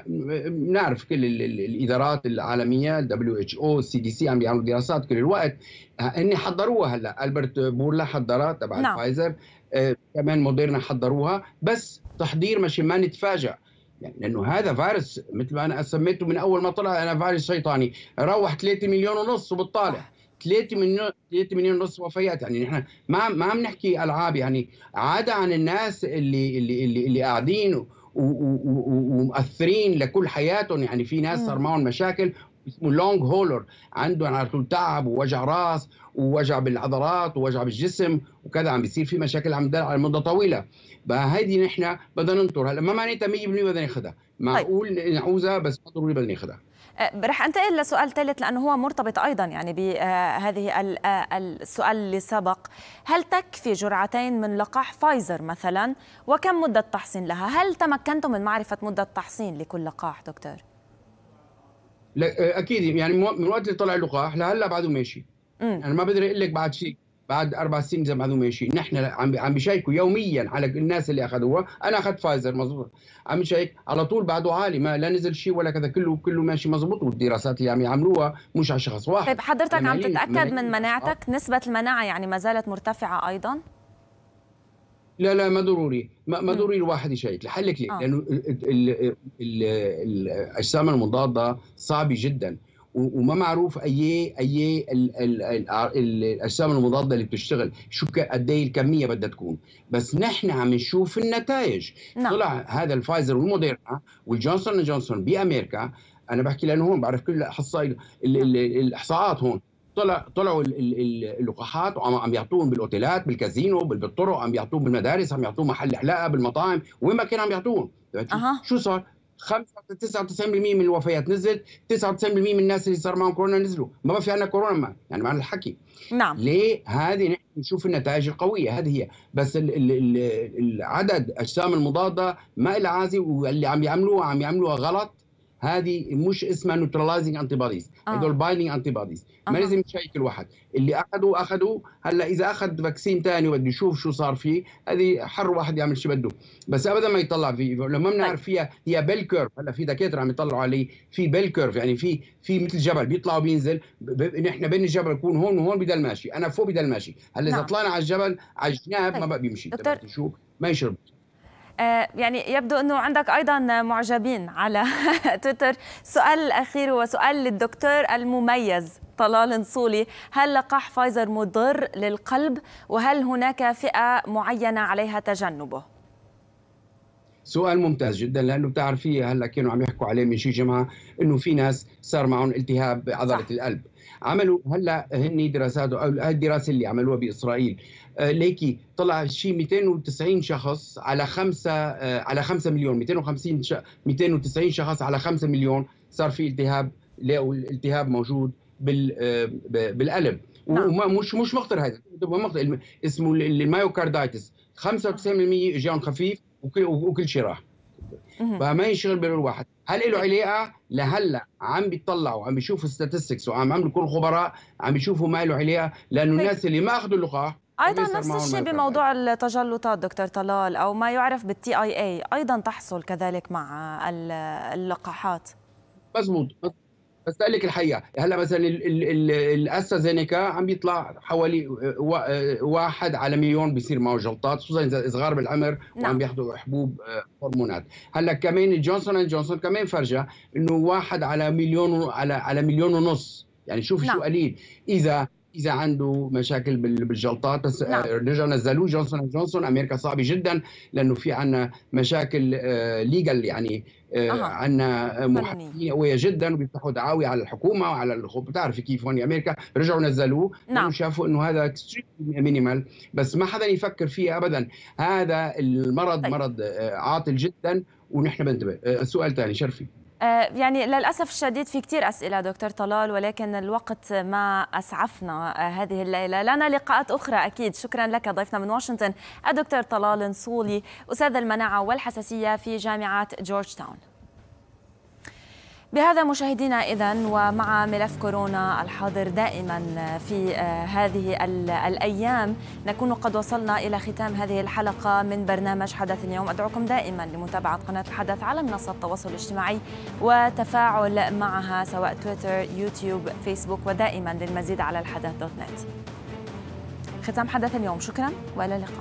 بنعرف كل الادارات العالميه دبليو اتش او سي دي سي عم بيعملوا دراسات كل الوقت آه، هن حضروها هلا البرت بورلا حضرها تبع نعم. فايزر آه كمان موديرنا حضروها بس تحضير مشان ما نتفاجئ يعني لانه هذا فيروس مثل ما انا سميته من اول ما طلع انا فيروس شيطاني روح 3 مليون ونص وبالطالع 3 مليون 3 مليون ونص وفيات يعني نحن ما ما عم نحكي العاب يعني عدا عن الناس اللي اللي اللي, اللي قاعدين ومؤثرين لكل حياتهم يعني في ناس صار معهم مشاكل اسمه لونج هولر عنده على طول تعب ووجع راس ووجع بالعضلات ووجع بالجسم وكذا عم بيصير في مشاكل عم على مده طويله فهيدي نحن بدنا ننطر هلا ما معناتها 100% بدنا ناخذها طيب. معقول نعوزها بس ما ضروري بدنا ناخذها آه، رح انتقل لسؤال ثالث لانه هو مرتبط ايضا يعني بهذه آه، آه، السؤال اللي سبق هل تكفي جرعتين من لقاح فايزر مثلا وكم مده تحصين لها هل تمكنتم من معرفه مده تحصين لكل لقاح دكتور لا اكيد يعني من وقت اللي طلع اللقاح لهلا بعده ماشي انا يعني ما بقدر اقول لك بعد شيء بعد اربع سنين زي ما هذول ماشي نحن عم عم بيشيكوا يوميا على الناس اللي اخذوها انا اخذت فايزر مزبوط عم بيشيك على طول بعده عالي ما لا نزل شيء ولا كذا كله كله ماشي مزبوط والدراسات اللي عم يعملوها مش على شخص واحد طيب حضرتك عم تتاكد من مناعتك آه. نسبه المناعه يعني ما زالت مرتفعه ايضا لا لا ما ضروري ما, ما ضروري الواحد يشيك لحلك ليه؟ آه. لانه الاجسام المضاده صعبه جدا وما معروف اي إيه، اي إيه الاجسام المضاده اللي بتشتغل شو قد ايه الكميه بدها تكون بس نحن عم نشوف النتائج نعم. طلع هذا الفايزر والموديرنا والجونسون جونسون بامريكا انا بحكي لانه هون بعرف كل الاحصائي نعم. الاحصاءات هون طلع طلعوا اللقاحات وعم عم يعطوهم بالاوتيلات بالكازينو بالطرق عم يعطوهم بالمدارس عم يعطوهم محل حلاقه بالمطاعم وين ما كان عم يعطوهم أه. شو صار 95% من الوفيات نزلت 99% من الناس اللي صار معهم كورونا نزلوا ما في عندنا كورونا ما. يعني معنا الحكي نعم ليه هذه نحن نشوف النتائج القويه هذه هي بس الـ الـ الـ العدد اجسام المضاده ما العازي واللي عم يعملوها عم يعملوها غلط هذه مش اسمها نوترلايزنج انتي بوديز هذول بايننج انتي بوديز ما لازم تشيك الواحد اللي اخذوا اخذوا هلا اذا اخذ فاكسين ثاني وبده يشوف شو صار فيه هذه حر واحد يعمل شو بده بس ابدا ما يطلع فيه لما بنعرف طيب. فيها هي بيل كيرف هلا في دكاتره عم يطلعوا عليه في بيل كيرف يعني في في مثل جبل بيطلع وبينزل نحن بين الجبل بكون هون وهون بدل ماشي انا فوق بدل ماشي هلا اذا نعم. طلعنا على الجبل على الجناب ما طيب. بقى بيمشي شو ما يشرب آه، يعني يبدو انه عندك ايضا معجبين على تويتر سؤال هو سؤال للدكتور المميز طلال نصولي هل لقاح فايزر مضر للقلب وهل هناك فئه معينه عليها تجنبه سؤال ممتاز جدا لانه بتعرفي هلا كانوا عم يحكوا عليه من شي جمعه انه في ناس صار معهم التهاب عضله القلب عملوا هلا هن دراسات او الدراسه اللي عملوها باسرائيل آه، ليكي طلع شيء 290 شخص على 5 آه، على 5 مليون 250 ش... 290 شخص على 5 مليون صار في التهاب لقوا الالتهاب موجود بال آه، بالقلب نعم. ومش مش مخطر هذا مخطر اسمه المايوكاردايتس 95% اجاهم خفيف وكل, وكل شيء راح فما ينشغل باله الواحد هل له إيه. علاقه لهلا عم بيطلعوا عم بيشوفوا ستاتستكس وعم عملوا كل خبراء عم بيشوفوا ما له علاقه لانه طيب. الناس اللي ما اخذوا اللقاح ايضا نفس الشيء بموضوع التجلطات دكتور طلال او ما يعرف بالتي اي اي ايضا تحصل كذلك مع اللقاحات مضبوط بس اقول لك الحقيقه هلا مثلا الاستازينيكا عم بيطلع حوالي واحد على مليون بيصير معه جلطات خصوصا اذا صغار بالعمر نعم. وعم بياخذوا حبوب آه، هرمونات هلا كمان جونسون اند جونسون كمان فرجه انه واحد على مليون على على مليون ونص يعني شوف نعم. شو قليل اذا اذا إيه. عنده مشاكل بالجلطات بس آه، نعم. رجعوا نزلوه جونسون جونسون امريكا صعبه جدا لانه في عندنا مشاكل ليجل آه، يعني آه عندنا محامين قويه جدا وبيفتحوا دعاوي على الحكومه وعلى الخب بتعرفي كيف هون امريكا رجعوا نزلوه نعم. وشافوا انه هذا اكستريم مينيمال بس ما حدا يفكر فيه ابدا هذا المرض طيب. مرض آه، عاطل جدا ونحن بنتبه سؤال ثاني شرفي آه، يعني للأسف الشديد في كثير أسئلة دكتور طلال ولكن الوقت ما أسعفنا آه، هذه الليلة لنا لقاءات أخرى أكيد شكرا لك ضيفنا من واشنطن الدكتور طلال نصولي أستاذ المناعة والحساسية في جامعة جورج تاون بهذا مشاهدينا اذا ومع ملف كورونا الحاضر دائما في آه، هذه الايام نكون قد وصلنا الى ختام هذه الحلقه من برنامج حدث اليوم ادعوكم دائما لمتابعه قناه الحدث على منصه التواصل الاجتماعي وتفاعل معها سواء تويتر يوتيوب فيسبوك ودائما للمزيد على الحدث دوت نت ختام حدث اليوم شكرا والى اللقاء